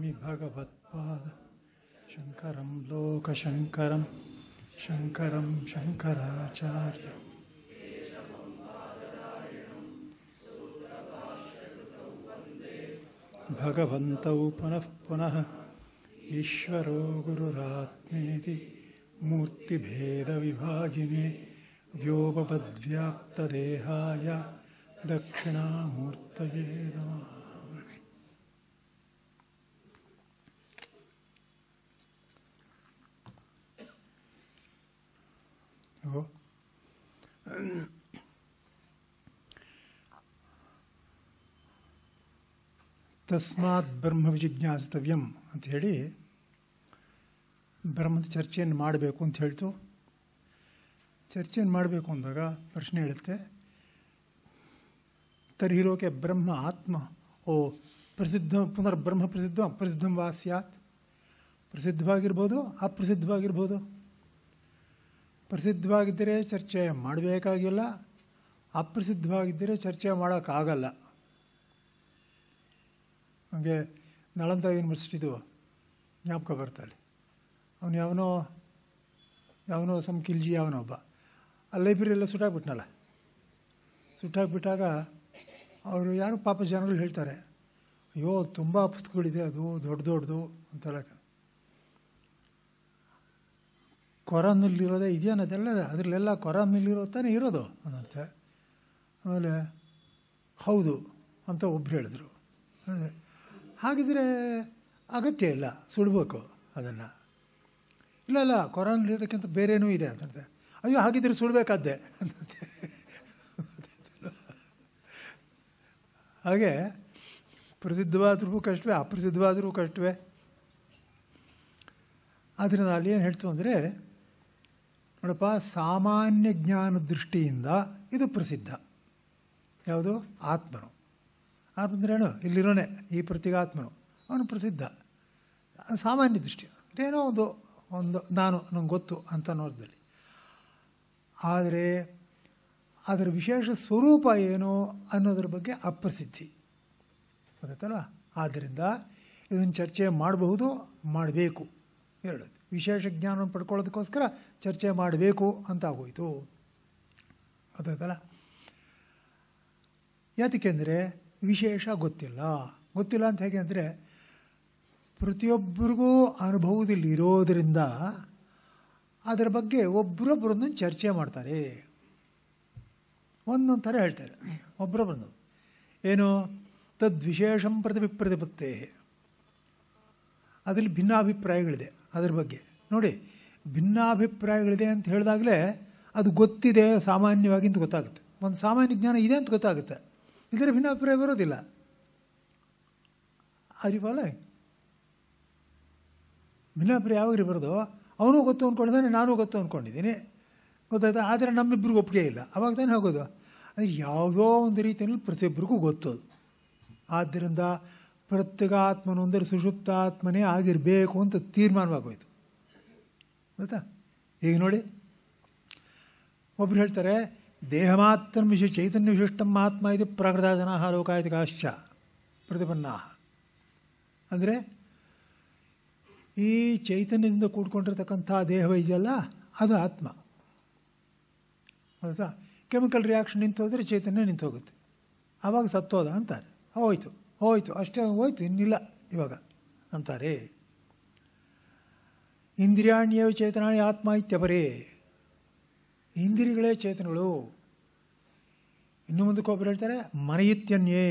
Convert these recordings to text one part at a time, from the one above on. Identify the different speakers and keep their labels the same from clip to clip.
Speaker 1: आमि भगवद्पाद शंकरम लोकशंकरम शंकरम शंकराचार्यम पेशमं पादरायनं सुट्रभाश्रुत उपंदे भगवंत उपनपनः इश्वरो गुरुरात्मेदि मूर्ति भेद विभागिने ತಸ್ಮಾತ್ ಬ್ರಹ್ಮ ವಿಜಿಜ್ಞಾಸ್ತವ್ಯಂ ಹೇಳಿ ಬ್ರಹ್ಮದ ಚರ್ಚೆಯನ್ನು ಮಾಡಬೇಕು ಅಂತ ಹೇಳ್ತು ಚರ್ಚೆಯನ್ನು ಮಾಡಬೇಕು ಅಂದಾಗ ಪ್ರಶ್ನೆ ಹೇಳುತ್ತೆ ತರ್ಹಿರೋಕೆ ಬ್ರಹ್ಮ ಆತ್ಮ ಓ ಪ್ರಸಿದ್ಧ ಪುನರ್ ಬ್ರಹ್ಮ ಪ್ರಸಿದ್ಧ ಪ್ರಸಿದ್ಧಂ ವಾ ಸ್ಯಾತ್ ಪ್ರಸಿದ್ಧವಾಗಿರ್ಬೋದು ಅಪ್ರಸಿದ್ಧವಾಗಿರ್ಬೋದು ಪ್ರಸಿದ್ಧವಾಗಿದ್ದರೆ ಚರ್ಚೆ ಮಾಡಬೇಕಾಗಿಲ್ಲ ಅಪ್ರಸಿದ್ಧವಾಗಿದ್ದರೆ ಚರ್ಚೆ ಮಾಡೋಕ್ಕಾಗಲ್ಲ ಹಾಗೆ ನಳಂದ ಯೂನಿವರ್ಸಿಟಿದು ಜ್ಞಾಪಕ ಬರ್ತಾಳೆ ಅವನು ಯಾವನೋ ಯಾವನೋ ಸಮ್ ಕಿಲ್ಜಿ ಯಾವನೋ ಒಬ್ಬ ಆ ಎಲ್ಲ ಸುಟ್ಟಾಕ್ಬಿಟ್ನಲ್ಲ ಸುಟ್ಟಾಕ್ಬಿಟ್ಟಾಗ ಅವರು ಯಾರು ಪಾಪ ಜನಗಳು ಹೇಳ್ತಾರೆ ಅಯ್ಯೋ ತುಂಬ ಪುಸ್ತಕಗಳಿದೆ ಅದು ದೊಡ್ಡ ದೊಡ್ಡದು ಅಂತೆಲ್ಲ ಕೊರನಲ್ಲಿರೋದೇ ಇದೆಯನ್ನೋದೆಲ್ಲ ಅದರಲ್ಲೆಲ್ಲ ಕೊರನಲ್ಲಿರೋ ತಾನೇ ಇರೋದು ಅನ್ನಂತೆ ಆಮೇಲೆ ಹೌದು ಅಂತ ಒಬ್ರು ಹೇಳಿದ್ರು ಹಾಗಿದ್ರೆ ಅಗತ್ಯ ಇಲ್ಲ ಸುಡಬೇಕು ಅದನ್ನು ಇಲ್ಲ ಇಲ್ಲ ಕೊರನಲ್ಲಿರೋದಕ್ಕಿಂತ ಬೇರೇನೂ ಇದೆ ಅಂತಂತೆ ಅಯ್ಯೋ ಹಾಗಿದ್ರೆ ಸುಡ್ಬೇಕಾದ್ದೆ ಅಂತಂತೆ ಹಾಗೆ ಪ್ರಸಿದ್ಧವಾದ್ರೂ ಕಷ್ಟವೇ ಅಪ್ರಸಿದ್ಧವಾದರೂ ಕಷ್ಟವೇ ಆದರೆ ಅಲ್ಲಿ ಏನು ಹೇಳ್ತು ಅಂದರೆ ನೋಡಪ್ಪ ಸಾಮಾನ್ಯ ಜ್ಞಾನ ದೃಷ್ಟಿಯಿಂದ ಇದು ಪ್ರಸಿದ್ಧ ಯಾವುದು ಆತ್ಮನು ಏನು ಇಲ್ಲಿರೋನೆ ಈ ಪ್ರತಿಗಾತ್ಮನು ಅವನು ಪ್ರಸಿದ್ಧ ಸಾಮಾನ್ಯ ದೃಷ್ಟಿ ಏನೋ ಒಂದು ಒಂದು ನಾನು ನಂಗೆ ಗೊತ್ತು ಅಂತ ನೋಡಿದಲ್ಲಿ ಆದರೆ ಅದರ ವಿಶೇಷ ಸ್ವರೂಪ ಏನು ಅನ್ನೋದ್ರ ಬಗ್ಗೆ ಅಪ್ರಸಿದ್ಧಿ ಗೊತ್ತಲ್ವ ಆದ್ದರಿಂದ ಇದನ್ನು ಚರ್ಚೆ ಮಾಡಬಹುದು ಮಾಡಬೇಕು ಎರಡು ವಿಶೇಷ ಜ್ಞಾನವನ್ನು ಪಡ್ಕೊಳ್ಳೋದಕ್ಕೋಸ್ಕರ ಚರ್ಚೆ ಮಾಡಬೇಕು ಅಂತ ಅಂತಾಗೋಯಿತು ಅದಾಯ್ತಲ್ಲ ಯಾತಕ್ಕೆಂದರೆ ವಿಶೇಷ ಗೊತ್ತಿಲ್ಲ ಗೊತ್ತಿಲ್ಲ ಅಂತ ಹೇಗೆ ಅಂದರೆ ಪ್ರತಿಯೊಬ್ಬರಿಗೂ ಅನುಭವದಲ್ಲಿ ಇರೋದರಿಂದ ಅದರ ಬಗ್ಗೆ ಒಬ್ಬರೊಬ್ಬರನ್ನು ಚರ್ಚೆ ಮಾಡ್ತಾರೆ ಒಂದೊಂದು ಥರ ಹೇಳ್ತಾರೆ ಒಬ್ಬರೊಬ್ಬರನ್ನು ಏನು ತದ್ವಿಶೇಷಂ ಪ್ರತಿಪಿ ಪ್ರತಿಪತ್ತೇ ಅದರಲ್ಲಿ ಭಿನ್ನಾಭಿಪ್ರಾಯಗಳಿದೆ ಅದ್ರ ಬಗ್ಗೆ ನೋಡಿ ಭಿನ್ನಾಭಿಪ್ರಾಯಗಳಿದೆ ಅಂತ ಹೇಳಿದಾಗಲೇ ಅದು ಗೊತ್ತಿದೆ ಸಾಮಾನ್ಯವಾಗಿ ಅಂತ ಗೊತ್ತಾಗುತ್ತೆ ಒಂದು ಸಾಮಾನ್ಯ ಜ್ಞಾನ ಇದೆ ಅಂತ ಗೊತ್ತಾಗುತ್ತೆ ಇದರ ಭಿನ್ನಾಭಿಪ್ರಾಯ ಬರೋದಿಲ್ಲ ಅರಿ ಫಾಲ ಭಿನ್ನಾಭಿಪ್ರಾಯ ಯಾವಾಗ ಬರೋದು ಅವನು ಗೊತ್ತು ಅಂದ್ಕೊಂಡಿದ್ದಾನೆ ನಾನು ಗೊತ್ತು ಅಂದ್ಕೊಂಡಿದ್ದೀನಿ ಗೊತ್ತಾಯ್ತಾ ಆದರೆ ನಮ್ಮಿಬ್ಬರಿಗೂ ಒಪ್ಪಿಗೆ ಇಲ್ಲ ಅವಾಗ ತಾನೇ ಹೋಗೋದು ಅದು ಯಾವುದೋ ಒಂದು ರೀತಿಯಲ್ಲಿ ಪ್ರತಿಯೊಬ್ಬರಿಗೂ ಗೊತ್ತು ಆದ್ದರಿಂದ ಆತ್ಮನೊಂದರೆ ಸುಷುಪ್ತ ಆತ್ಮನೇ ಆಗಿರಬೇಕು ಅಂತ ತೀರ್ಮಾನವಾಗೋಯ್ತು ಗೊತ್ತಾ ಈಗ ನೋಡಿ ಒಬ್ರು ಹೇಳ್ತಾರೆ ದೇಹ ಮಾತ್ರ ವಿಶೇಷ ಚೈತನ್ಯ ವಿಶಿಷ್ಟ ಮಹಾತ್ಮ ಇದು ಪ್ರಾಕೃತ ಜನ ಲೋಕಾಯಿತ ಕಾಶ್ಚ ಪ್ರತಿಪನ್ನ ಅಂದರೆ ಈ ಚೈತನ್ಯದಿಂದ ಕೂಡ್ಕೊಂಡಿರ್ತಕ್ಕಂಥ ದೇಹ ಇದೆಯಲ್ಲ ಅದು ಆತ್ಮ ಹೌದಾ ಕೆಮಿಕಲ್ ರಿಯಾಕ್ಷನ್ ನಿಂತು ಹೋದರೆ ಚೈತನ್ಯ ನಿಂತು ಹೋಗುತ್ತೆ ಆವಾಗ ಸತ್ತೋದ ಅಂತಾರೆ ಹೋಯಿತು ಹೋಯಿತು ಅಷ್ಟೇ ಹೋಯ್ತು ಇನ್ನಿಲ್ಲ ಇವಾಗ ಅಂತಾರೆ ಇಂದ್ರಿಯಾಣ್ಯವ ಚೇತನಾಣಿ ಆತ್ಮ ಇತ್ಯಪರೇ ಇಂದ್ರಿಯಗಳೇ ಚೇತನಗಳು ಇನ್ನು ಮುಂದಕ್ಕೆ ಒಬ್ಬರು ಹೇಳ್ತಾರೆ ಮನೆಯಿತ್ಯನ್ಯೇ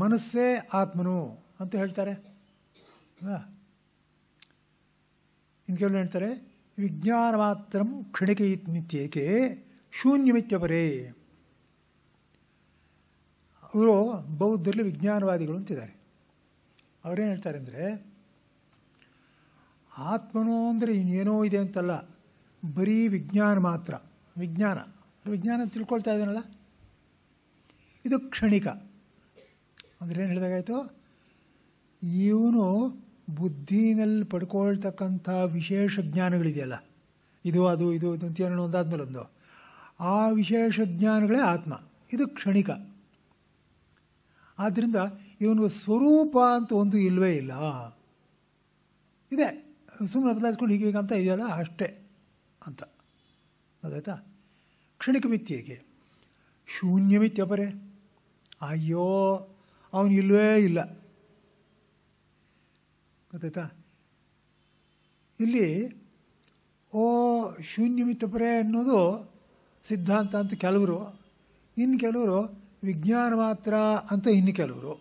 Speaker 1: ಮನಸ್ಸೇ ಆತ್ಮನು ಅಂತ ಹೇಳ್ತಾರೆ ಇನ್ನು ಕೆಲವರು ಹೇಳ್ತಾರೆ ವಿಜ್ಞಾನ ಮಾತ್ರ ಕ್ಷಣಿಕೆಯಿತ್ಮಿತ್ಯೇಕೆ ಶೂನ್ಯಮಿತ್ಯಪರೇ ಅವರು ಬೌದ್ಧರಲ್ಲಿ ವಿಜ್ಞಾನವಾದಿಗಳು ಅಂತಿದ್ದಾರೆ ಅವರೇನು ಹೇಳ್ತಾರೆ ಅಂದರೆ ಆತ್ಮನೋ ಅಂದರೆ ಇನ್ನೇನೋ ಇದೆ ಅಂತಲ್ಲ ಬರೀ ವಿಜ್ಞಾನ ಮಾತ್ರ ವಿಜ್ಞಾನ ವಿಜ್ಞಾನ ತಿಳ್ಕೊಳ್ತಾ ಇದ್ದಾನಲ್ಲ ಇದು ಕ್ಷಣಿಕ ಅಂದರೆ ಏನು ಹೇಳಿದಾಗಾಯಿತು ಇವನು ಬುದ್ಧಿನಲ್ಲಿ ಪಡ್ಕೊಳ್ತಕ್ಕಂಥ ವಿಶೇಷ ಜ್ಞಾನಗಳಿದೆಯಲ್ಲ ಇದು ಅದು ಇದು ಇದು ಅಂತ ಏನೋ ಒಂದಾದ್ಮೇಲೆ ಒಂದು ಆ ವಿಶೇಷ ಜ್ಞಾನಗಳೇ ಆತ್ಮ ಇದು ಕ್ಷಣಿಕ ಆದ್ದರಿಂದ ಇವನು ಸ್ವರೂಪ ಅಂತ ಒಂದು ಇಲ್ಲವೇ ಇಲ್ಲ ಇದೆ ಸುಮ್ಮನೆ ಬದಲಾಯಿಸ್ಕೊಂಡು ಹೀಗೆ ಅಂತ ಇದೆಯಲ್ಲ ಅಷ್ಟೇ ಅಂತ ಅದಾಯ್ತಾ ಕ್ಷಣಿಕ ಶೂನ್ಯ ಶೂನ್ಯಮಿತ್ಯಪರೆ ಅಯ್ಯೋ ಅವನು ಇಲ್ಲವೇ ಇಲ್ಲ ಗೊತ್ತಾಯ್ತಾ ಇಲ್ಲಿ ಓ ಶೂನ್ಯ ಶೂನ್ಯಮಿತ್ತಪರೆ ಅನ್ನೋದು ಸಿದ್ಧಾಂತ ಅಂತ ಕೆಲವರು ಇನ್ನು ಕೆಲವರು ವಿಜ್ಞಾನ ಮಾತ್ರ ಅಂತ ಇನ್ನು ಕೆಲವರು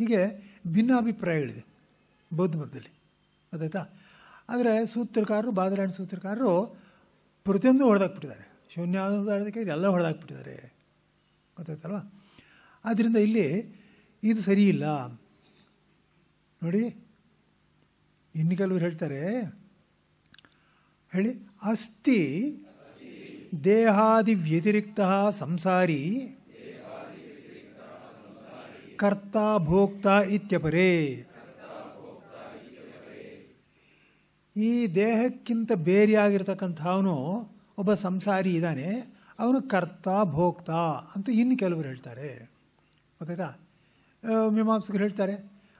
Speaker 1: ಹೀಗೆ ಭಿನ್ನಾಭಿಪ್ರಾಯಗಳಿದೆ ಬೌದ್ಧ ಮತದಲ್ಲಿ ಅದಾಯ್ತಾ ಆದರೆ ಸೂತ್ರಕಾರರು ಬಾದರಾಯಣ ಸೂತ್ರಕಾರರು ಪ್ರತಿಯೊಂದು ಹೊಡೆದಾಕ್ಬಿಟ್ಟಿದ್ದಾರೆ ಶೂನ್ಯಾಧಾರದಕ್ಕೆ ಎಲ್ಲ ಹೊಡೆದಾಕ್ಬಿಟ್ಟಿದ್ದಾರೆ ಗೊತ್ತಾಯ್ತಲ್ವ ಆದ್ದರಿಂದ ಇಲ್ಲಿ ಇದು ಸರಿಯಿಲ್ಲ ನೋಡಿ ಇನ್ನು ಕೆಲವರು ಹೇಳ್ತಾರೆ ಹೇಳಿ ಅಸ್ಥಿ ದೇಹಾದಿ ವ್ಯತಿರಿಕ್ತ ಸಂಸಾರಿ ಕರ್ತ ಭೋಕ್ತ ಇತ್ಯಪರೇ ಈ ದೇಹಕ್ಕಿಂತ ಬೇರೆಯಾಗಿರ್ತಕ್ಕಂಥವನು ಒಬ್ಬ ಸಂಸಾರಿ ಇದ್ದಾನೆ ಅವನು ಕರ್ತ ಭೋಕ್ತ ಅಂತ ಇನ್ನು ಕೆಲವರು ಹೇಳ್ತಾರೆ ಗೊತ್ತಾಯ್ತಾ ಮೀಮಾಂಸಕರು ಹೇಳ್ತಾರೆ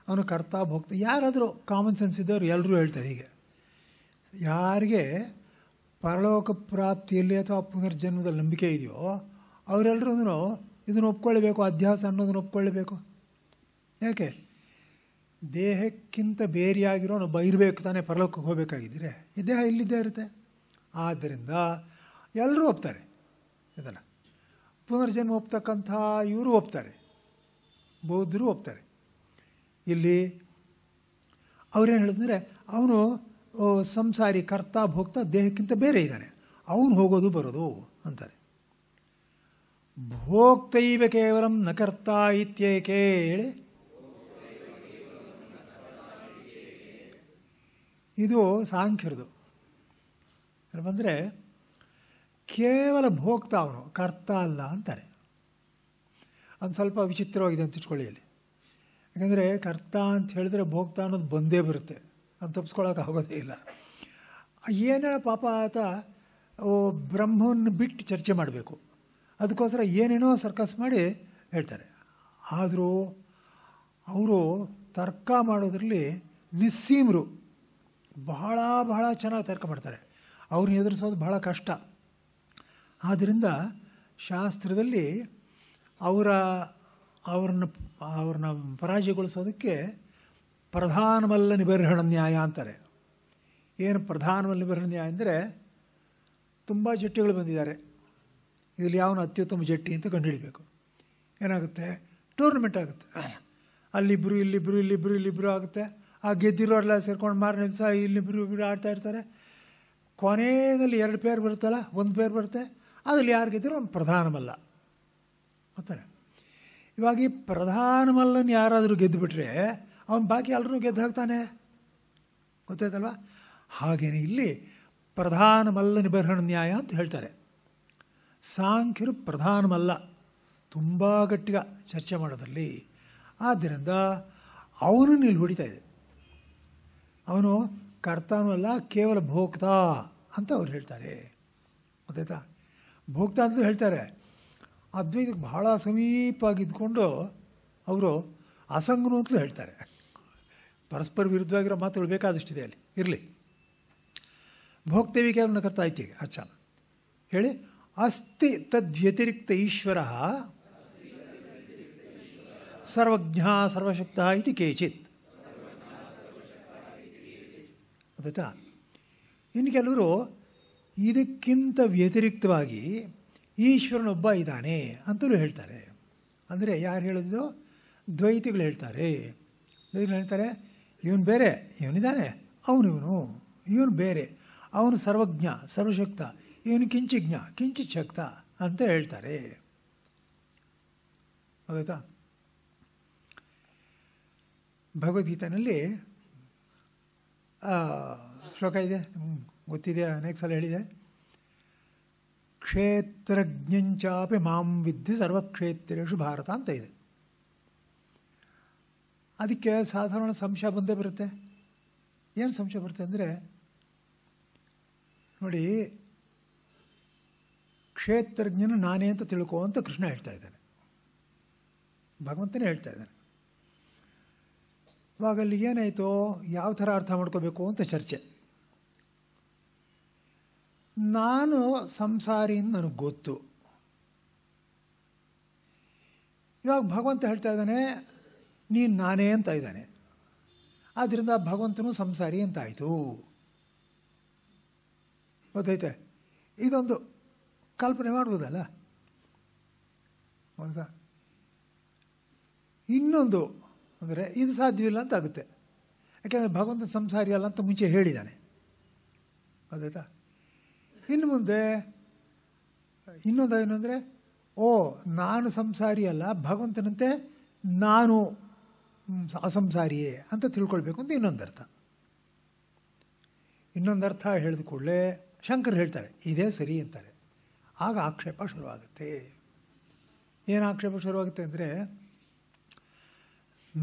Speaker 1: ಅವನು ಕರ್ತ ಭೋಕ್ತ ಯಾರಾದರೂ ಕಾಮನ್ ಸೆನ್ಸ್ ಇದ್ದವರು ಎಲ್ಲರೂ ಹೇಳ್ತಾರೆ ಹೀಗೆ ಯಾರಿಗೆ ಪರಲೋಕ ಪ್ರಾಪ್ತಿಯಲ್ಲಿ ಅಥವಾ ಪುನರ್ಜನ್ಮದ ನಂಬಿಕೆ ಇದೆಯೋ ಅವರೆಲ್ಲರೂ ಇದನ್ನು ಒಪ್ಕೊಳ್ಳಬೇಕು ಅಧ್ಯಾಸ ಅನ್ನೋದನ್ನು ಒಪ್ಕೊಳ್ಳಬೇಕು ಯಾಕೆ ದೇಹಕ್ಕಿಂತ ಬೇರೆಯಾಗಿರೋ ನಾವು ಇರಬೇಕು ತಾನೇ ಪರಲೋಕಕ್ಕೆ ಹೋಗಬೇಕಾಗಿದ್ದರೆ ಈ ದೇಹ ಇಲ್ಲಿದ್ದೇ ಇರುತ್ತೆ ಆದ್ದರಿಂದ ಎಲ್ಲರೂ ಒಪ್ತಾರೆ ಇದನ್ನು ಪುನರ್ಜನ್ಮ ಒಪ್ತಕ್ಕಂಥ ಇವರು ಒಪ್ತಾರೆ ಬೌದ್ಧರು ಒಪ್ತಾರೆ ಇಲ್ಲಿ ಅವ್ರೇನು ಹೇಳಿದ್ರೆ ಅವನು ಸಂಸಾರಿ ಕರ್ತಾ ಭೋಗ್ತಾ ದೇಹಕ್ಕಿಂತ ಬೇರೆ ಇದ್ದಾನೆ ಅವನು ಹೋಗೋದು ಬರೋದು ಅಂತಾರೆ ಭೋಕ್ತೈವ ಕೇವಲಂ ನ ಕರ್ತಾ ಇತ್ಯೇಕೆ ಹೇಳಿ ಇದು ಸಾಂಖ್ಯರದು ಅಂದರೆ ಕೇವಲ ಭೋಕ್ತ ಅವನು ಕರ್ತ ಅಲ್ಲ ಅಂತಾರೆ ಅದು ಸ್ವಲ್ಪ ವಿಚಿತ್ರವಾಗಿದೆ ಅಂತ ಇಟ್ಕೊಳ್ಳಿ ಅಲ್ಲಿ ಯಾಕಂದರೆ ಕರ್ತ ಅಂತ ಹೇಳಿದ್ರೆ ಭೋಕ್ತ ಅನ್ನೋದು ಬಂದೇ ಬರುತ್ತೆ ತಪ್ಪಿಸ್ಕೊಳ್ಳೋಕೆ ಆಗೋದೇ ಇಲ್ಲ ಏನೇನೋ ಪಾಪ ಆತ ಬ್ರಹ್ಮವನ್ನು ಬಿಟ್ಟು ಚರ್ಚೆ ಮಾಡಬೇಕು ಅದಕ್ಕೋಸ್ಕರ ಏನೇನೋ ಸರ್ಕಸ್ ಮಾಡಿ ಹೇಳ್ತಾರೆ ಆದರೂ ಅವರು ತರ್ಕ ಮಾಡೋದ್ರಲ್ಲಿ ನಿಸ್ಸೀಮರು ಬಹಳ ಬಹಳ ಚೆನ್ನಾಗಿ ತರ್ಕ ಮಾಡ್ತಾರೆ ಅವ್ರನ್ನ ಎದುರಿಸೋದು ಬಹಳ ಕಷ್ಟ ಆದ್ದರಿಂದ ಶಾಸ್ತ್ರದಲ್ಲಿ ಅವರ ಅವ್ರನ್ನ ಅವ್ರನ್ನ ಪರಾಜಯಗೊಳಿಸೋದಕ್ಕೆ ಪ್ರಧಾನಮಲ್ಲ ನಿಬರ್ಹಣ ನ್ಯಾಯ ಅಂತಾರೆ ಏನು ಪ್ರಧಾನಮಲ್ಲ ನಿಬರ್ಹಣ ನ್ಯಾಯ ಅಂದರೆ ತುಂಬ ಜಟ್ಟಿಗಳು ಬಂದಿದ್ದಾರೆ ಇದರಲ್ಲಿ ಯಾವನು ಅತ್ಯುತ್ತಮ ಜಟ್ಟಿ ಅಂತ ಕಂಡುಹಿಡಬೇಕು ಏನಾಗುತ್ತೆ ಟೂರ್ನಮೆಂಟ್ ಆಗುತ್ತೆ ಅಲ್ಲಿಬ್ಬರು ಇಲ್ಲಿಬ್ಬರು ಇಲ್ಲಿಬ್ಬರು ಇಲ್ಲಿಬ್ಬರು ಆಗುತ್ತೆ ಆ ಗೆದ್ದಿರೋರೆಲ್ಲ ಸೇರ್ಕೊಂಡು ಮಾರನೇ ದಿವಸ ಇಲ್ಲಿಬ್ಬರು ಇಬ್ಬರು ಆಡ್ತಾ ಇರ್ತಾರೆ ಕೊನೆಯಲ್ಲಿ ಎರಡು ಪೇರ್ ಬರುತ್ತಲ್ಲ ಒಂದು ಪೇರ್ ಬರುತ್ತೆ ಅದರಲ್ಲಿ ಯಾರು ಗೆದ್ದಿರೋ ಅವ್ನು ಪ್ರಧಾನಮಲ್ಲ ಗೊತ್ತಾರೆ ಇವಾಗಿ ಪ್ರಧಾನ ಪ್ರಧಾನಮಲ್ಲನ್ನು ಯಾರಾದರೂ ಗೆದ್ದುಬಿಟ್ರೆ ಅವನು ಬಾಕಿ ಎಲ್ಲರೂ ಗೆದ್ದು ಹಾಕ್ತಾನೆ ಗೊತ್ತಾಯ್ತಲ್ವಾ ಹಾಗೆಯೇ ಇಲ್ಲಿ ಪ್ರಧಾನ ಮಲ್ಲ ನಿಬರ್ಹಣ ನ್ಯಾಯ ಅಂತ ಹೇಳ್ತಾರೆ ಸಾಂಖ್ಯರು ಪ್ರಧಾನ ಮಲ್ಲ ತುಂಬ ಗಟ್ಟಿಗ ಚರ್ಚೆ ಮಾಡೋದ್ರಲ್ಲಿ ಆದ್ದರಿಂದ ಅವನು ಇಲ್ಲಿ ಹೊಡಿತಾ ಇದೆ ಅವನು ಕರ್ತಾನೂ ಅಲ್ಲ ಕೇವಲ ಭೋಕ್ತಾ ಅಂತ ಅವ್ರು ಹೇಳ್ತಾರೆ ಗೊತ್ತಾಯ್ತಾ ಭೋಗ್ತಾ ಅಂತಲೂ ಹೇಳ್ತಾರೆ ಅದ್ವೈತಕ್ಕೆ ಬಹಳ ಸಮೀಪ ಆಗಿದ್ದುಕೊಂಡು ಅವರು ಅಸಂಗನು ಅಂತಲೂ ಹೇಳ್ತಾರೆ ಪರಸ್ಪರ ವಿರುದ್ಧವಾಗಿರೋ ಮಾತುಗಳು ಬೇಕಾದಷ್ಟಿದೆ ಅಲ್ಲಿ ಇರಲಿ ಭೋಕ್ತೇವಿಕೆ ಅವನ ಕರ್ತಾ ಇತ್ತೀಗ ಅಚ್ಚ ಹೇಳಿ ಅಸ್ತಿ ತದ್ವ್ಯತಿರಿಕ್ತ ಈಶ್ವರ ಸರ್ವಜ್ಞ ಸರ್ವಶಕ್ತ ಇತಿ ಕೇಚಿತ್ ಇನ್ನು ಕೆಲವರು ಇದಕ್ಕಿಂತ ವ್ಯತಿರಿಕ್ತವಾಗಿ ಈಶ್ವರನೊಬ್ಬ ಇದ್ದಾನೆ ಅಂತಲೂ ಹೇಳ್ತಾರೆ ಅಂದರೆ ಯಾರು ಹೇಳಿದ್ರು ದ್ವೈತಿಗಳು ಹೇಳ್ತಾರೆ ದ್ವೈತಿಗಳು ಹೇಳ್ತಾರೆ ಇವನು ಬೇರೆ ಇವನಿದ್ದಾನೆ ಅವನು ಇವನು ಇವನು ಬೇರೆ ಅವನು ಸರ್ವಜ್ಞ ಸರ್ವಶಕ್ತ ಇವನು ಕಿಂಚಿಜ್ಞ ಕಿಂಚಿತ್ ಶಕ್ತ ಅಂತ ಹೇಳ್ತಾರೆ ಹೌದಾ ಭಗವದ್ಗೀತನಲ್ಲಿ ಶ್ಲೋಕ ಇದೆ ಗೊತ್ತಿದೆ ಅನೇಕ ಸಲ ಹೇಳಿದೆ ಕ್ಷೇತ್ರಜ್ಞಂಚಾಪಿ ಮಾಂ ವಿದ್ಯು ಸರ್ವಕ್ಷೇತ್ರೇಷು ಭಾರತ ಅಂತ ಇದೆ ಅದಕ್ಕೆ ಸಾಧಾರಣ ಸಂಶಯ ಬಂದೇ ಬರುತ್ತೆ ಏನು ಸಂಶಯ ಬರುತ್ತೆ ಅಂದರೆ ನೋಡಿ ಕ್ಷೇತ್ರಜ್ಞನು ನಾನೇ ಅಂತ ತಿಳ್ಕೋ ಅಂತ ಕೃಷ್ಣ ಹೇಳ್ತಾ ಇದ್ದಾನೆ ಭಗವಂತನೇ ಹೇಳ್ತಾ ಇದ್ದಾನೆ ಇವಾಗ ಅಲ್ಲಿ ಏನಾಯಿತು ಯಾವ ಥರ ಅರ್ಥ ಮಾಡ್ಕೋಬೇಕು ಅಂತ ಚರ್ಚೆ ನಾನು ಸಂಸಾರಿ ಅಂತ ನನಗೆ ಗೊತ್ತು ಇವಾಗ ಭಗವಂತ ಹೇಳ್ತಾ ಇದ್ದಾನೆ ನೀನು ನಾನೇ ಅಂತ ಇದ್ದಾನೆ ಆದ್ದರಿಂದ ಭಗವಂತನು ಸಂಸಾರಿ ಅಂತಾಯಿತು ಗೊತ್ತೈತೆ ಇದೊಂದು ಕಲ್ಪನೆ ಮಾಡ್ಬೋದಲ್ಲ ಹೌದಾ ಇನ್ನೊಂದು ಅಂದರೆ ಇದು ಸಾಧ್ಯವಿಲ್ಲ ಅಂತ ಆಗುತ್ತೆ ಯಾಕೆಂದರೆ ಭಗವಂತ ಸಂಸಾರಿ ಅಲ್ಲ ಅಂತ ಮುಂಚೆ ಹೇಳಿದ್ದಾನೆ ಗೊತ್ತಾಯ್ತಾ ಇನ್ನು ಮುಂದೆ ಇನ್ನೊಂದು ಏನು ಅಂದರೆ ಓ ನಾನು ಸಂಸಾರಿ ಅಲ್ಲ ಭಗವಂತನಂತೆ ನಾನು ಅಸಂಸಾರಿಯೇ ಅಂತ ತಿಳ್ಕೊಳ್ಬೇಕು ಅಂತ ಇನ್ನೊಂದು ಅರ್ಥ ಇನ್ನೊಂದು ಅರ್ಥ ಹೇಳಿದ ಕೂಡಲೇ ಶಂಕರ್ ಹೇಳ್ತಾರೆ ಇದೇ ಸರಿ ಅಂತಾರೆ ಆಗ ಆಕ್ಷೇಪ ಶುರುವಾಗುತ್ತೆ ಏನು ಆಕ್ಷೇಪ ಶುರುವಾಗುತ್ತೆ ಅಂದರೆ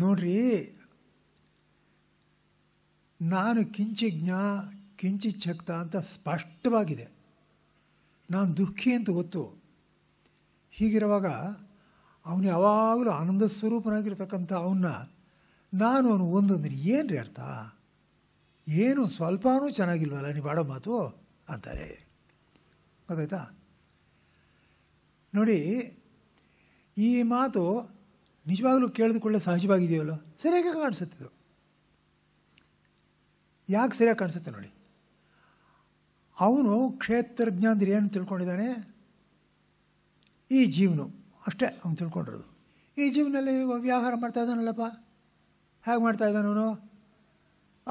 Speaker 1: ನೋಡ್ರಿ ನಾನು ಕಿಂಚಿಜ್ಞ ಕಿಂಚಿಚ್ಛಕ್ತ ಅಂತ ಸ್ಪಷ್ಟವಾಗಿದೆ ನಾನು ದುಃಖಿ ಅಂತ ಗೊತ್ತು ಹೀಗಿರುವಾಗ ಅವನು ಯಾವಾಗಲೂ ಆನಂದ ಸ್ವರೂಪನಾಗಿರ್ತಕ್ಕಂಥ ಅವನ್ನ ನಾನು ಅವನು ಒಂದು ಅಂದರೆ ಏನು ರೀ ಅರ್ಥ ಏನು ಸ್ವಲ್ಪನೂ ಚೆನ್ನಾಗಿಲ್ವಲ್ಲ ನೀವು ಆಡೋ ಮಾತು ಅಂತಾರೆ ಗೊತ್ತಾಯ್ತಾ ನೋಡಿ ಈ ಮಾತು ನಿಜವಾಗ್ಲೂ ಕೇಳಿದುಕೊಳ್ಳೆ ಸಹಜವಾಗಿದೆಯಲ್ಲ ಸರಿಯಾಗಿ ಕಾಣಿಸುತ್ತಿದ್ದು ಯಾಕೆ ಸರಿಯಾಗಿ ಕಾಣಿಸುತ್ತೆ ನೋಡಿ ಅವನು ಕ್ಷೇತ್ರಜ್ಞ ಅಂದ್ರೆ ಏನು ತಿಳ್ಕೊಂಡಿದ್ದಾನೆ ಈ ಜೀವನು ಅಷ್ಟೇ ಅವ್ನು ತಿಳ್ಕೊಂಡಿರೋದು ಈ ಜೀವನದಲ್ಲಿ ವ್ಯವಹಾರ ಮಾಡ್ತಾ ಇದ್ದಾನಲ್ಲಪ್ಪ ಹೇಗೆ ಮಾಡ್ತಾ ಇದ್ದಾನವನು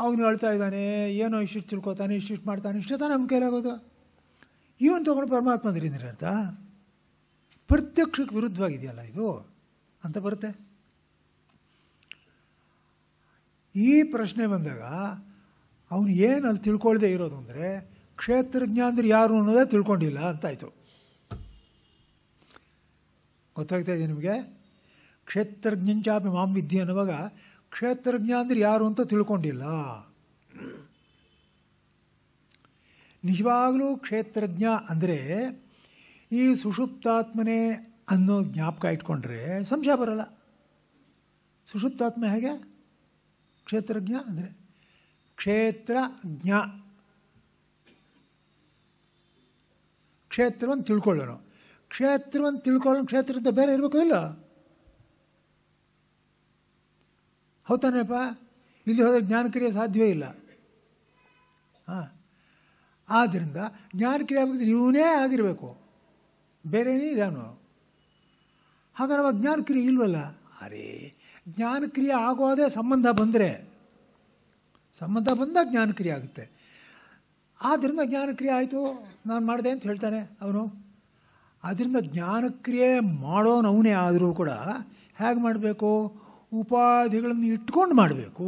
Speaker 1: ಅವನು ಹೇಳ್ತಾ ಇದ್ದಾನೆ ಏನೋ ಇಷ್ಟಿಷ್ಟು ತಿಳ್ಕೊತಾನೆ ಇಷ್ಟು ಮಾಡ್ತಾನೆ ಇಷ್ಟು ತಾನೆ ನಮ್ಮ ಕೈಲಾಗೋದು ಇವನು ತೊಗೊಂಡು ಪರಮಾತ್ಮ ಅಂದ್ರೆ ಅರ್ಥ ಪ್ರತ್ಯಕ್ಷಕ್ಕೆ ವಿರುದ್ಧವಾಗಿದೆಯಲ್ಲ ಇದು ಅಂತ ಬರುತ್ತೆ ಈ ಪ್ರಶ್ನೆ ಬಂದಾಗ ಅವನು ಏನು ಅಲ್ಲಿ ತಿಳ್ಕೊಳ್ದೇ ಇರೋದು ಅಂದರೆ ಕ್ಷೇತ್ರಜ್ಞ ಅಂದ್ರೆ ಯಾರು ಅನ್ನೋದೇ ತಿಳ್ಕೊಂಡಿಲ್ಲ ಅಂತಾಯಿತು ಗೊತ್ತಾಗ್ತಾ ಇದೆ ನಿಮಗೆ ಕ್ಷೇತ್ರಜ್ಞಂಚಾಪಿ ಮಾಂ ವಿದ್ಯೆ ಅನ್ನುವಾಗ ಕ್ಷೇತ್ರಜ್ಞ ಅಂದರೆ ಯಾರು ಅಂತ ತಿಳ್ಕೊಂಡಿಲ್ಲ ನಿಜವಾಗಲೂ ಕ್ಷೇತ್ರಜ್ಞ ಅಂದರೆ ಈ ಸುಷುಪ್ತಾತ್ಮನೇ ಅನ್ನೋ ಜ್ಞಾಪಕ ಇಟ್ಕೊಂಡ್ರೆ ಸಂಶಯ ಬರಲ್ಲ ಸುಷುಪ್ತಾತ್ಮ ಹೇಗೆ ಕ್ಷೇತ್ರಜ್ಞ ಅಂದರೆ ಕ್ಷೇತ್ರಜ್ಞ ಕ್ಷೇತ್ರವನ್ನು ತಿಳ್ಕೊಳ್ಳೋರು ಕ್ಷೇತ್ರವನ್ನು ತಿಳ್ಕೊಳ್ಳೋ ಕ್ಷೇತ್ರದ ಬೇರೆ ಇರಬೇಕು ಇಲ್ಲ ಹೌದಾನೆಪ್ಪ ಇಲ್ಲಿ ಹೋದರೆ ಜ್ಞಾನಕ್ರಿಯೆ ಸಾಧ್ಯವೇ ಇಲ್ಲ ಹಾಂ ಆದ್ದರಿಂದ ಜ್ಞಾನಕ್ರಿಯೆ ಆಗಬೇಕು ಇವನೇ ಆಗಿರಬೇಕು ಬೇರೆನೇ ಇದಾನು ಹಾಗಾದ್ರೆ ಅವಾಗ ಜ್ಞಾನಕ್ರಿಯೆ ಇಲ್ವಲ್ಲ ಅರೇ ಜ್ಞಾನಕ್ರಿಯೆ ಆಗೋದೇ ಸಂಬಂಧ ಬಂದರೆ ಸಂಬಂಧ ಬಂದಾಗ ಜ್ಞಾನಕ್ರಿಯೆ ಆಗುತ್ತೆ ಆದ್ದರಿಂದ ಜ್ಞಾನಕ್ರಿಯೆ ಆಯಿತು ನಾನು ಮಾಡಿದೆ ಅಂತ ಹೇಳ್ತಾನೆ ಅವನು ಅದರಿಂದ ಜ್ಞಾನಕ್ರಿಯೆ ಮಾಡೋನವನೇ ಆದರೂ ಕೂಡ ಹೇಗೆ ಮಾಡಬೇಕು ಉಪಾಧಿಗಳನ್ನು ಇಟ್ಕೊಂಡು ಮಾಡಬೇಕು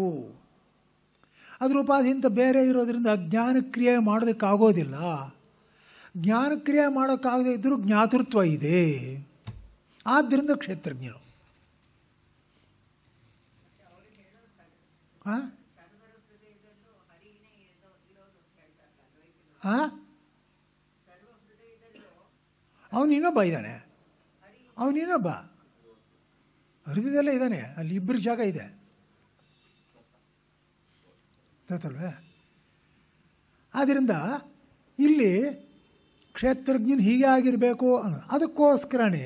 Speaker 1: ಅದ್ರ ಉಪಾಧಿಯಿಂದ ಬೇರೆ ಇರೋದರಿಂದ ಜ್ಞಾನಕ್ರಿಯೆ ಮಾಡೋದಕ್ಕಾಗೋದಿಲ್ಲ ಜ್ಞಾನಕ್ರಿಯೆ ಮಾಡೋಕ್ಕಾಗದೇ ಇದ್ದರೂ ಜ್ಞಾತೃತ್ವ ಇದೆ ಆದ್ದರಿಂದ ಕ್ಷೇತ್ರಜ್ಞರು ಹಾಂ ಹಾಂ ಅವನು ಇನ್ನೊಬ್ಬ ಇದ್ದಾನೆ ಅವನು ಇನ್ನೊಬ್ಬ ಹೃದಯದಲ್ಲೇ ಇದ್ದಾನೆ ಅಲ್ಲಿ ಇಬ್ಬರು ಜಾಗ ಇದೆ ಗೊತ್ತಲ್ವೇ ಆದ್ದರಿಂದ ಇಲ್ಲಿ ಕ್ಷೇತ್ರಜ್ಞನ್ ಹೀಗೆ ಆಗಿರಬೇಕು ಅದಕ್ಕೋಸ್ಕರನೇ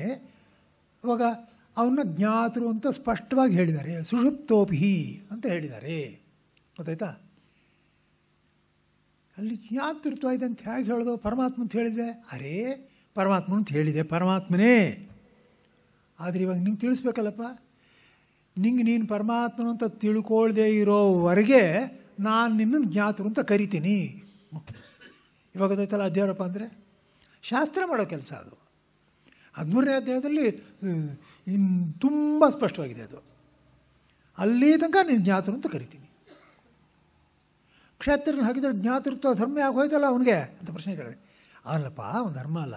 Speaker 1: ಇವಾಗ ಅವನ್ನ ಜ್ಞಾತರು ಅಂತ ಸ್ಪಷ್ಟವಾಗಿ ಹೇಳಿದ್ದಾರೆ ಸುಷುಪ್ತೋಪಿ ಅಂತ ಹೇಳಿದ್ದಾರೆ ಗೊತ್ತಾಯ್ತಾ ಅಲ್ಲಿ ಜ್ಞಾತೃತ್ವ ಇದೆ ಅಂತ ಹೇಗೆ ಹೇಳೋದು ಪರಮಾತ್ಮ ಅಂತ ಹೇಳಿದರೆ ಅರೇ ಪರಮಾತ್ಮ ಅಂತ ಹೇಳಿದೆ ಪರಮಾತ್ಮನೇ ಆದರೆ ಇವಾಗ ನಿಂಗೆ ತಿಳಿಸ್ಬೇಕಲ್ಲಪ್ಪ ನಿಂಗೆ ನೀನು ಪರಮಾತ್ಮನು ಅಂತ ತಿಳ್ಕೊಳ್ದೆ ಇರೋವರೆಗೆ ನಾನು ನಿನ್ನನ್ನು ಜ್ಞಾತರು ಅಂತ ಕರಿತೀನಿ ಇವಾಗ ಗೊತ್ತಾಯ್ತಲ್ಲ ಅದೇವರಪ್ಪ ಅಂದರೆ ಶಾಸ್ತ್ರ ಮಾಡೋ ಕೆಲಸ ಅದು ಹದಿಮೂರನೇ ಅಧ್ಯಾಯದಲ್ಲಿ ತುಂಬ ಸ್ಪಷ್ಟವಾಗಿದೆ ಅದು ಅಲ್ಲಿ ತನಕ ನೀನು ಜ್ಞಾತರು ಅಂತ ಕರಿತೀನಿ ಕ್ಷೇತ್ರನ ಹಾಕಿದರೆ ಜ್ಞಾತೃತ್ವ ಧರ್ಮ ಯಾಕೆ ಹೋಯ್ತಲ್ಲ ಅವನಿಗೆ ಅಂತ ಪ್ರಶ್ನೆ ಕೇಳಿದೆ ಅಲ್ಲಪ್ಪ ಒಂದು ಧರ್ಮ ಅಲ್ಲ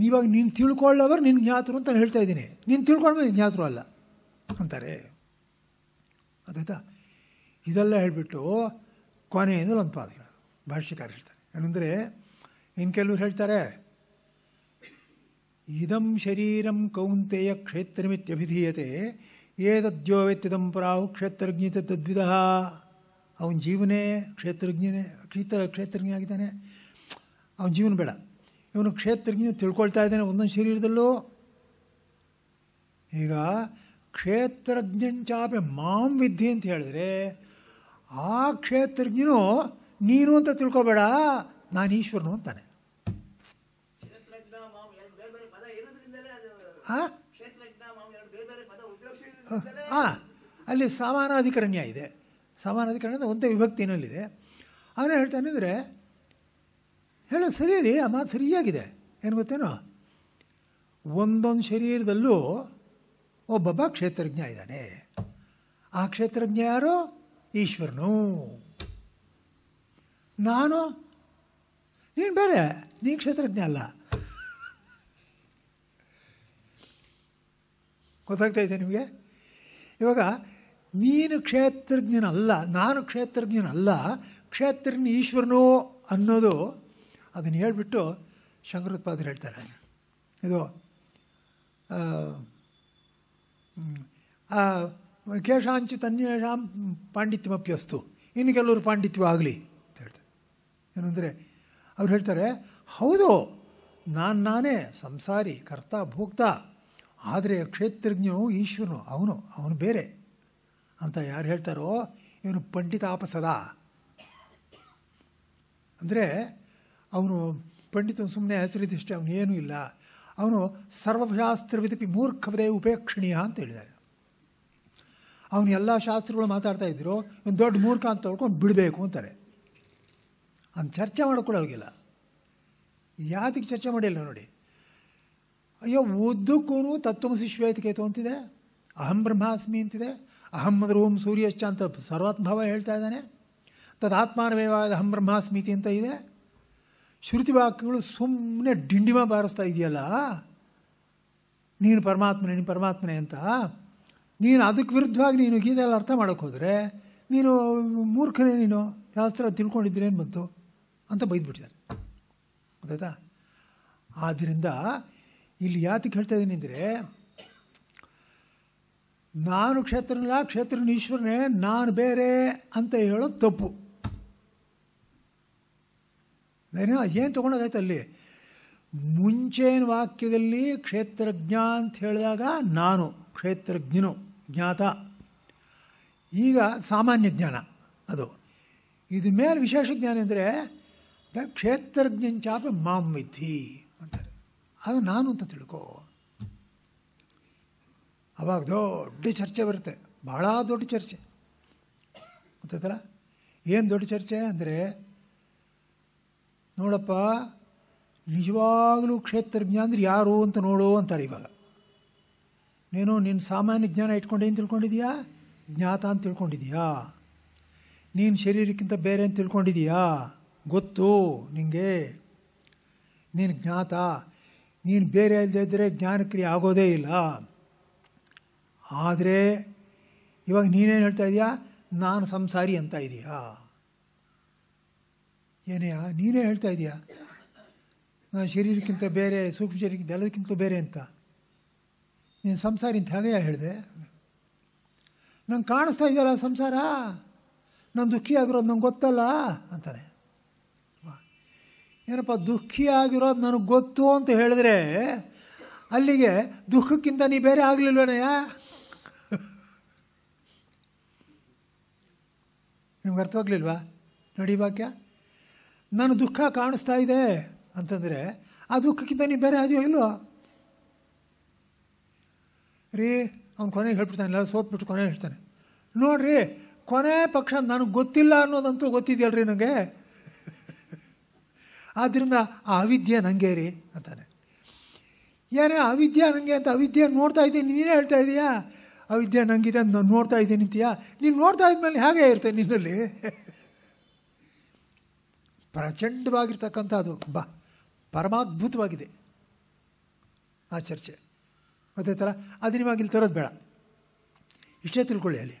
Speaker 1: ನೀವಾಗ ನೀನು ತಿಳ್ಕೊಳ್ಳವರು ನಿನ್ನ ಜ್ಞಾತರು ಅಂತ ಹೇಳ್ತಾ ಇದ್ದೀನಿ ನೀನು ತಿಳ್ಕೊಂಡ್ಮೇಲೆ ಜ್ಞಾತರು ಅಲ್ಲ ಅಂತಾರೆ ಅದಾಯ್ತಾ ಇದೆಲ್ಲ ಹೇಳಿಬಿಟ್ಟು ಕೊನೆಯಿಂದ ಒಂದು ಪಾದ ಹೇಳೋದು ಭಾಷ್ಯಕಾರ ಹೇಳ್ತಾರೆ ಏನಂದರೆ ಇನ್ನು ಕೆಲವರು ಹೇಳ್ತಾರೆ ಇದಂ ಶರೀರಂ ಕೌಂತೆಯ ಕ್ಷೇತ್ರಮಿತ್ಯಭಿಧೀಯತೆ ಏತದ್ಯೋವೆತ್ತಿದಂ ಪ್ರಾವು ಕ್ಷೇತ್ರಜ್ಞತೆ ತದ್ವಿಧ ಅವನ ಜೀವನೇ ಕ್ಷೇತ್ರಜ್ಞನೇ ಕ್ಷೇತ್ರ ಕ್ಷೇತ್ರಜ್ಞ ಆಗಿದ್ದಾನೆ ಅವನ ಜೀವನ ಬೇಡ ಇವನು ಕ್ಷೇತ್ರಜ್ಞ ತಿಳ್ಕೊಳ್ತಾ ಇದ್ದಾನೆ ಒಂದೊಂದು ಶರೀರದಲ್ಲೂ ಈಗ ಕ್ಷೇತ್ರಜ್ಞಂಚಾಪೆ ಮಾಂ ವಿದ್ಯೆ ಅಂತ ಹೇಳಿದ್ರೆ ಆ ಕ್ಷೇತ್ರಜ್ಞನು ನೀನು ಅಂತ ತಿಳ್ಕೊಬೇಡ ನಾನು ಈಶ್ವರನು ಅಂತಾನೆ ಹಾಂ ಅಲ್ಲಿ ಸಮಾನಾಧಿಕರಣ್ಯ ಇದೆ ಸಮಾನಾಧಿಕರಣ ಒಂದೇ ವಿಭಕ್ತಿನಲ್ಲಿದೆ ಅವನೇ ಹೇಳ್ತಾನೆ ಅಂದರೆ ಹೇಳೋದು ಸರಿ ರೀ ಆ ಮಾತು ಸರಿಯಾಗಿದೆ ಏನು ಗೊತ್ತೇನೋ ಒಂದೊಂದು ಶರೀರದಲ್ಲೂ ಒಬ್ಬೊಬ್ಬ ಕ್ಷೇತ್ರಜ್ಞ ಇದ್ದಾನೆ ಆ ಕ್ಷೇತ್ರಜ್ಞ ಯಾರು ಈಶ್ವರನು ನಾನು ನೀನು ಬೇರೆ ನೀನು ಕ್ಷೇತ್ರಜ್ಞ ಅಲ್ಲ ಗೊತ್ತಾಗ್ತಾಯಿದೆ ನಿಮಗೆ ಇವಾಗ ನೀನು ಕ್ಷೇತ್ರಜ್ಞನಲ್ಲ ನಾನು ಕ್ಷೇತ್ರಜ್ಞನಲ್ಲ ಕ್ಷೇತ್ರಜ್ಞ ಈಶ್ವರನು ಅನ್ನೋದು ಅದನ್ನು ಹೇಳಿಬಿಟ್ಟು ಶಂಕರೋತ್ಪಾದರು ಹೇಳ್ತಾರೆ ಇದು ಕೇಶಾಂಚಿತ್ ಅನ್ಯೇಷಾಂ ಪಾಂಡಿತ್ಯಮಪ್ಯಸ್ತು ಇನ್ನು ಕೆಲವರು ಪಾಂಡಿತ್ಯ ಆಗಲಿ ಅಂತ ಹೇಳ್ತಾರೆ ಏನಂದರೆ ಅವ್ರು ಹೇಳ್ತಾರೆ ಹೌದು ನಾನು ನಾನೇ ಸಂಸಾರಿ ಕರ್ತ ಭೋಕ್ತ ಆದರೆ ಕ್ಷೇತ್ರಜ್ಞನು ಈಶ್ವರನು ಅವನು ಅವನು ಬೇರೆ ಅಂತ ಯಾರು ಹೇಳ್ತಾರೋ ಇವನು ಆಪಸದ ಅಂದರೆ ಅವನು ಪಂಡಿತ ಸುಮ್ಮನೆ ಹೆಸರಿದಿಷ್ಟೇ ಅವನು ಇಲ್ಲ ಅವನು ಸರ್ವಶಾಸ್ತ್ರವಿದಪಿ ಮೂರ್ಖವದೇ ಉಪೇಕ್ಷಣೀಯ ಅಂತ ಹೇಳಿದ್ದಾರೆ ಅವನು ಎಲ್ಲ ಶಾಸ್ತ್ರಗಳು ಮಾತಾಡ್ತಾ ಇದ್ರು ಒಂದು ದೊಡ್ಡ ಮೂರ್ಖ ಅಂತ ತೊಳ್ಕೊಂಡು ಬಿಡಬೇಕು ಅಂತಾರೆ ಅಂತ ಚರ್ಚೆ ಹೋಗಿಲ್ಲ ಯಾತಕ್ಕೆ ಚರ್ಚೆ ಮಾಡಿಲ್ಲ ನೋಡಿ ಅಯ್ಯೋ ಉದ್ದಕ್ಕೂ ತತ್ವಮಸಿ ಶ್ವೇತಕೇತು ಅಂತಿದೆ ಅಹಂ ಬ್ರಹ್ಮಾಸ್ಮಿ ಅಂತಿದೆ ಅಹಮ್ಮದ ಓಂ ಸೂರ್ಯಶ್ಚ ಅಂತ ಸರ್ವಾತ್ಮಭಾವ ಹೇಳ್ತಾ ಇದ್ದಾನೆ ತದಾತ್ಮಾನವೇವಾದ ಅಹಂ ಬ್ರಹ್ಮಾಸ್ಮಿತಿ ಅಂತ ಇದೆ ಶ್ರುತಿ ವಾಕ್ಯಗಳು ಸುಮ್ಮನೆ ಡಿಂಡಿಮ ಬಾರಿಸ್ತಾ ಇದೆಯಲ್ಲ ನೀನು ಪರಮಾತ್ಮನೆ ನೀನು ಪರಮಾತ್ಮನೆ ಅಂತ ನೀನು ಅದಕ್ಕೆ ವಿರುದ್ಧವಾಗಿ ನೀನು ಗೀತೆಲ್ಲ ಅರ್ಥ ಮಾಡೋಕ್ಕೆ ಹೋದರೆ ನೀನು ಮೂರ್ಖನೇ ನೀನು ಯಾವ ಥರ ತಿಳ್ಕೊಂಡಿದ್ದೀನೇನು ಬಂತು ಅಂತ ಬೈದ್ಬಿಟ್ಟಿದ್ದಾರೆ ಗೊತ್ತಾಯ್ತಾ ಆದ್ದರಿಂದ ಇಲ್ಲಿ ಯಾತಕ್ಕೆ ಹೇಳ್ತಾ ಇದ್ದೀನಿ ಅಂದರೆ ನಾನು ಕ್ಷೇತ್ರನಲ್ಲ ಕ್ಷೇತ್ರನ ಈಶ್ವರನೇ ನಾನು ಬೇರೆ ಅಂತ ಹೇಳೋದು ತಪ್ಪು ಏನೋ ಏನು ತೊಗೊಂಡೋದಾಯ್ತು ಅಲ್ಲಿ ಮುಂಚೇನ ವಾಕ್ಯದಲ್ಲಿ ಕ್ಷೇತ್ರಜ್ಞ ಅಂತ ಹೇಳಿದಾಗ ನಾನು ಕ್ಷೇತ್ರಜ್ಞನು ಜ್ಞಾತ ಈಗ ಸಾಮಾನ್ಯ ಜ್ಞಾನ ಅದು ಇದು ಮೇಲೆ ವಿಶೇಷ ಜ್ಞಾನ ಅಂದರೆ ದ ಚಾಪ ಮಾಂ ವಿಧಿ ಅಂತಾರೆ ಅದು ನಾನು ಅಂತ ತಿಳ್ಕೋ ಅವಾಗ ದೊಡ್ಡ ಚರ್ಚೆ ಬರುತ್ತೆ ಭಾಳ ದೊಡ್ಡ ಚರ್ಚೆ ಗೊತ್ತಾಯ್ತಲ್ಲ ಏನು ದೊಡ್ಡ ಚರ್ಚೆ ಅಂದರೆ ನೋಡಪ್ಪ ನಿಜವಾಗಲೂ ಕ್ಷೇತ್ರಜ್ಞ ಅಂದ್ರೆ ಯಾರು ಅಂತ ನೋಡು ಅಂತಾರೆ ಇವಾಗ ನೀನು ನಿನ್ನ ಸಾಮಾನ್ಯ ಜ್ಞಾನ ಇಟ್ಕೊಂಡೇನು ತಿಳ್ಕೊಂಡಿದೀಯಾ ಜ್ಞಾತ ಅಂತ ತಿಳ್ಕೊಂಡಿದೀಯಾ ನೀನು ಶರೀರಕ್ಕಿಂತ ಬೇರೆ ಅಂತ ತಿಳ್ಕೊಂಡಿದೀಯಾ ಗೊತ್ತು ನಿನಗೆ ನೀನು ಜ್ಞಾತ ನೀನು ಬೇರೆ ಇಲ್ಲದೇ ಇದ್ದರೆ ಜ್ಞಾನಕ್ರಿಯೆ ಆಗೋದೇ ಇಲ್ಲ ಆದರೆ ಇವಾಗ ನೀನೇನು ಹೇಳ್ತಾ ಇದೆಯಾ ನಾನು ಸಂಸಾರಿ ಅಂತ ಇದೆಯಾ ಏನೇ ನೀನೇ ಹೇಳ್ತಾ ಇದೆಯಾ ನಾನು ಶರೀರಕ್ಕಿಂತ ಬೇರೆ ಸೂಕ್ಷ್ಮ ಶರೀರಕ್ಕಿಂತ ಎಲ್ಲದಕ್ಕಿಂತ ಬೇರೆ ಅಂತ ನೀನು ಸಂಸಾರ ಅಂತ ಹಾಗೆಯಾ ಹೇಳಿದೆ ನಂಗೆ ಕಾಣಿಸ್ತಾ ಇದೆಯಲ್ಲ ಸಂಸಾರ ನಾನು ದುಃಖಿ ಆಗಿರೋದು ನಂಗೆ ಗೊತ್ತಲ್ಲ ಅಂತಾನೆ ಏನಪ್ಪ ದುಃಖಿ ಆಗಿರೋದು ನನಗೆ ಗೊತ್ತು ಅಂತ ಹೇಳಿದ್ರೆ ಅಲ್ಲಿಗೆ ದುಃಖಕ್ಕಿಂತ ನೀ ಬೇರೆ ಆಗಲಿಲ್ವೇನಯ್ಯ ನಿಮ್ಗೆ ಅರ್ಥವಾಗ್ಲಿಲ್ವಾ ನೋಡಿ ವಾಕ್ಯ ನಾನು ದುಃಖ ಕಾಣಿಸ್ತಾ ಇದೆ ಅಂತಂದರೆ ಆ ದುಃಖಕ್ಕಿಂತ ನೀನು ಬೇರೆ ಆದಿಯೋ ಇಲ್ವೋ ರೀ ಅವ್ನು ಕೊನೆಗೆ ಹೇಳ್ಬಿಡ್ತಾನೆ ಎಲ್ಲ ಸೋತ್ಬಿಟ್ಟು ಕೊನೆ ಹೇಳ್ತಾನೆ ನೋಡ್ರಿ ಕೊನೆ ಪಕ್ಷ ನನಗೆ ಗೊತ್ತಿಲ್ಲ ಅನ್ನೋದಂತೂ ಗೊತ್ತಿದೆಯಲ್ರಿ ನನಗೆ ಆದ್ದರಿಂದ ಆ ಅವಿದ್ಯೆ ನನಗೆ ರೀ ಅಂತಾನೆ ಏನೇ ಅವಿದ್ಯೆ ನನಗೆ ಅಂತ ಅವಿದ್ಯೆ ನೋಡ್ತಾ ಇದ್ದೀನಿ ನೀನೇ ಹೇಳ್ತಾ ಇದೀಯಾ ಅವಿದ್ಯೆ ನನಗಿದೆ ಅಂತ ನಾನು ನೋಡ್ತಾ ಇದ್ದೀನಿ ಅಂತೀಯಾ ನೀನು ನೋಡ್ತಾ ಇದ್ಮೇಲೆ ಹೇಗೆ ಇರ್ತೇನೆ ನಿನ್ನಲ್ಲಿ ಅದು ಬ ಪರಮಾದ್ಭುತವಾಗಿದೆ ಆ ಚರ್ಚೆ ಅದೇ ಥರ ಅದು ನಿಮಗೆ ಇಲ್ಲಿ ತರೋದು ಬೇಡ ಇಷ್ಟೇ ತಿಳ್ಕೊಳ್ಳಿ ಅಲ್ಲಿ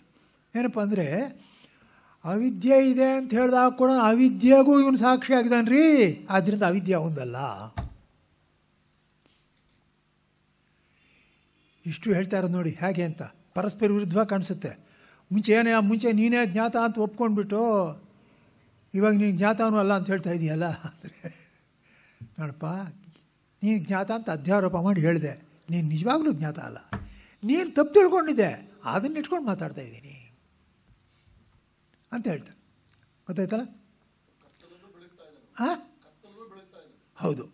Speaker 1: ಏನಪ್ಪ ಅಂದರೆ ಅವಿದ್ಯೆ ಇದೆ ಅಂತ ಹೇಳಿದಾಗ ಕೂಡ ಅವಿದ್ಯೆಗೂ ಇವನು ಸಾಕ್ಷಿ ಆಗಿದ್ದಾನೆ ರೀ ಆದ್ದರಿಂದ ಅವಿದ್ಯೆ ಒಂದಲ್ಲ ಇಷ್ಟು ಹೇಳ್ತಾ ಇರೋದು ನೋಡಿ ಹೇಗೆ ಅಂತ ಪರಸ್ಪರ ವಿರುದ್ಧವಾಗಿ ಕಾಣಿಸುತ್ತೆ ಮುಂಚೆ ಏನೇ ಮುಂಚೆ ನೀನೇ ಜ್ಞಾತ ಅಂತ ಒಪ್ಕೊಂಡ್ಬಿಟ್ಟು ಇವಾಗ ನೀನು ಜ್ಞಾತನೂ ಅಲ್ಲ ಅಂತ ಹೇಳ್ತಾ ಇದೆಯಲ್ಲ ಅಂದರೆ ನೋಡಪ್ಪ ನೀನು ಜ್ಞಾತ ಅಂತ ಅಧ್ಯಾರೋಪ ಮಾಡಿ ಹೇಳಿದೆ ನೀನು ನಿಜವಾಗ್ಲೂ ಜ್ಞಾತ ಅಲ್ಲ ನೀನು ತಪ್ಪು ತಿಳ್ಕೊಂಡಿದ್ದೆ ಅದನ್ನ ಇಟ್ಕೊಂಡು ಮಾತಾಡ್ತಾ ಇದ್ದೀನಿ ಅಂತ ಹೇಳ್ತಾರೆ ಗೊತ್ತಾಯ್ತಲ್ಲ ಹಾಂ ಹೌದು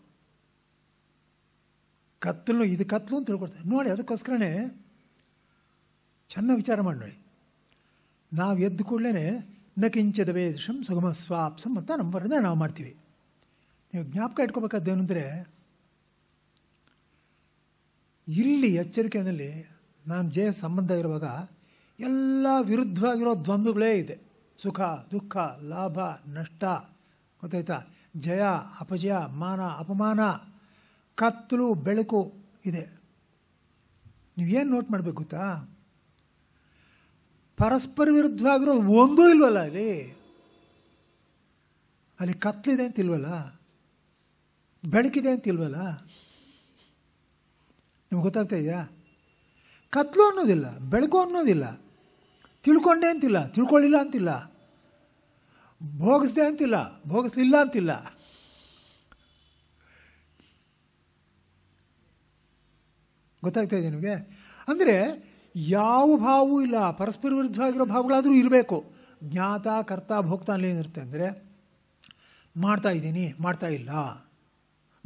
Speaker 1: ಕತ್ತಲು ಇದು ಕತ್ತಲು ಅಂತ ತಿಳ್ಕೊಡ್ತಾರೆ ನೋಡಿ ಅದಕ್ಕೋಸ್ಕರನೇ ಚೆನ್ನಾಗಿ ವಿಚಾರ ಮಾಡಿ ನೋಡಿ ನಾವು ಎದ್ದು ಕೂಡಲೇ ನಕಿಂಚದ ವೇದಶಂ ವೇದೃಶಂ ಸುಗಮ ಸ್ವಾಪ್ಸಂ ಅಂತ ನಮ್ಮ ನಾವು ಮಾಡ್ತೀವಿ ನೀವು ಜ್ಞಾಪಕ ಇಟ್ಕೋಬೇಕಾದೇನೆಂದರೆ ಏನಂದರೆ ಇಲ್ಲಿ ಎಚ್ಚರಿಕೆಯಲ್ಲಿ ನಾನು ಜಯ ಸಂಬಂಧ ಇರುವಾಗ ಎಲ್ಲ ವಿರುದ್ಧವಾಗಿರೋ ದ್ವಂದ್ವಗಳೇ ಇದೆ ಸುಖ ದುಃಖ ಲಾಭ ನಷ್ಟ ಗೊತ್ತಾಯ್ತಾ ಜಯ ಅಪಜಯ ಮಾನ ಅಪಮಾನ ಕತ್ತಲು ಬೆಳಕು ಇದೆ ನೀವೇನು ನೋಟ್ ಮಾಡಬೇಕು ಗೊತ್ತಾ ಪರಸ್ಪರ ವಿರುದ್ಧವಾಗಿರೋದು ಒಂದೂ ಇಲ್ವಲ್ಲ ಅಲ್ಲಿ ಅಲ್ಲಿ ಕತ್ಲಿದೆ ಅಂತಿಲ್ವಲ್ಲ ಬೆಳಕಿದೆ ಅಂತಿಲ್ವಲ್ಲ ನಿಮ್ಗೆ ಗೊತ್ತಾಗ್ತಾ ಇದೆಯಾ ಕತ್ಲು ಅನ್ನೋದಿಲ್ಲ ಬೆಳಕು ಅನ್ನೋದಿಲ್ಲ ತಿಳ್ಕೊಂಡೆ ಅಂತಿಲ್ಲ ತಿಳ್ಕೊಳ್ಳಿಲ್ಲ ಅಂತಿಲ್ಲ ಭೋಗಿಸ್ದೆ ಅಂತಿಲ್ಲ ಭೋಗಿಸ್ಲಿಲ್ಲ ಅಂತಿಲ್ಲ ಗೊತ್ತಾಗ್ತಾ ಇದೆ ನಿಮಗೆ ಅಂದರೆ ಯಾವ ಭಾವೂ ಇಲ್ಲ ಪರಸ್ಪರ ವಿರುದ್ಧವಾಗಿರೋ ಭಾವಗಳಾದರೂ ಇರಬೇಕು ಜ್ಞಾತ ಕರ್ತ ಭೋಗ್ತಾ ಏನಿರುತ್ತೆ ಅಂದರೆ ಮಾಡ್ತಾ ಇದ್ದೀನಿ ಮಾಡ್ತಾ ಇಲ್ಲ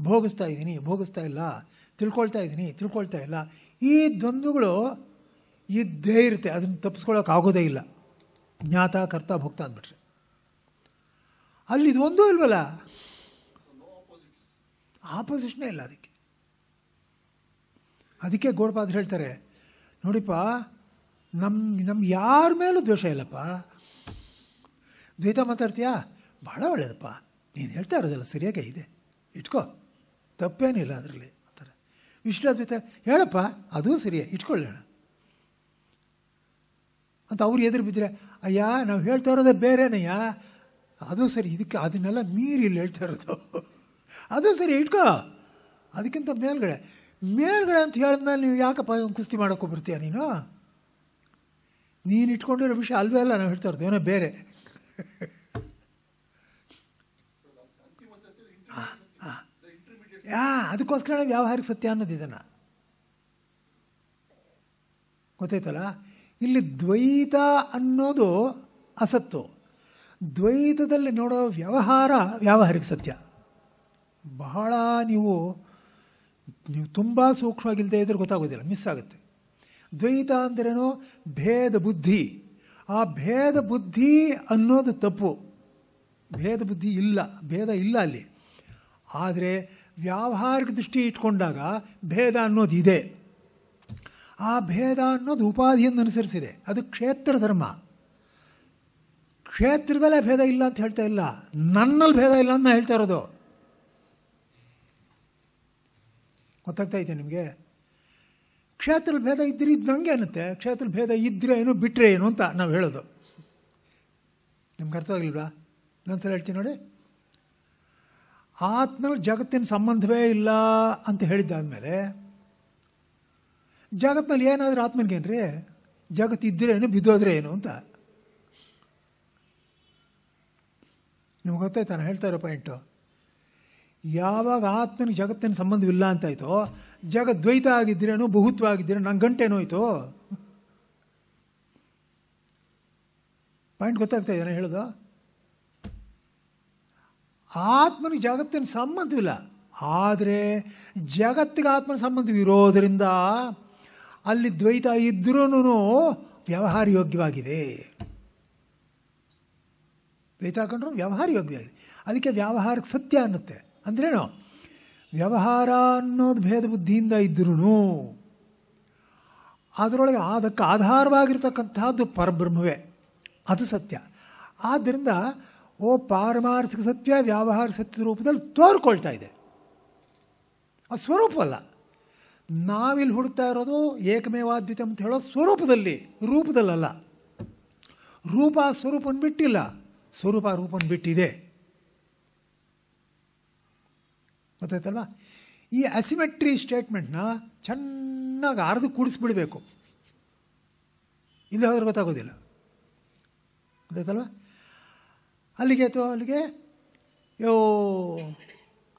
Speaker 1: ಭೋಗಿಸ್ತಾ ಇದ್ದೀನಿ ಭೋಗಿಸ್ತಾ ಇಲ್ಲ ತಿಳ್ಕೊಳ್ತಾ ಇದ್ದೀನಿ ತಿಳ್ಕೊಳ್ತಾ ಇಲ್ಲ ಈ ದ್ವಂದ್ವಗಳು ಇದ್ದೇ ಇರುತ್ತೆ ಅದನ್ನು ತಪ್ಪಿಸ್ಕೊಳ್ಳೋಕ್ಕಾಗೋದೇ ಇಲ್ಲ ಜ್ಞಾತ ಕರ್ತ ಭೋಗ್ತಾ ಅಂದ್ಬಿಟ್ರೆ ಅಲ್ಲಿ ಇದೊಂದೂ ಇಲ್ವಲ್ಲ ಆಪೋಸಿಷನೇ ಇಲ್ಲ ಅದಕ್ಕೆ ಅದಕ್ಕೆ ಗೋಡ್ಪಾದ್ರು ಹೇಳ್ತಾರೆ ನೋಡಿಪ್ಪ ನಮ್ಮ ನಮ್ಮ ಯಾರ ಮೇಲೂ ದ್ವೇಷ ಇಲ್ಲಪ್ಪ ದ್ವೈತ ಮಾತಾಡ್ತೀಯಾ ಭಾಳ ಒಳ್ಳೆಯದಪ್ಪ ನೀನು ಹೇಳ್ತಾ ಇರೋದಲ್ಲ ಸರಿಯಾಗೇ ಇದೆ ಇಟ್ಕೋ ತಪ್ಪೇನಿಲ್ಲ ಅದರಲ್ಲಿ ಅಂತಾರೆ ದ್ವೈತ ಹೇಳಪ್ಪ ಅದೂ ಸರಿಯ ಇಟ್ಕೊಳ್ಳೋಣ ಅಂತ ಅವ್ರು ಎದುರು ಬಿದ್ದರೆ ಅಯ್ಯ ನಾವು ಹೇಳ್ತಾ ಇರೋದೇ ಬೇರೆನಯ್ಯ ಅದು ಸರಿ ಇದಕ್ಕೆ ಅದನ್ನೆಲ್ಲ ಮೀರಿ ಹೇಳ್ತಾ ಇರೋದು ಅದು ಸರಿ ಇಟ್ಕೋ ಅದಕ್ಕಿಂತ ಮೇಲ್ಗಡೆ ಮೇಲ್ಗಡೆ ಅಂತ ಹೇಳಿದ್ಮೇಲೆ ನೀವು ಯಾಕಪ್ಪ ಒಂದು ಕುಸ್ತಿ ಮಾಡೋಕ್ಕೂ ಬರ್ತೀಯ ನೀನು ನೀನು ಇಟ್ಕೊಂಡಿರೋ ವಿಷಯ ಅಲ್ವೇ ಅಲ್ಲ ನಾವು ಹೇಳ್ತಾ ಇರೋದು ಏನೋ ಬೇರೆ ಯಾ ಅದಕ್ಕೋಸ್ಕರ ವ್ಯಾವಹಾರಿಕ ಸತ್ಯ ಅನ್ನೋದು ಇದನ್ನು ಗೊತ್ತಾಯ್ತಲ್ಲ ಇಲ್ಲಿ ದ್ವೈತ ಅನ್ನೋದು ಅಸತ್ತು ದ್ವೈತದಲ್ಲಿ ನೋಡೋ ವ್ಯವಹಾರ ವ್ಯಾವಹಾರಿಕ ಸತ್ಯ ಬಹಳ ನೀವು ನೀವು ತುಂಬ ಸೂಕ್ಷ್ಮವಾಗಿಲ್ಲದೆ ಇದ್ರೆ ಗೊತ್ತಾಗೋದಿಲ್ಲ ಮಿಸ್ ಆಗುತ್ತೆ ದ್ವೈತ ಅಂದ್ರೇನು ಭೇದ ಬುದ್ಧಿ ಆ ಭೇದ ಬುದ್ಧಿ ಅನ್ನೋದು ತಪ್ಪು ಭೇದ ಬುದ್ಧಿ ಇಲ್ಲ ಭೇದ ಇಲ್ಲ ಅಲ್ಲಿ ಆದರೆ ವ್ಯಾವಹಾರಿಕ ದೃಷ್ಟಿ ಇಟ್ಕೊಂಡಾಗ ಭೇದ ಅನ್ನೋದು ಇದೆ ಆ ಭೇದ ಅನ್ನೋದು ಉಪಾಧಿಯನ್ನು ಅನುಸರಿಸಿದೆ ಅದು ಕ್ಷೇತ್ರ ಧರ್ಮ ಕ್ಷೇತ್ರದಲ್ಲೇ ಭೇದ ಇಲ್ಲ ಅಂತ ಹೇಳ್ತಾ ಇಲ್ಲ ನನ್ನಲ್ಲಿ ಭೇದ ಇಲ್ಲ ಅಂತ ಹೇಳ್ತಾ ಇರೋದು ಗೊತ್ತಾಗ್ತಾ ಇದೆ ನಿಮಗೆ ಕ್ಷೇತ್ರ ಭೇದ ಇದ್ದರೆ ಇದು ನಂಗೆ ಅನ್ನುತ್ತೆ ಕ್ಷೇತ್ರ ಭೇದ ಇದ್ದರೆ ಏನು ಬಿಟ್ಟರೆ ಏನು ಅಂತ ನಾವು ಹೇಳೋದು ನಿಮ್ಗೆ ಆಗಲಿಲ್ವಾ ಇನ್ನೊಂದ್ಸಲ ಹೇಳ್ತೀನಿ ನೋಡಿ ಆತ್ಮಲ್ಲಿ ಜಗತ್ತಿನ ಸಂಬಂಧವೇ ಇಲ್ಲ ಅಂತ ಹೇಳಿದ್ದಾದಮೇಲೆ ಜಗತ್ತಿನಲ್ಲಿ ಏನಾದರೂ ಆತ್ಮನಿಗೇನು ರೀ ಇದ್ದರೆ ಏನು ಬಿದ್ದೋದ್ರೆ ಏನು ಅಂತ ನಿಮ್ಗೆ ಗೊತ್ತಾಯ್ತಾನ ಹೇಳ್ತಾ ಇರೋ ಪಾಯಿಂಟು ಯಾವಾಗ ಆತ್ಮನಿಗೆ ಜಗತ್ತಿನ ಸಂಬಂಧವಿಲ್ಲ ಜಗ ದ್ವೈತ ಆಗಿದ್ದೀರೇನೋ ಬಹುತ್ವ ಆಗಿದ್ದೀರ ನಂಗೆ ಗಂಟೆನೋ ಆಯಿತು ಪಾಯಿಂಟ್ ಗೊತ್ತಾಗ್ತಾ ಇದ್ದಾನೆ ಹೇಳೋದು ಆತ್ಮನಿಗೆ ಜಗತ್ತಿನ ಸಂಬಂಧವಿಲ್ಲ ಆದರೆ ಜಗತ್ತಿಗೆ ಆತ್ಮನ ಸಂಬಂಧವಿರೋದ್ರಿಂದ ಅಲ್ಲಿ ದ್ವೈತ ಇದ್ರೂ ವ್ಯವಹಾರ ಯೋಗ್ಯವಾಗಿದೆ ದ್ವೈತ ಹಾಕೊಂಡ್ರು ವ್ಯವಹಾರ ಯೋಗ್ಯವಾಗಿದೆ ಅದಕ್ಕೆ ವ್ಯವಹಾರಕ್ಕೆ ಸತ್ಯ ಅನ್ನುತ್ತೆ ಅಂದ್ರೇನು ವ್ಯವಹಾರ ಅನ್ನೋದು ಭೇದ ಬುದ್ಧಿಯಿಂದ ಇದ್ರೂ ಅದರೊಳಗೆ ಅದಕ್ಕೆ ಆಧಾರವಾಗಿರ್ತಕ್ಕಂಥದ್ದು ಪರಬ್ರಹ್ಮವೇ ಅದು ಸತ್ಯ ಆದ್ದರಿಂದ ಓ ಪಾರಮಾರ್ಥಿಕ ಸತ್ಯ ವ್ಯಾವಹಾರ ಸತ್ಯದ ರೂಪದಲ್ಲಿ ತೋರ್ಕೊಳ್ತಾ ಇದೆ ಆ ಸ್ವರೂಪವಲ್ಲ ನಾವಿಲ್ಲಿ ಹುಡುಕ್ತಾ ಇರೋದು ಏಕಮೇವಾದ್ವಿತ ಅಂತ ಹೇಳೋ ಸ್ವರೂಪದಲ್ಲಿ ರೂಪದಲ್ಲಲ್ಲ ರೂಪ ಸ್ವರೂಪನ ಬಿಟ್ಟಿಲ್ಲ ಸ್ವರೂಪ ರೂಪನ ಬಿಟ್ಟಿದೆ ಗೊತ್ತಾಯ್ತಲ್ವ ಈ ಅಸಿಮೆಟ್ರಿ ಸ್ಟೇಟ್ಮೆಂಟ್ನ ಚೆನ್ನಾಗಿ ಅರ್ದು ಕೂಡಿಸ್ಬಿಡಬೇಕು ಇಲ್ಲಿ ಹೋದ್ರೆ ಗೊತ್ತಾಗೋದಿಲ್ಲ ಗೊತ್ತಾಯ್ತಲ್ವ ಅಲ್ಲಿಗೆ ಅಥವಾ ಅಲ್ಲಿಗೆ ಯೋ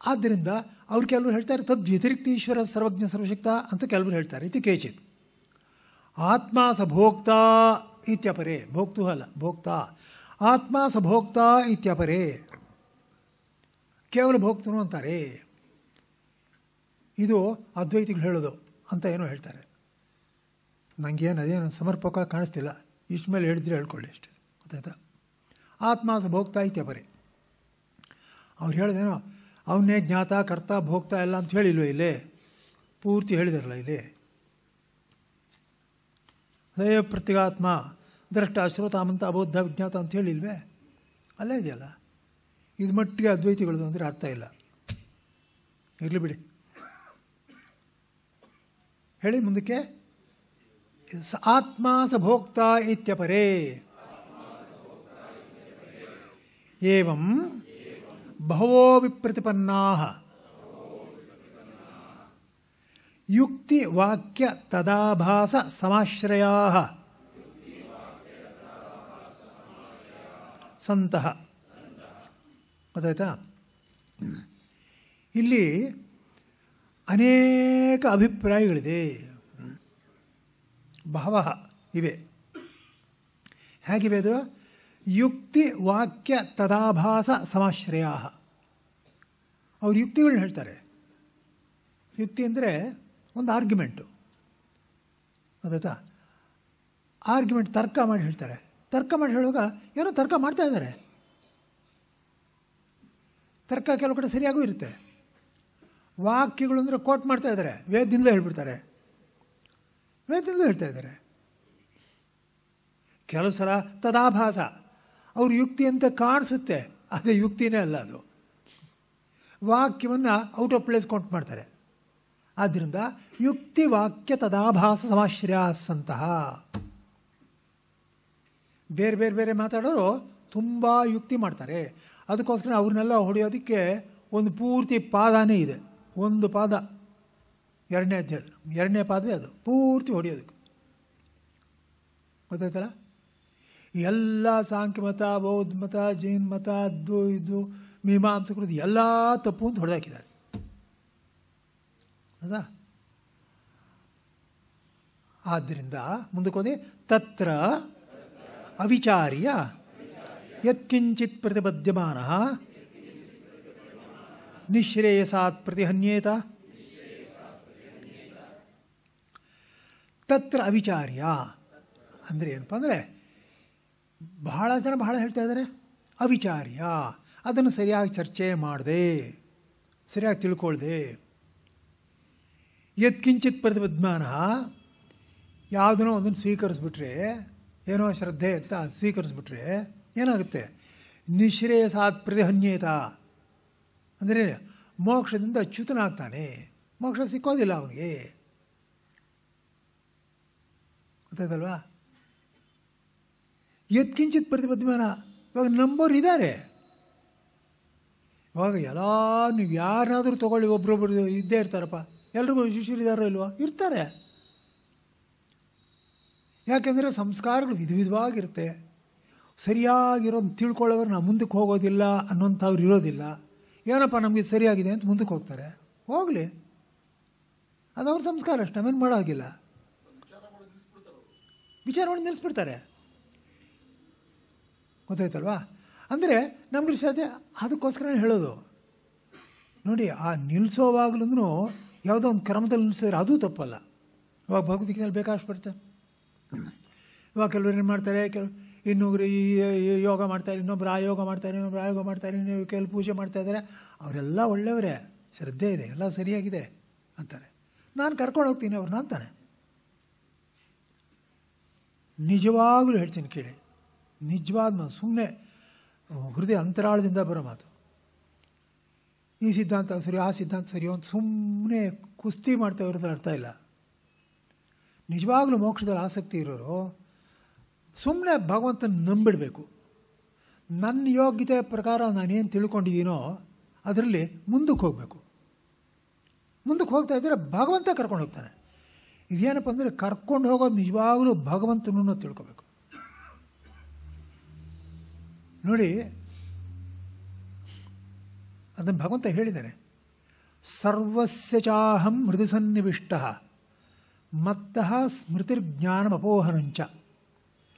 Speaker 1: ಆದ್ದರಿಂದ ಅವ್ರು ಕೆಲವರು ಹೇಳ್ತಾರೆ ತದ್ ವ್ಯತಿರಿಕ್ತ ಈಶ್ವರ ಸರ್ವಜ್ಞ ಸರ್ವಶಕ್ತ ಅಂತ ಕೆಲವರು ಹೇಳ್ತಾರೆ ಇದು ಕೇಚಿತ್ ಆತ್ಮ ಸಭೋಕ್ತ ಇತ್ಯಪರೇ ಭೋಕ್ತು ಅಲ್ಲ ಭೋಕ್ತ ಆತ್ಮ ಸಭೋಕ್ತ ಇತ್ಯಪರೇ ಕೇವಲ ಭೋಕ್ತನು ಅಂತಾರೆ ಇದು ಅದ್ವೈತಿಗಳು ಹೇಳೋದು ಅಂತ ಏನೋ ಹೇಳ್ತಾರೆ ನನಗೇನು ಅದೇನು ಸಮರ್ಪಕ ಕಾಣಿಸ್ತಿಲ್ಲ ಇಷ್ಟು ಮೇಲೆ ಹೇಳಿದ್ರೆ ಹೇಳ್ಕೊಳ್ಳಿ ಇಷ್ಟೇ ಗೊತ್ತಾಯ್ತಾ ಆತ್ಮ ಭೋಗ್ತಾ ಐತೆ ಬರೀ ಅವ್ರು ಹೇಳಿದೇನೋ ಅವನೇ ಜ್ಞಾತ ಕರ್ತ ಭೋಗ್ತಾ ಇಲ್ಲ ಅಂತ ಹೇಳಿಲ್ವ ಇಲ್ಲಿ ಪೂರ್ತಿ ಹೇಳಿದಾರಲ್ಲ ಇಲ್ಲಿ ಅದೇ ಪ್ರತಿಗಾತ್ಮ ದೃಷ್ಟ ಅಶ್ರೋತಾಮಂತ ಅಬೌದ್ಧ ವಿಜ್ಞಾತ ಅಂತ ಹೇಳಿಲ್ವೇ ಅಲ್ಲೇ ಇದೆಯಲ್ಲ ಇದು ಮಟ್ಟಿಗೆ ಅದ್ವೈತಿಗಳದು ಅಂದರೆ ಅರ್ಥ ಇಲ್ಲ ಇರಲಿ ಬಿಡಿ ಹೇಳಿ ಮುಂದಕ್ಕೆ ಆತ್ಮ ಸಭೋಕ್ತ ಇತ್ಯಪರೇ ಏವಂ ಬಹವೋ ವಿಪ್ರತಿಪನ್ನಾ ಯುಕ್ತಿ ವಾಕ್ಯ ತದಾಭಾಸ ಸಮಾಶ್ರಯ ಸಂತ ಗೊತ್ತಾಯ್ತಾ ಇಲ್ಲಿ ಅನೇಕ ಅಭಿಪ್ರಾಯಗಳಿದೆ ಬಹವ ಇವೆ ಹೇಗಿವೆ ಅದು ಯುಕ್ತಿ ವಾಕ್ಯ ತದಾಭಾಸ ಸಮಾಶ್ರಯ ಅವ್ರು ಯುಕ್ತಿಗಳನ್ನ ಹೇಳ್ತಾರೆ ಯುಕ್ತಿ ಅಂದರೆ ಒಂದು ಆರ್ಗ್ಯುಮೆಂಟು ಗೊತ್ತಾಯ್ತಾ ಆರ್ಗ್ಯುಮೆಂಟ್ ತರ್ಕ ಮಾಡಿ ಹೇಳ್ತಾರೆ ತರ್ಕ ಮಾಡಿ ಹೇಳುವಾಗ ಏನೋ ತರ್ಕ ಮಾಡ್ತಾ ಇದ್ದಾರೆ ತರ್ಕ ಕೆಲವು ಕಡೆ ಸರಿಯಾಗೂ ಇರುತ್ತೆ ವಾಕ್ಯಗಳು ಅಂದರೆ ಕೋಟ್ ಮಾಡ್ತಾ ಇದ್ದಾರೆ ವೇದದಿಂದಲೇ ಹೇಳ್ಬಿಡ್ತಾರೆ ವೇದದಿಂದಲೇ ಹೇಳ್ತಾ ಇದ್ದಾರೆ ಕೆಲವು ಸಲ ತದಾಭಾಸ ಅವ್ರ ಯುಕ್ತಿ ಅಂತ ಕಾಣಿಸುತ್ತೆ ಅದೇ ಯುಕ್ತಿನೇ ಅಲ್ಲ ಅದು ವಾಕ್ಯವನ್ನು ಔಟ್ ಆಫ್ ಪ್ಲೇಸ್ ಕೋಟ್ ಮಾಡ್ತಾರೆ ಆದ್ದರಿಂದ ಯುಕ್ತಿ ವಾಕ್ಯ ತದಾಭಾಸ ಸಮಾಶ್ರಯಾಸ್ ಅಂತಹ ಬೇರೆ ಬೇರೆ ಬೇರೆ ಮಾತಾಡೋರು ತುಂಬ ಯುಕ್ತಿ ಮಾಡ್ತಾರೆ ಅದಕ್ಕೋಸ್ಕರ ಅವ್ರನ್ನೆಲ್ಲ ಹೊಡೆಯೋದಕ್ಕೆ ಒಂದು ಪೂರ್ತಿ ಪಾದಾನೇ ಇದೆ ಒಂದು ಪಾದ ಎರಡನೇ ಅಧ್ಯಾಯ ಎರಡನೇ ಪಾದವೇ ಅದು ಪೂರ್ತಿ ಹೊಡೆಯೋದಕ್ಕೆ ಗೊತ್ತಾಯ್ತಲ್ಲ ಎಲ್ಲ ಸಾಂಖ್ಯಮತ ಬೌದ್ಧಮತ ಜೈನ್ ಮತ ಅದು ಇದು ಮೀಮಾಂಸಕೃತಿ ಎಲ್ಲ ತಪ್ಪು ಅಂತ ಹೊಡೆದಾಕಿದ್ದಾರೆ ಹೌದಾ ಆದ್ದರಿಂದ ಮುಂದಕ್ಕೆ ತತ್ರ ಅವಿಚಾರ್ಯ ಯತ್ಕಿಂಚಿತ್ ಪ್ರತಿಬದ್ಯಮಾನ ನಿಶ್ರೇಯಸಾತ್ ಪ್ರತಿಹನ್ಯೇತ ತತ್ರ ಅವಿಚಾರ್ಯ ಅಂದರೆ ಏನಪ್ಪ ಅಂದರೆ ಬಹಳ ಜನ ಬಹಳ ಹೇಳ್ತಾ ಇದ್ದಾರೆ ಅವಿಚಾರ್ಯ ಅದನ್ನು ಸರಿಯಾಗಿ ಚರ್ಚೆ ಮಾಡಿದೆ ಸರಿಯಾಗಿ ತಿಳ್ಕೊಳ್ದೆ ಯತ್ಕಿಂಚಿತ್ ಪ್ರತಿಪದ್ಮಾನ ಯಾವುದನ್ನೋ ಅದನ್ನು ಸ್ವೀಕರಿಸ್ಬಿಟ್ರೆ ಏನೋ ಶ್ರದ್ಧೆ ಅಂತ ಸ್ವೀಕರಿಸ್ಬಿಟ್ರೆ ಏನಾಗುತ್ತೆ ನಿಶ್ರೇಯಸಾತ್ ಪ್ರತಿಹನ್ಯೇತ ಅಂದರೆ ಮೋಕ್ಷದಿಂದ ಅಚ್ಯುತನಾಗ್ತಾನೆ ಮೋಕ್ಷ ಸಿಕ್ಕೋದಿಲ್ಲ ಅವನಿಗೆ ಗೊತ್ತಾಯ್ತಲ್ವಾ ಎತ್ಕಿಂಚಿತ್ ಪ್ರತಿಪದ್ಮಾನ ಇವಾಗ ನಂಬೋರು ಇದ್ದಾರೆ ಇವಾಗ ಎಲ್ಲ ನೀವು ಯಾರನ್ನಾದರೂ ತೊಗೊಳ್ಳಿ ಒಬ್ರೊಬ್ರು ಇದ್ದೇ ಇರ್ತಾರಪ್ಪ ಎಲ್ರಿಗೂ ಇದ್ದಾರೋ ಇಲ್ವಾ ಇರ್ತಾರೆ ಯಾಕೆಂದರೆ ಸಂಸ್ಕಾರಗಳು ವಿಧ ವಿಧವಾಗಿರುತ್ತೆ ಸರಿಯಾಗಿರೋದು ತಿಳ್ಕೊಳ್ಳೋರು ನಾವು ಮುಂದಕ್ಕೆ ಹೋಗೋದಿಲ್ಲ ಅನ್ನೋಂಥವ್ರು ಇರೋದಿಲ್ಲ ಏನಪ್ಪ ನಮಗೆ ಸರಿಯಾಗಿದೆ ಅಂತ ಮುಂದಕ್ಕೆ ಹೋಗ್ತಾರೆ ಹೋಗಲಿ ಅದು ಅವ್ರ ಸಂಸ್ಕಾರ ಅಷ್ಟೇ ಆಮೇಲೆ ಮಾಡೋ ಹಾಗಿಲ್ಲ ವಿಚಾರ ಮಾಡಿ ನಿಲ್ಲಿಸ್ಬಿಡ್ತಾರೆ ಗೊತ್ತಾಯ್ತಲ್ವಾ ಅಂದರೆ ನಮಗೆ ಸಾಧ್ಯ ಅದಕ್ಕೋಸ್ಕರ ಹೇಳೋದು ನೋಡಿ ಆ ನಿಲ್ಲಿಸೋವಾಗ್ಲೂ ಯಾವುದೋ ಒಂದು ಕ್ರಮದಲ್ಲಿ ನಿಲ್ಲಿಸಿದ್ರೆ ಅದು ತಪ್ಪಲ್ಲ ಇವಾಗ ಭಗವದ್ಗೀತೆಯಲ್ಲಿ ಬೇಕಾಷ್ಟು ಬರುತ್ತೆ ಇವಾಗ ಕೆಲವರು ಏನು ಮಾಡ್ತಾರೆ ಕೆಲವು ಇನ್ನೊಬ್ರು ಈ ಯೋಗ ಮಾಡ್ತಾರೆ ಇನ್ನೊಬ್ರು ಆ ಯೋಗ ಮಾಡ್ತಾರೆ ಇನ್ನೊಬ್ರು ಆ ಯೋಗ ಮಾಡ್ತಾರೆ ಇನ್ನೊಬ್ರು ಕೆಲವು ಪೂಜೆ ಮಾಡ್ತಾ ಇದ್ದಾರೆ ಅವರೆಲ್ಲ ಒಳ್ಳೆಯವರೇ ಶ್ರದ್ಧೆ ಇದೆ ಎಲ್ಲ ಸರಿಯಾಗಿದೆ ಅಂತಾರೆ ನಾನು ಕರ್ಕೊಂಡು ಹೋಗ್ತೀನಿ ಅವ್ರನ್ನ ಅಂತಾನೆ ನಿಜವಾಗಲೂ ಹೇಳ್ತೀನಿ ಕೇಳಿ ನಿಜವಾದ ಮಾತು ಸುಮ್ಮನೆ ಹೃದಯ ಅಂತರಾಳದಿಂದ ಬರೋ ಮಾತು ಈ ಸಿದ್ಧಾಂತ ಸರಿ ಆ ಸಿದ್ಧಾಂತ ಸರಿ ಅಂತ ಸುಮ್ಮನೆ ಕುಸ್ತಿ ಮಾಡ್ತಾ ಇರೋದ್ರ ಅರ್ಥ ಇಲ್ಲ ನಿಜವಾಗ್ಲೂ ಮೋಕ್ಷದಲ್ಲಿ ಆಸಕ್ತಿ ಇರೋರು ಸುಮ್ಮನೆ ಭಗವಂತನ ನಂಬಿಡಬೇಕು ನನ್ನ ಯೋಗ್ಯತೆ ಪ್ರಕಾರ ನಾನೇನು ತಿಳ್ಕೊಂಡಿದ್ದೀನೋ ಅದರಲ್ಲಿ ಮುಂದಕ್ಕೆ ಹೋಗಬೇಕು ಮುಂದಕ್ಕೆ ಹೋಗ್ತಾ ಇದ್ದರೆ ಭಗವಂತ ಕರ್ಕೊಂಡು ಹೋಗ್ತಾನೆ ಇದೇನಪ್ಪ ಅಂದರೆ ಕರ್ಕೊಂಡು ಹೋಗೋದು ನಿಜವಾಗಲೂ ಭಗವಂತನೂ ತಿಳ್ಕೊಬೇಕು ನೋಡಿ ಅದನ್ನು ಭಗವಂತ ಹೇಳಿದ್ದಾನೆ ಸರ್ವಸ್ಯ ಚಾಹಂ ಹೃದಯ ಸನ್ನಿವಿಷ್ಟ ಮತ್ತಃ ಸ್ಮೃತಿರ್ಜ್ಞಾನಮಪೋಹನಂಚ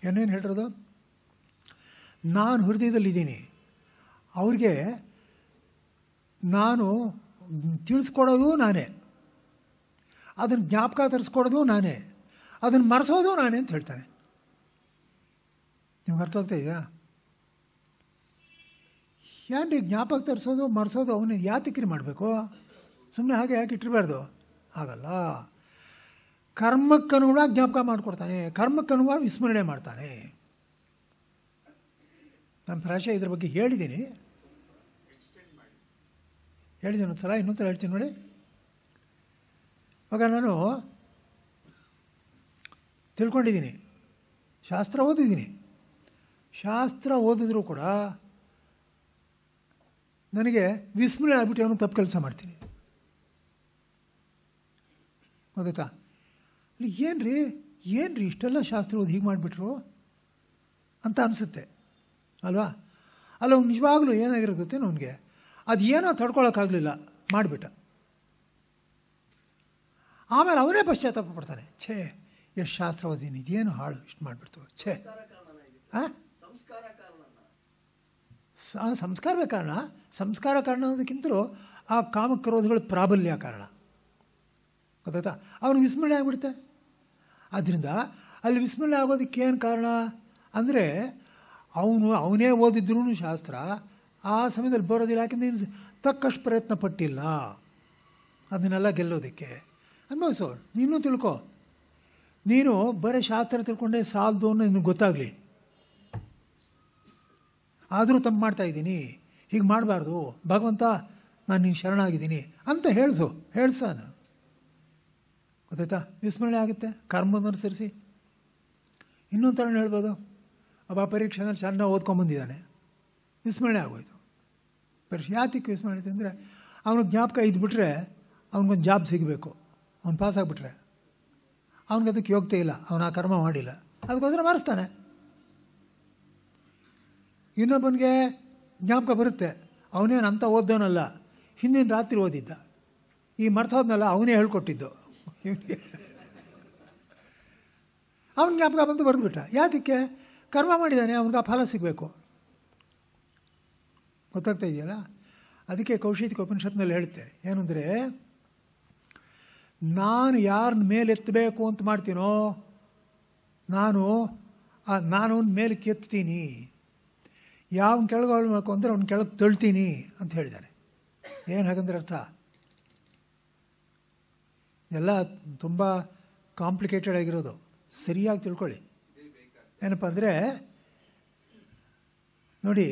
Speaker 1: ಏನೇನು ಹೇಳಿರೋದು ನಾನು ಹೃದಯದಲ್ಲಿದ್ದೀನಿ ಅವ್ರಿಗೆ ನಾನು ತಿಳಿಸ್ಕೊಡೋದು ನಾನೇ ಅದನ್ನು ಜ್ಞಾಪಕ ತರಿಸ್ಕೊಡೋದು ನಾನೇ ಅದನ್ನು ಮರೆಸೋದು ನಾನೇ ಅಂತ ಹೇಳ್ತಾನೆ ನಿಮ್ಗೆ ಅರ್ಥ ಆಗ್ತಾ ಇದೆಯಾ ಜ್ಞಾಪಕ ತರಿಸೋದು ಮರೆಸೋದು ಅವನಿಗೆ ಯಾತಕ್ಕಿರಿ ಮಾಡಬೇಕು ಸುಮ್ಮನೆ ಹಾಗೆ ಯಾಕೆ ಇಟ್ಟಿರಬಾರ್ದು ಆಗಲ್ಲ ಕರ್ಮಕ್ಕನುಗುಣ ಜ್ಞಾಪಕ ಮಾಡಿಕೊಡ್ತಾನೆ ಕರ್ಮಕ್ಕನುಗುಣ ವಿಸ್ಮರಣೆ ಮಾಡ್ತಾನೆ ನಾನು ಪ್ರಾಶಃ ಇದ್ರ ಬಗ್ಗೆ ಹೇಳಿದ್ದೀನಿ ಹೇಳಿದ್ದೀನಿ ಒಂದು ಸಲ ಇನ್ನೊಂದು ಸಲ ಹೇಳ್ತೀನಿ ನೋಡಿ ಆಗ ನಾನು ತಿಳ್ಕೊಂಡಿದ್ದೀನಿ ಶಾಸ್ತ್ರ ಓದಿದ್ದೀನಿ ಶಾಸ್ತ್ರ ಓದಿದ್ರೂ ಕೂಡ ನನಗೆ ವಿಸ್ಮರಣೆ ಆಗ್ಬಿಟ್ಟು ಅವನು ತಪ್ಪು ಕೆಲಸ ಮಾಡ್ತೀನಿ ಗೊತ್ತಾಯ್ತಾ ಏನು ರೀ ಏನು ರೀ ಇಷ್ಟೆಲ್ಲ ಶಾಸ್ತ್ರ ಓದಿ ಹೀಗೆ ಮಾಡಿಬಿಟ್ರು ಅಂತ ಅನಿಸುತ್ತೆ ಅಲ್ವಾ ಅಲ್ಲ ಅವ್ನು ನಿಜವಾಗ್ಲೂ ಏನಾಗಿರುತ್ತೆ ಅವನಿಗೆ ಅದು ಏನೋ ತಡ್ಕೊಳೋಕ್ಕಾಗಲಿಲ್ಲ ಮಾಡಿಬಿಟ್ಟ ಆಮೇಲೆ ಅವನೇ ಪಶ್ಚಾತ್ತಾಪ ಪಡ್ತಾನೆ ಛೇ ಎಷ್ಟು ಶಾಸ್ತ್ರ ಓದೀನಿ ಇದೇನು ಹಾಳು ಇಷ್ಟು ಮಾಡಿಬಿಡ್ತು ಛೇ ಹಾಂ ಸಂಸ್ಕಾರವೇ ಕಾರಣ ಸಂಸ್ಕಾರ ಕಾರಣ ಅನ್ನೋದಕ್ಕಿಂತಲೂ ಆ ಕಾಮಕ್ರೋಧಗಳು ಪ್ರಾಬಲ್ಯ ಕಾರಣ ಗೊತ್ತಾಯ್ತಾ ಅವ್ನಿಗೆ ವಿಸ್ಮರಣೆ ಆಗ್ಬಿಡುತ್ತೆ ಆದ್ದರಿಂದ ಅಲ್ಲಿ ವಿಸ್ಮರಣೆ ಆಗೋದಕ್ಕೆ ಏನು ಕಾರಣ ಅಂದರೆ ಅವನು ಅವನೇ ಓದಿದ್ರೂ ಶಾಸ್ತ್ರ ಆ ಸಮಯದಲ್ಲಿ ಬರೋದಿಲ್ಲ ಯಾಕೆಂದರೆ ನೀನು ತಕ್ಕಷ್ಟು ಪ್ರಯತ್ನ ಪಟ್ಟಿಲ್ಲ ಅದನ್ನೆಲ್ಲ ಗೆಲ್ಲೋದಕ್ಕೆ ಸರ್ ನೀನು ತಿಳ್ಕೊ ನೀನು ಬರೀ ಶಾಸ್ತ್ರ ತಿಳ್ಕೊಂಡೆ ಸಾಲದು ಅನ್ನೋ ನಿನಗೆ ಗೊತ್ತಾಗಲಿ ಆದರೂ ಮಾಡ್ತಾ ಮಾಡ್ತಾಯಿದ್ದೀನಿ ಹೀಗೆ ಮಾಡಬಾರ್ದು ಭಗವಂತ ನಾನು ನೀನು ಶರಣಾಗಿದ್ದೀನಿ ಅಂತ ಹೇಳಿಸು ನಾನು ಗೊತ್ತಾಯ್ತಾ ವಿಸ್ಮರಣೆ ಆಗುತ್ತೆ ಅನುಸರಿಸಿ ಇನ್ನೊಂದು ಥರ ಹೇಳ್ಬೋದು ಅಬ್ಬ ಪರೀಕ್ಷೆನಲ್ಲಿ ಚೆಂದ ಓದ್ಕೊಂಬಂದಿದ್ದಾನೆ ವಿಸ್ಮರಣೆ ಆಗೋಯ್ತು ಪರೀಕ್ಷೆ ಯಾತಕ್ಕೆ ವಿಸ್ಮರಣೆ ಅಂದರೆ ಅವನು ಜ್ಞಾಪಕ ಇದ್ಬಿಟ್ರೆ ಅವ್ನಿಗೊಂದು ಜಾಬ್ ಸಿಗಬೇಕು ಅವ್ನು ಅವ್ನಿಗೆ ಅದಕ್ಕೆ ಯೋಗ್ಯತೆ ಇಲ್ಲ ಅವನು ಆ ಕರ್ಮ ಮಾಡಿಲ್ಲ ಅದಕ್ಕೋಸ್ಕರ ಮಾರಿಸ್ತಾನೆ ಇನ್ನೊಬ್ಬನಿಗೆ ಜ್ಞಾಪಕ ಬರುತ್ತೆ ಅವನೇನು ಅಂತ ಓದ್ದವನಲ್ಲ ಹಿಂದಿನ ರಾತ್ರಿ ಓದಿದ್ದ ಈ ಮರ್ತೋದ್ನಲ್ಲ ಅವನೇ ಹೇಳ್ಕೊಟ್ಟಿದ್ದು ಅವನ ಜ್ಞಾಪಕ ಬಂದು ಬರೆದುಬಿಟ್ಟ ಯಾತಕ್ಕೆ ಕರ್ಮ ಮಾಡಿದ್ದಾನೆ ಅವನಿಗೆ ಆ ಫಲ ಸಿಗಬೇಕು ಗೊತ್ತಾಗ್ತಾ ಇದೆಯಲ್ಲ ಅದಕ್ಕೆ ಕೌಶಿಕ ಉಪನಿಷತ್ನಲ್ಲಿ ಹೇಳುತ್ತೆ ಏನಂದರೆ ನಾನು ಯಾರನ್ನ ಮೇಲೆತ್ತಬೇಕು ಅಂತ ಮಾಡ್ತೀನೋ ನಾನು ನಾನು ಅವನ ಮೇಲೆ ಕೆತ್ತೀನಿ ಯಾವ ಕೆಳಗೆ ಮಾಡಬೇಕು ಅಂದರೆ ಅವ್ನ ಕೆಳಗೆ ತಳ್ತೀನಿ ಅಂತ ಹೇಳಿದ್ದಾರೆ ಏನು ಹಾಗಂದ್ರೆ ಅರ್ಥ ಎಲ್ಲ ತುಂಬ ಕಾಂಪ್ಲಿಕೇಟೆಡ್ ಆಗಿರೋದು ಸರಿಯಾಗಿ ತಿಳ್ಕೊಳ್ಳಿ ಏನಪ್ಪ ಅಂದರೆ ನೋಡಿ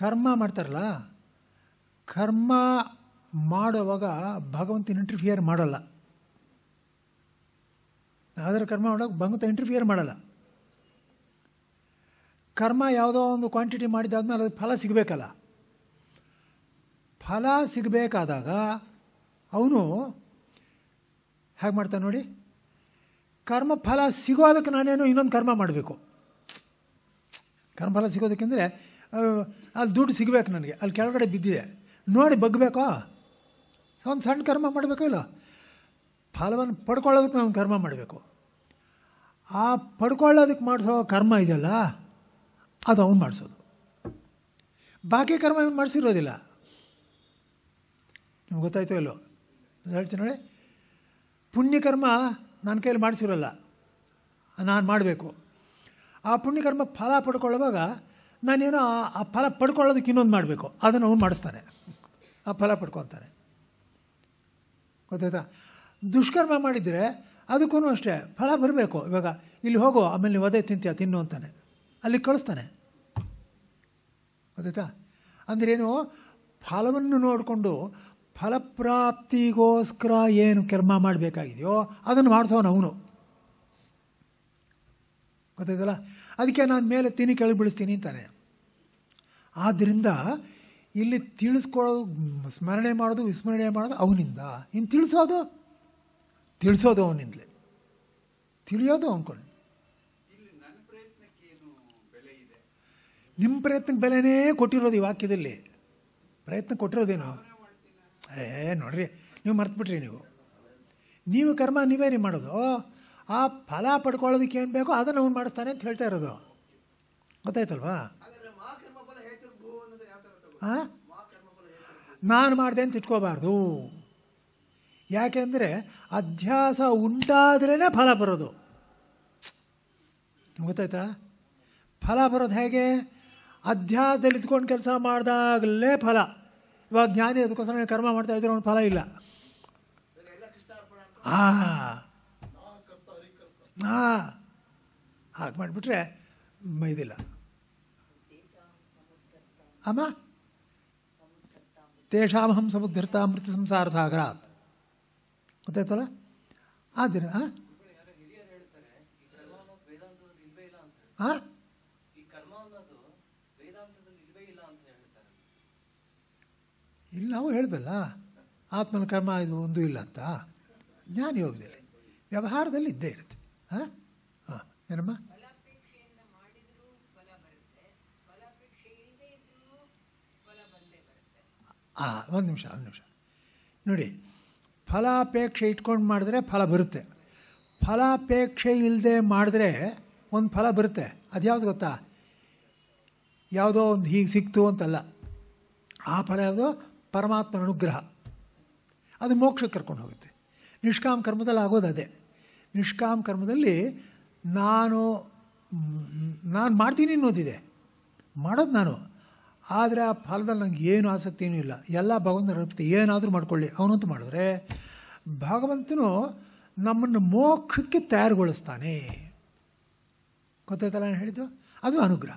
Speaker 1: ಕರ್ಮ ಮಾಡ್ತಾರಲ್ಲ ಕರ್ಮ ಮಾಡುವಾಗ ಭಗವಂತ ಇಂಟರ್ಫಿಯರ್ ಮಾಡಲ್ಲ ಆದರೆ ಕರ್ಮ ಮಾಡೋಕೆ ಭಗವಂತ ಇಂಟರ್ಫಿಯರ್ ಮಾಡಲ್ಲ ಕರ್ಮ ಯಾವುದೋ ಒಂದು ಕ್ವಾಂಟಿಟಿ ಮಾಡಿದಾದ್ಮೇಲೆ ಅದು ಫಲ ಸಿಗಬೇಕಲ್ಲ ಫಲ ಸಿಗಬೇಕಾದಾಗ ಅವನು ಹೇಗೆ ಮಾಡ್ತಾನೆ ನೋಡಿ ಕರ್ಮ ಫಲ ಸಿಗೋದಕ್ಕೆ ನಾನೇನು ಇನ್ನೊಂದು ಕರ್ಮ ಮಾಡಬೇಕು ಕರ್ಮಫಲ ಸಿಗೋದಕ್ಕೆಂದರೆ ಅಲ್ಲಿ ದುಡ್ಡು ಸಿಗಬೇಕು ನನಗೆ ಅಲ್ಲಿ ಕೆಳಗಡೆ ಬಿದ್ದಿದೆ ನೋಡಿ ಬಗ್ಬೇಕೋ ಒಂದು ಸಣ್ಣ ಕರ್ಮ ಮಾಡಬೇಕೋ ಇಲ್ಲ ಫಲವನ್ನು ಪಡ್ಕೊಳ್ಳೋದಕ್ಕೆ ನಾನು ಕರ್ಮ ಮಾಡಬೇಕು ಆ ಪಡ್ಕೊಳ್ಳೋದಕ್ಕೆ ಮಾಡಿಸೋ ಕರ್ಮ ಇದೆಯಲ್ಲ ಅದು ಅವನು ಮಾಡಿಸೋದು ಬಾಕಿ ಕರ್ಮ ಇವನು ಮಾಡಿಸಿರೋದಿಲ್ಲ ನಿಮ್ಗೆ ಗೊತ್ತಾಯ್ತೋ ಇಲ್ಲೋ ಹೇಳ್ತೀನಿ ನೋಡಿ ಪುಣ್ಯಕರ್ಮ ನನ್ನ ಕೈಯಲ್ಲಿ ಮಾಡಿಸಿರಲ್ಲ ನಾನು ಮಾಡಬೇಕು ಆ ಪುಣ್ಯಕರ್ಮ ಫಲ ಪಡ್ಕೊಳ್ಳುವಾಗ ನಾನೇನೋ ಆ ಫಲ ಪಡ್ಕೊಳ್ಳೋದಕ್ಕೆ ಇನ್ನೊಂದು ಮಾಡಬೇಕು ಅದನ್ನು ಅವನು ಮಾಡಿಸ್ತಾನೆ ಆ ಫಲ ಪಡ್ಕೊತಾನೆ ಗೊತ್ತಾಯ್ತಾ ದುಷ್ಕರ್ಮ ಮಾಡಿದರೆ ಅದಕ್ಕೂ ಅಷ್ಟೇ ಫಲ ಬರಬೇಕು ಇವಾಗ ಇಲ್ಲಿ ಹೋಗೋ ಆಮೇಲೆ ನೀವು ಅದೇ ತಿಂತೀಯ ತಿನ್ನು ಅಂತಾನೆ ಅಲ್ಲಿ ಕಳಿಸ್ತಾನೆ ಗೊತ್ತಾಯ್ತಾ ಅಂದ್ರೇನು ಫಲವನ್ನು ನೋಡಿಕೊಂಡು ಫಲಪ್ರಾಪ್ತಿಗೋಸ್ಕರ ಏನು ಕರ್ಮ ಮಾಡಬೇಕಾಗಿದೆಯೋ ಅದನ್ನು ಮಾಡಿಸೋನು ಅವನು ಗೊತ್ತಾಯ್ತಲ್ಲ ಅದಕ್ಕೆ ನಾನು ಮೇಲೆ ತಿನ್ನಿ ಕೆಳಗೆ ಬೀಳಿಸ್ತೀನಿ ಅಂತಾನೆ ಆದ್ದರಿಂದ ಇಲ್ಲಿ ತಿಳಿಸ್ಕೊಳ್ಳೋದು ಸ್ಮರಣೆ ಮಾಡೋದು ವಿಸ್ಮರಣೆ ಮಾಡೋದು ಅವನಿಂದ ಇನ್ನು ತಿಳಿಸೋದು ತಿಳಿಸೋದು ಅವನಿಂದಲೇ ತಿಳಿಯೋದು ಅವನ್ಕೊಂಡು ನಿಮ್ಮ ಪ್ರಯತ್ನಕ್ಕೆ ಬೆಲೆನೇ ಕೊಟ್ಟಿರೋದು ಈ ವಾಕ್ಯದಲ್ಲಿ ಪ್ರಯತ್ನ ಕೊಟ್ಟಿರೋದೇನು ಏ ನೋಡ್ರಿ ನೀವು ಮರ್ತುಬಿಟ್ರಿ ನೀವು ನೀವು ಕರ್ಮ ನೀವೇನೇ ಮಾಡೋದು ಆ ಫಲ ಪಡ್ಕೊಳ್ಳೋದಕ್ಕೆ ಏನು ಬೇಕೋ ಅದನ್ನು ಅವ್ನು ಮಾಡಿಸ್ತಾನೆ ಅಂತ ಹೇಳ್ತಾ ಇರೋದು ಗೊತ್ತಾಯ್ತಲ್ವಾ ಹಾಂ ನಾನು ಮಾಡಿದೆ ಅಂತ ಇಟ್ಕೋಬಾರ್ದು ಯಾಕೆಂದರೆ ಅಧ್ಯಾಸ ಉಂಟಾದ್ರೇ ಫಲ ಬರೋದು ಗೊತ್ತಾಯ್ತಾ ಫಲ ಬರೋದು ಹೇಗೆ ಅಧ್ಯಾಸದಲ್ಲಿ ಇದ್ಕೊಂಡು ಕೆಲಸ ಮಾಡಿದಾಗಲೇ ಫಲ ಇವಾಗ ಜ್ಞಾನಿ ಅದಕ್ಕೋಸ್ಕರ ಕರ್ಮ ಮಾಡ್ತಾ ಇದ್ರೆ ಅವನು ಫಲ ಇಲ್ಲ ಹಾಂ ಹಾಂ ಹಾಗೆ ಮಾಡಿಬಿಟ್ರೆ ಇದಿಲ್ಲ ಅಮ್ಮ ತೇಷಾಮಹಂ ಸಮುದ್ರತ ಮೃತ ಸಂಸಾರ ಸಾಗರಾತ್ ಗೊತ್ತಾಯ್ತಲ್ಲ ಆ ದಿನ ಹಾಂ ಹಾಂ ಇಲ್ಲಿ ನಾವು ಹೇಳ್ದಲ್ಲ ಆತ್ಮನ ಕರ್ಮ ಇದು ಒಂದು ಇಲ್ಲ ಅಂತ ಜ್ಞಾನ ಯೋಗದಲ್ಲಿ ವ್ಯವಹಾರದಲ್ಲಿ ಇದ್ದೇ ಇರುತ್ತೆ ಹಾಂ ಹಾಂ ಏನಮ್ಮ ಹಾಂ ಒಂದು ನಿಮಿಷ ಒಂದು ನಿಮಿಷ ನೋಡಿ ಫಲಾಪೇಕ್ಷೆ ಇಟ್ಕೊಂಡು ಮಾಡಿದ್ರೆ ಫಲ ಬರುತ್ತೆ ಫಲಾಪೇಕ್ಷೆ ಇಲ್ಲದೆ ಮಾಡಿದ್ರೆ ಒಂದು ಫಲ ಬರುತ್ತೆ ಅದು ಯಾವುದು ಗೊತ್ತಾ ಯಾವುದೋ ಒಂದು ಹೀಗೆ ಸಿಕ್ತು ಅಂತಲ್ಲ ಆ ಫಲ ಯಾವುದೋ ಪರಮಾತ್ಮನ ಅನುಗ್ರಹ ಅದು ಮೋಕ್ಷಕ್ಕೆ ಕರ್ಕೊಂಡು ಹೋಗುತ್ತೆ ನಿಷ್ಕಾಮ ಕರ್ಮದಲ್ಲಿ ಆಗೋದು ಅದೇ ನಿಷ್ಕಾಮ ಕರ್ಮದಲ್ಲಿ ನಾನು ನಾನು ಮಾಡ್ತೀನಿ ಅನ್ನೋದಿದೆ ಮಾಡೋದು ನಾನು ಆದರೆ ಆ ಫಲದಲ್ಲಿ ನನಗೆ ಏನು ಆಸಕ್ತಿಯೂ ಇಲ್ಲ ಎಲ್ಲ ಭಗವಂತನ ಏನಾದರೂ ಮಾಡ್ಕೊಳ್ಳಿ ಅವನಂತೂ ಮಾಡಿದ್ರೆ ಭಗವಂತನು ನಮ್ಮನ್ನು ಮೋಕ್ಷಕ್ಕೆ ತಯಾರುಗೊಳಿಸ್ತಾನೆ ಗೊತ್ತಾಯ್ತಲ್ಲ ನಾನು ಹೇಳಿದ್ದು ಅದು ಅನುಗ್ರಹ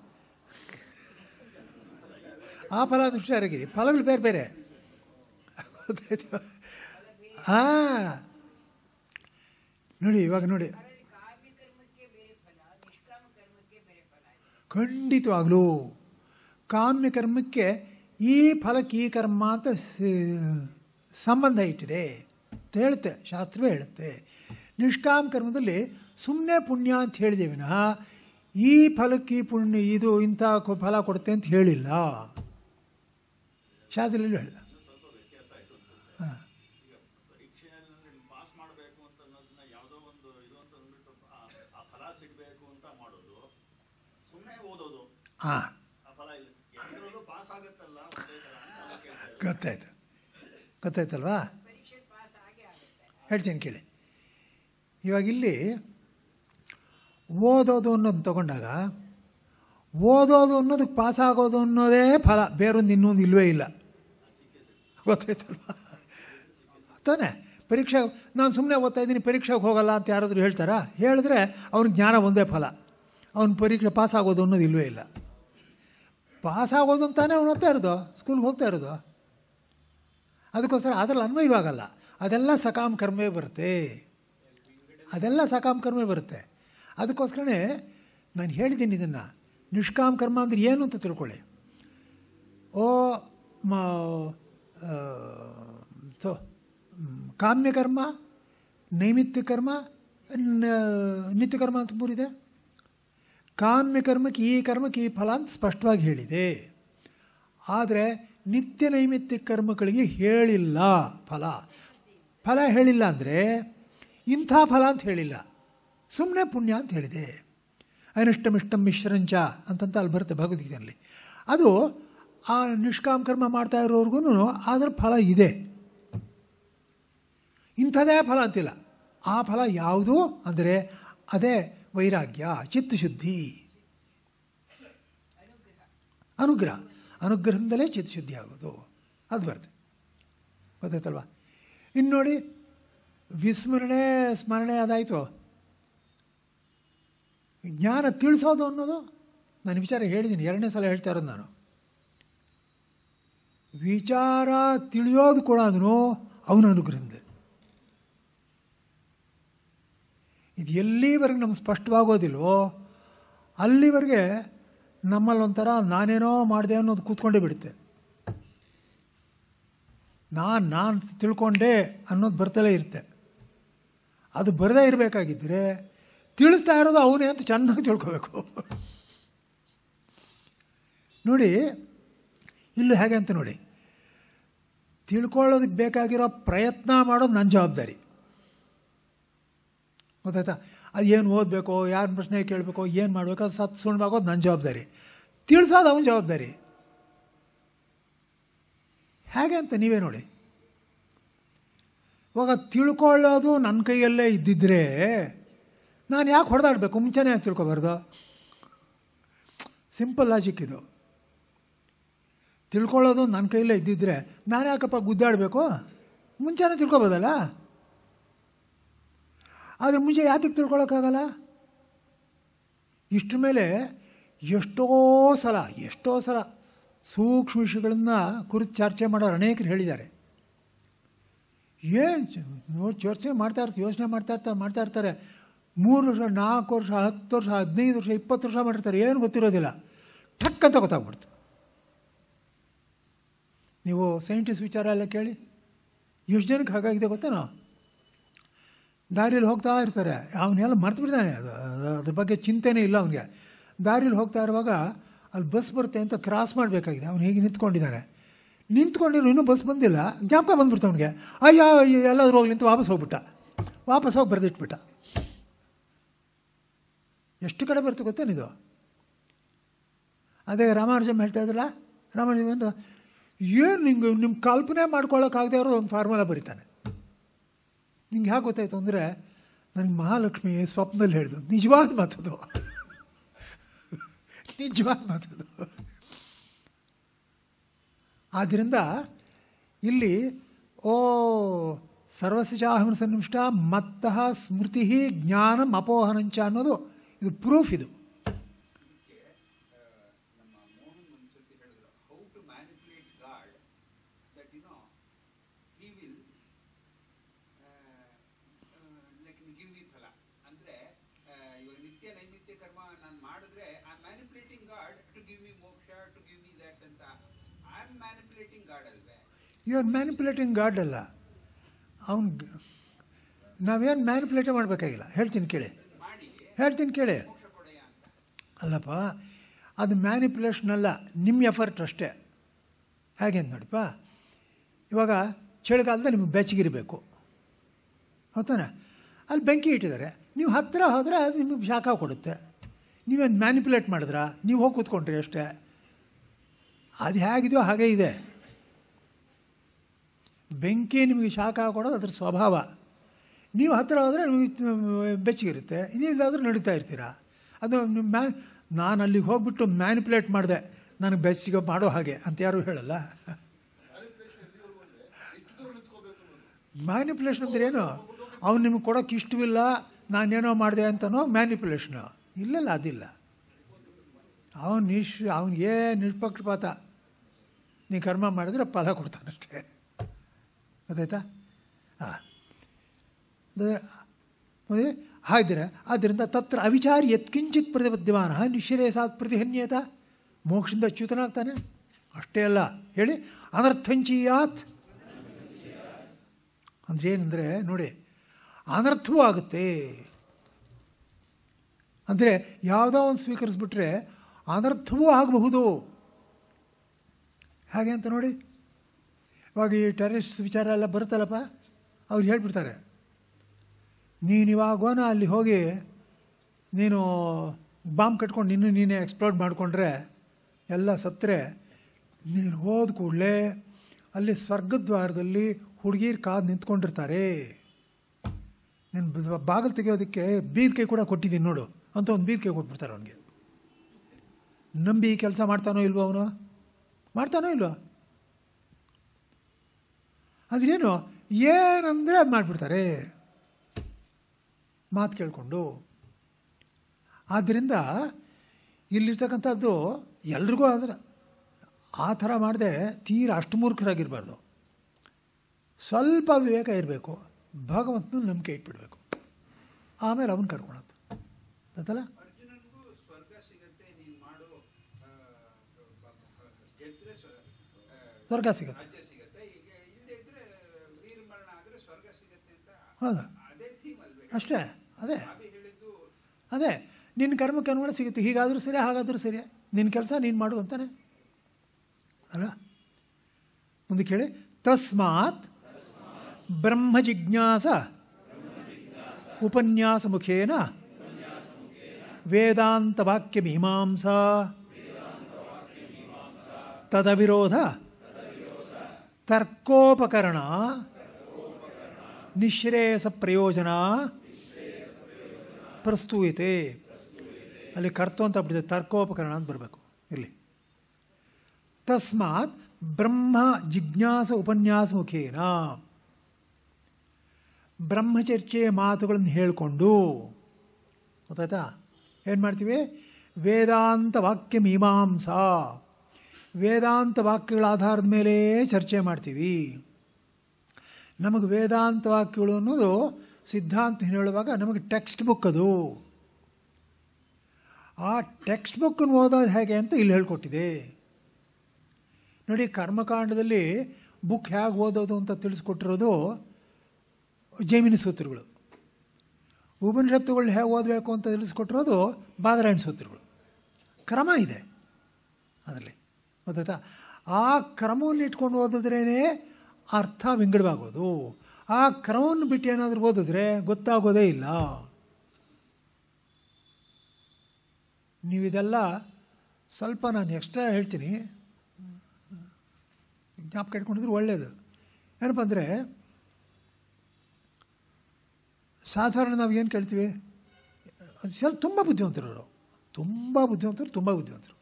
Speaker 1: ಆ ಫಲ ಅದು ಹುಷಾರಾಗಿದೆ ಫಲಗಳು ಬೇರೆ ಬೇರೆ ಹಾಂ ನೋಡಿ ಇವಾಗ ನೋಡಿ ಖಂಡಿತವಾಗಲೂ ಕಾಮ್ಯ ಕರ್ಮಕ್ಕೆ ಈ ಫಲಕ್ಕೆ ಈ ಕರ್ಮ ಅಂತ ಸಂಬಂಧ ಇಟ್ಟಿದೆ ಅಂತ ಹೇಳುತ್ತೆ ಶಾಸ್ತ್ರವೇ ಹೇಳುತ್ತೆ ನಿಷ್ಕಾಮ ಕರ್ಮದಲ್ಲಿ ಸುಮ್ಮನೆ ಪುಣ್ಯ ಅಂತ ಹೇಳಿದೆ ವಿನಃ ಈ ಫಲಕ್ಕೆ ಈ ಪುಣ್ಯ ಇದು ಇಂಥ ಫಲ ಕೊಡುತ್ತೆ ಅಂತ ಹೇಳಿಲ್ಲ ಶಾಸ್ತ್ರದಲ್ಲೂ ಹೇಳಿದ ಹಾಂ ಹಾಂ ಗೊತ್ತಾಯ್ತು ಗೊತ್ತಾಯ್ತಲ್ವಾ ಹೇಳ್ತೀನಿ ಕೇಳಿ ಇವಾಗ ಇಲ್ಲಿ ಓದೋದು ಅನ್ನೋದು ತಗೊಂಡಾಗ ಓದೋದು ಅನ್ನೋದಕ್ಕೆ ಪಾಸಾಗೋದು ಅನ್ನೋದೇ ಫಲ ಬೇರೊಂದು ಇನ್ನೊಂದು ಇಲ್ಲವೇ ಇಲ್ಲ ಗೊತ್ತಾಯ್ತಲ್ವಾ ತಾನೆ ಪರೀಕ್ಷೆ ನಾನು ಸುಮ್ಮನೆ ಓದ್ತಾ ಇದ್ದೀನಿ ಪರೀಕ್ಷೆಗೆ ಹೋಗಲ್ಲ ಅಂತ ಯಾರಾದರೂ ಹೇಳ್ತಾರಾ ಹೇಳಿದ್ರೆ ಅವ್ನ ಜ್ಞಾನ ಒಂದೇ ಫಲ ಅವ್ನು ಪರೀಕ್ಷೆ ಪಾಸ್ ಆಗೋದು ಅನ್ನೋದು ಇಲ್ಲವೇ ಇಲ್ಲ ಪಾಸ್ ಆಗೋದು ಅಂತಾನೆ ಅವ್ನು ಓದ್ತಾ ಇರೋದು ಸ್ಕೂಲ್ಗೆ ಹೋಗ್ತಾ ಇರೋದು ಅದಕ್ಕೋಸ್ಕರ ಅದರಲ್ಲಿ ಅನ್ವಯವಾಗಲ್ಲ ಅದೆಲ್ಲ ಸಕಾಮ್ ಕರ್ಮೇ ಬರುತ್ತೆ ಅದೆಲ್ಲ ಸಕಾಮ್ ಕರ್ಮೇ ಬರುತ್ತೆ ಅದಕ್ಕೋಸ್ಕರನೇ ನಾನು ಹೇಳಿದ್ದೀನಿ ಇದನ್ನು ನಿಷ್ಕಾಮ ಕರ್ಮ ಅಂದರೆ ಏನು ಅಂತ ತಿಳ್ಕೊಳ್ಳಿ ಓ ಸೊ ಕರ್ಮ ನೈಮಿತ್ಯ ಕರ್ಮ ನಿತ್ಯ ಕರ್ಮ ಅಂತ ಮೂರಿದೆ ಕಾಮ್ಯ ಕರ್ಮಕ್ಕೆ ಈ ಕರ್ಮಕ್ಕೆ ಈ ಫಲ ಅಂತ ಸ್ಪಷ್ಟವಾಗಿ ಹೇಳಿದೆ ಆದರೆ ನಿತ್ಯ ನೈಮಿತ್ಯ ಕರ್ಮಗಳಿಗೆ ಹೇಳಿಲ್ಲ ಫಲ ಫಲ ಹೇಳಿಲ್ಲ ಅಂದರೆ ಇಂಥ ಫಲ ಅಂತ ಹೇಳಿಲ್ಲ ಸುಮ್ಮನೆ ಪುಣ್ಯ ಅಂತ ಹೇಳಿದೆ ಅನಿಷ್ಟಮಿಷ್ಟಂ ಮಿಶ್ರಂಚ ಅಂತಂತ ಅಲ್ಲಿ ಬರುತ್ತೆ ಭಗವದ್ಗೀತೆಯಲ್ಲಿ ಅದು ಆ ನಿಷ್ಕಾಮ ಕರ್ಮ ಮಾಡ್ತಾ ಇರೋರ್ಗು ಅದರ ಫಲ ಇದೆ ಇಂಥದೇ ಫಲ ಅಂತಿಲ್ಲ ಆ ಫಲ ಯಾವುದು ಅಂದರೆ ಅದೇ ವೈರಾಗ್ಯ ಚಿತ್ತಶುದ್ಧಿ ಅನುಗ್ರಹ ಅನುಗ್ರಹದಿಂದಲೇ ಚಿತ್ತಶುದ್ಧಿ ಆಗೋದು ಅದು ಬರ್ತದೆ ಗೊತ್ತಾಯ್ತಲ್ವ ಇನ್ನು ನೋಡಿ ವಿಸ್ಮರಣೆ ಸ್ಮರಣೆ ಅದಾಯಿತು ಜ್ಞಾನ ತಿಳಿಸೋದು ಅನ್ನೋದು ನಾನು ವಿಚಾರ ಹೇಳಿದ್ದೀನಿ ಎರಡನೇ ಸಲ ಹೇಳ್ತಾ ಇರೋದು ನಾನು ವಿಚಾರ ತಿಳಿಯೋದು ಕೂಡ ಅವನ ಅನುಗ್ರಹದಿಂದ ಇದು ಎಲ್ಲಿವರೆಗೆ ನಮ್ಗೆ ಸ್ಪಷ್ಟವಾಗೋದಿಲ್ವೋ ಅಲ್ಲಿವರೆಗೆ ನಮ್ಮಲ್ಲೊಂಥರ ನಾನೇನೋ ಮಾಡಿದೆ ಅನ್ನೋದು ಕೂತ್ಕೊಂಡೇ ಬಿಡುತ್ತೆ ನಾನು ನಾನು ತಿಳ್ಕೊಂಡೆ ಅನ್ನೋದು ಬರ್ತಲೇ ಇರುತ್ತೆ ಅದು ಬರದೇ ಇರಬೇಕಾಗಿದ್ದರೆ ತಿಳಿಸ್ತಾ ಇರೋದು ಅವನೇ ಅಂತ ಚೆನ್ನಾಗಿ ತಿಳ್ಕೊಬೇಕು ನೋಡಿ ಇಲ್ಲೂ ಹೇಗೆ ಅಂತ ನೋಡಿ ತಿಳ್ಕೊಳ್ಳೋದಕ್ಕೆ ಬೇಕಾಗಿರೋ ಪ್ರಯತ್ನ ಮಾಡೋದು ನನ್ನ ಜವಾಬ್ದಾರಿ ಗೊತ್ತಾಯ್ತಾ ಅದು ಏನು ಓದಬೇಕು ಯಾರ ಪ್ರಶ್ನೆ ಕೇಳಬೇಕು ಏನು ಮಾಡಬೇಕು ಅದು ಸತ್ ಸುಣ್ಬಾಗೋದು ನನ್ನ ಜವಾಬ್ದಾರಿ ತಿಳಿಸೋದು ಅವನ ಜವಾಬ್ದಾರಿ ಹೇಗೆ ಅಂತ ನೀವೇ ನೋಡಿ ಇವಾಗ ತಿಳ್ಕೊಳ್ಳೋದು ನನ್ನ ಕೈಯಲ್ಲೇ ಇದ್ದಿದ್ರೆ ನಾನು ಯಾಕೆ ಹೊಡೆದಾಡಬೇಕು ಮುಂಚೆನೇ ಯಾಕೆ ತಿಳ್ಕೊಬಾರ್ದು ಸಿಂಪಲ್ ಲಾಜಿಕ್ ಇದು ತಿಳ್ಕೊಳ್ಳೋದು ನನ್ನ ಕೈಲೇ ಇದ್ದಿದ್ದರೆ ನಾನು ಯಾಕಪ್ಪ ಗುದ್ದಾಡಬೇಕು ಮುಂಚೆನೇ ತಿಳ್ಕೊಬೋದಲ್ಲ ಆದರೆ ಮುಂಚೆ ಯಾತಕ್ಕೆ ತಿಳ್ಕೊಳಕ್ಕಾಗಲ್ಲ ಇಷ್ಟ ಮೇಲೆ ಎಷ್ಟೋ ಸಲ ಎಷ್ಟೋ ಸಲ ಸೂಕ್ಷ್ಮ ವಿಷಯಗಳನ್ನ ಕುರಿತು ಚರ್ಚೆ ಮಾಡೋರು ಅನೇಕರು ಹೇಳಿದ್ದಾರೆ ಏನು ಚರ್ಚೆ ಮಾಡ್ತಾ ಇರ್ತಾರೆ ಯೋಚನೆ ಮಾಡ್ತಾ ಇರ್ತಾರೆ ಮಾಡ್ತಾ ಇರ್ತಾರೆ ಮೂರು ವರ್ಷ ನಾಲ್ಕು ವರ್ಷ ಹತ್ತು ವರ್ಷ ಹದಿನೈದು ವರ್ಷ ಇಪ್ಪತ್ತು ವರ್ಷ ಮಾಡಿರ್ತಾರೆ ಏನು ಗೊತ್ತಿರೋದಿಲ್ಲ ಟಕ್ ಅಂತ ಗೊತ್ತಾಗ್ಬಿಡ್ತು ನೀವು ಸೈಂಟಿಸ್ಟ್ ವಿಚಾರ ಎಲ್ಲ ಕೇಳಿ ಎಷ್ಟು ಜನಕ್ಕೆ ಹಾಗಾಗಿದೆ ಗೊತ್ತಾ ದಾರಿಯಲ್ಲಿ ಹೋಗ್ತಾ ಇರ್ತಾರೆ ಅವನ್ನೆಲ್ಲ ಮರ್ತು ಬಿಡ್ತಾನೆ ಅದು ಅದ್ರ ಬಗ್ಗೆ ಚಿಂತೆನೇ ಇಲ್ಲ ಅವನಿಗೆ ದಾರಿಯಲ್ಲಿ ಹೋಗ್ತಾ ಇರುವಾಗ ಅಲ್ಲಿ ಬಸ್ ಬರುತ್ತೆ ಅಂತ ಕ್ರಾಸ್ ಮಾಡಬೇಕಾಗಿದೆ ಅವನು ಹೇಗೆ ನಿಂತ್ಕೊಂಡಿದ್ದಾನೆ ನಿಂತ್ಕೊಂಡಿರೋ ಇನ್ನೂ ಬಸ್ ಬಂದಿಲ್ಲ ಜ್ಞಾಪಕ ಬಂದ್ಬಿಡ್ತು ಅವನಿಗೆ ಅಯ್ಯೋ ಎಲ್ಲಾದರೂ ಹೋಗಲಿ ಅಂತ ವಾಪಸ್ ಹೋಗ್ಬಿಟ್ಟ ವಾಪಸ್ ಹೋಗಿ ಬರೆದಿಟ್ಬಿಟ್ಟ ಎಷ್ಟು ಕಡೆ ಬರುತ್ತೆ ಗೊತ್ತೇನಿದು ಅದೇ ರಾಮಾನುಜಮ್ ಹೇಳ್ತಾ ಇದ್ರಲ್ಲ ರಾಮಾನುಜಮ್ ಏನು ನಿಂಗೆ ನಿಮ್ಮ ಕಲ್ಪನೆ ಮಾಡ್ಕೊಳ್ಳೋಕ್ಕಾಗದೆ ಅವರು ಒಂದು ಫಾರ್ಮುಲಾ ಬರೀತಾನೆ ನಿಂಗೆ ಹೇಗೆ ಗೊತ್ತಾಯ್ತು ಅಂದರೆ ನನಗೆ ಮಹಾಲಕ್ಷ್ಮಿ ಸ್ವಪ್ನದಲ್ಲಿ ಹೇಳಿದ್ರು ನಿಜವಾದ ಮಾತದು ನಿಜವಾದ ಮಾತದು ಆದ್ದರಿಂದ ಇಲ್ಲಿ ಓ ಸರ್ವಸಜಾಹಮನ ಸಂನಿಷ್ಟ ಮತ್ತಃ ಸ್ಮೃತಿ ಜ್ಞಾನಂ ಅಪೋಹನಂಚ ಅನ್ನೋದು ಇದು ಪ್ರೂಫ್ ಇದು ಯು ಆರ್ ಮ್ಯಾನಿಪುಲೇಟಿಂಗ್ ಗಾಡ್ ಅಲ್ಲ ಅವನು ನಾವೇನು ಮ್ಯಾನಿಪುಲೇಟೇ ಮಾಡಬೇಕಾಗಿಲ್ಲ ಹೇಳ್ತೀನಿ ಕೇಳಿ ಹೇಳ್ತೀನಿ ಕೇಳಿ ಅಲ್ಲಪ್ಪ ಅದು ಮ್ಯಾನಿಪುಲೇಷನ್ ಅಲ್ಲ ನಿಮ್ಮ ಎಫರ್ಟ್ ಅಷ್ಟೇ ಹೇಗೆ ಅಂತ ನೋಡಪ್ಪ ಇವಾಗ ಚಳಿಗಾಲದ ನಿಮಗೆ ಬೆಚ್ಚಗಿರಬೇಕು ಹೌದಾನೆ ಅಲ್ಲಿ ಬೆಂಕಿ ಇಟ್ಟಿದ್ದಾರೆ ನೀವು ಹತ್ತಿರ ಹೋದರೆ ಅದು ನಿಮಗೆ ಶಾಖ ಕೊಡುತ್ತೆ ನೀವೇನು ಮ್ಯಾನಿಪುಲೇಟ್ ಮಾಡಿದ್ರಾ ನೀವು ಹೋಗಿ ಕೂತ್ಕೊಂಡ್ರಿ ಅಷ್ಟೇ ಅದು ಹೇಗಿದೆಯೋ ಹಾಗೇ ಇದೆ ಬೆಂಕಿ ನಿಮಗೆ ಶಾಖ ಕೊಡೋದು ಅದ್ರ ಸ್ವಭಾವ ನೀವು ಹತ್ತಿರ ಹೋದರೆ ನಿಮಗೆ ಬೆಚ್ಚಗಿರುತ್ತೆ ಇನ್ನಿಲ್ಲದಾದರೂ ನಡೀತಾ ಇರ್ತೀರ ಅದು ಮ್ಯಾ ನಾನು ಅಲ್ಲಿಗೆ ಹೋಗ್ಬಿಟ್ಟು ಮ್ಯಾನಿಪ್ಯುಲೇಟ್ ಮಾಡಿದೆ ನನಗೆ ಬೆಚ್ಚಗೆ ಮಾಡೋ ಹಾಗೆ ಅಂತ ಯಾರೂ ಹೇಳಲ್ಲ ಮ್ಯಾನಿಪ್ಯುಲೇಷನ್ ಅಂದ್ರೆ ಏನು ಅವ್ನು ನಿಮ್ಗೆ ಕೊಡೋಕೆ ಇಷ್ಟವಿಲ್ಲ ನಾನೇನೋ ಮಾಡಿದೆ ಅಂತನೋ ಮ್ಯಾನಿಪ್ಯುಲೇಷನು ಇಲ್ಲಲ್ಲ ಅದಿಲ್ಲ ಅವನು ನಿಶ್ ಅವನಿಗೆ ನಿಷ್ಪಕ್ಷಪಾತ ನೀ ಕರ್ಮ ಮಾಡಿದ್ರೆ ಫಲ ಕೊಡ್ತಾನಷ್ಟೇ ಗೊತ್ತಾಯ್ತಾ ಹಾಂ ಹಾಗಿದ್ರೆ ಆದ್ದರಿಂದ ತತ್ರ ಅವಿಚಾರಿ ಯತ್ಕಿಂಚಿತ್ ಪ್ರತಿಬದ್ಧಮಾನ ಸಾತ್ ಪ್ರತಿಹನ್ಯೇತ ಮೋಕ್ಷದಿಂದ ಅಚ್ಯುತನಾಗ್ತಾನೆ ಅಷ್ಟೇ ಅಲ್ಲ ಹೇಳಿ ಅನರ್ಥಂಚೀಯಾತ್ ಅಂದ್ರೆ ಏನಂದರೆ ನೋಡಿ ಅನರ್ಥವೂ ಆಗುತ್ತೆ ಅಂದರೆ ಯಾವುದೋ ಒಂದು ಸ್ವೀಕರಿಸ್ಬಿಟ್ರೆ ಅನರ್ಥವೂ ಆಗಬಹುದು ಹಾಗೆ ಅಂತ ನೋಡಿ ಇವಾಗ ಈ ಟೆರರಿಸ್ಟ್ ವಿಚಾರ ಎಲ್ಲ ಬರುತ್ತಲ್ಲಪ್ಪ ಅವ್ರು ಹೇಳ್ಬಿಡ್ತಾರೆ ನೀನು ಇವಾಗೋನ ಅಲ್ಲಿ ಹೋಗಿ ನೀನು ಬಾಂಬ್ ಕಟ್ಕೊಂಡು ನಿನ್ನ ನೀನೇ ಎಕ್ಸ್ಪ್ಲೋರ್ ಮಾಡಿಕೊಂಡ್ರೆ ಎಲ್ಲ ಸತ್ತರೆ ನೀನು ಹೋದ ಕೂಡಲೇ ಅಲ್ಲಿ ಸ್ವರ್ಗದ್ವಾರದಲ್ಲಿ ಹುಡುಗಿರು ಕಾದು ನಿಂತ್ಕೊಂಡಿರ್ತಾರೆ ನೀನು ಬಾಗಿಲು ತೆಗೆಯೋದಕ್ಕೆ ಬೀದಿಕೆ ಕೂಡ ಕೊಟ್ಟಿದ್ದೀನಿ ನೋಡು ಅಂತ ಒಂದು ಬೀದಿಕೆ ಕೊಟ್ಬಿಡ್ತಾರೆ ಅವನಿಗೆ ನಂಬಿ ಕೆಲಸ ಮಾಡ್ತಾನೋ ಇಲ್ವೋ ಅವನು ಮಾಡ್ತಾನೋ ಇಲ್ವೋ ಅದೇನು ಏನಂದರೆ ಅದು ಮಾಡಿಬಿಡ್ತಾರೆ ಮಾತು ಕೇಳಿಕೊಂಡು ಆದ್ದರಿಂದ ಇಲ್ಲಿರ್ತಕ್ಕಂಥದ್ದು ಎಲ್ರಿಗೂ ಆದ್ರೆ ಆ ಥರ ಮಾಡದೆ ತೀರಾ ಅಷ್ಟು ಮೂರ್ಖರಾಗಿರಬಾರ್ದು ಸ್ವಲ್ಪ ವಿವೇಕ ಇರಬೇಕು ಭಗವಂತನ ನಂಬಿಕೆ ಇಟ್ಬಿಡಬೇಕು ಆಮೇಲೆ ಅವನು ಕರ್ಕೊಳತ್ತು ಗೊತ್ತಲ್ಲ ಸ್ವರ್ಗ ಸಿಗತ್ತೆ ಹೌದು ಅಷ್ಟೇ ಅದೇ ಅದೇ ನಿನ್ನ ಕರ್ಮಕ್ಕೆ ಅನುಗುಣ ಸಿಗುತ್ತೆ ಹೀಗಾದರೂ ಸರಿಯಾ ಹಾಗಾದರೂ ಸರಿಯಾ ನಿನ್ನ ಕೆಲಸ ನೀನು ಮಾಡು ಅಂತಾನೆ ಅಲ್ಲ ಮುಂದೆ ಕೇಳಿ ತಸ್ಮಾತ್ ಬ್ರಹ್ಮ ಜಿಜ್ಞಾಸ ಉಪನ್ಯಾಸ ಮುಖೇನ ವೇದಾಂತ ವಾಕ್ಯ ಮೀಮಾಂಸಾ ತದವಿರೋಧ ತರ್ಕೋಪಕರಣ ನಿಶ್ರೇಯಸ ಪ್ರಯೋಜನ ಪ್ರಸ್ತೂಯತೆ ಅಲ್ಲಿ ಕರ್ತು ಅಂತ ಬಿಟ್ಟಿದೆ ತರ್ಕೋಪಕರಣ ಅಂತ ಬರಬೇಕು ಇಲ್ಲಿ ತಸ್ಮಾತ್ ಬ್ರಹ್ಮ ಜಿಜ್ಞಾಸ ಉಪನ್ಯಾಸ ಮುಖೇನ ಬ್ರಹ್ಮಚರ್ಚೆಯ ಮಾತುಗಳನ್ನು ಹೇಳಿಕೊಂಡು ಗೊತ್ತಾಯ್ತಾ ಏನು ಮಾಡ್ತೀವಿ ವೇದಾಂತ ವಾಕ್ಯ ಮೀಮಾಂಸಾ ವೇದಾಂತ ವಾಕ್ಯಗಳ ಆಧಾರದ ಮೇಲೆ ಚರ್ಚೆ ಮಾಡ್ತೀವಿ ನಮಗೆ ವೇದಾಂತ ವಾಕ್ಯಗಳು ಅನ್ನೋದು ಸಿದ್ಧಾಂತ ಹೇಳುವಾಗ ನಮಗೆ ಟೆಕ್ಸ್ಟ್ ಬುಕ್ ಅದು ಆ ಟೆಕ್ಸ್ಟ್ ಬುಕ್ಕನ್ನು ಓದೋದು ಹೇಗೆ ಅಂತ ಇಲ್ಲಿ ಹೇಳ್ಕೊಟ್ಟಿದೆ ನೋಡಿ ಕರ್ಮಕಾಂಡದಲ್ಲಿ ಬುಕ್ ಹೇಗೆ ಓದೋದು ಅಂತ ತಿಳಿಸ್ಕೊಟ್ಟಿರೋದು ಜೈಮಿನಿ ಸೂತ್ರಗಳು ಉಪನಿಷತ್ತುಗಳನ್ನ ಹೇಗೆ ಓದಬೇಕು ಅಂತ ತಿಳಿಸ್ಕೊಟ್ಟಿರೋದು ಬಾದರಾಯಣ ಸೂತ್ರಗಳು ಕ್ರಮ ಇದೆ ಅದರಲ್ಲಿ ಗೊತ್ತಾಯ್ತಾ ಆ ಕ್ರಮವನ್ನು ಇಟ್ಕೊಂಡು ಓದಿದ್ರೇ ಅರ್ಥ ವಿಂಗಡವಾಗೋದು ಆ ಕ್ರೌನ್ ಬಿಟ್ಟು ಏನಾದರೂ ಓದಿದ್ರೆ ಗೊತ್ತಾಗೋದೇ ಇಲ್ಲ ನೀವಿದೆಲ್ಲ ಸ್ವಲ್ಪ ನಾನು ಎಕ್ಸ್ಟ್ರಾ ಹೇಳ್ತೀನಿ ಜ್ಞಾಪಕ ಇಟ್ಕೊಂಡಿದ್ರೆ ಒಳ್ಳೆಯದು ಏನಪ್ಪ ಅಂದರೆ ಸಾಧಾರಣ ನಾವು ಏನು ಕೇಳ್ತೀವಿ ಸ್ವಲ್ಪ ತುಂಬ ಬುದ್ಧಿವಂತರು ಅವರು ತುಂಬ ಬುದ್ಧಿವಂತರು ತುಂಬ ಬುದ್ಧಿವಂತರು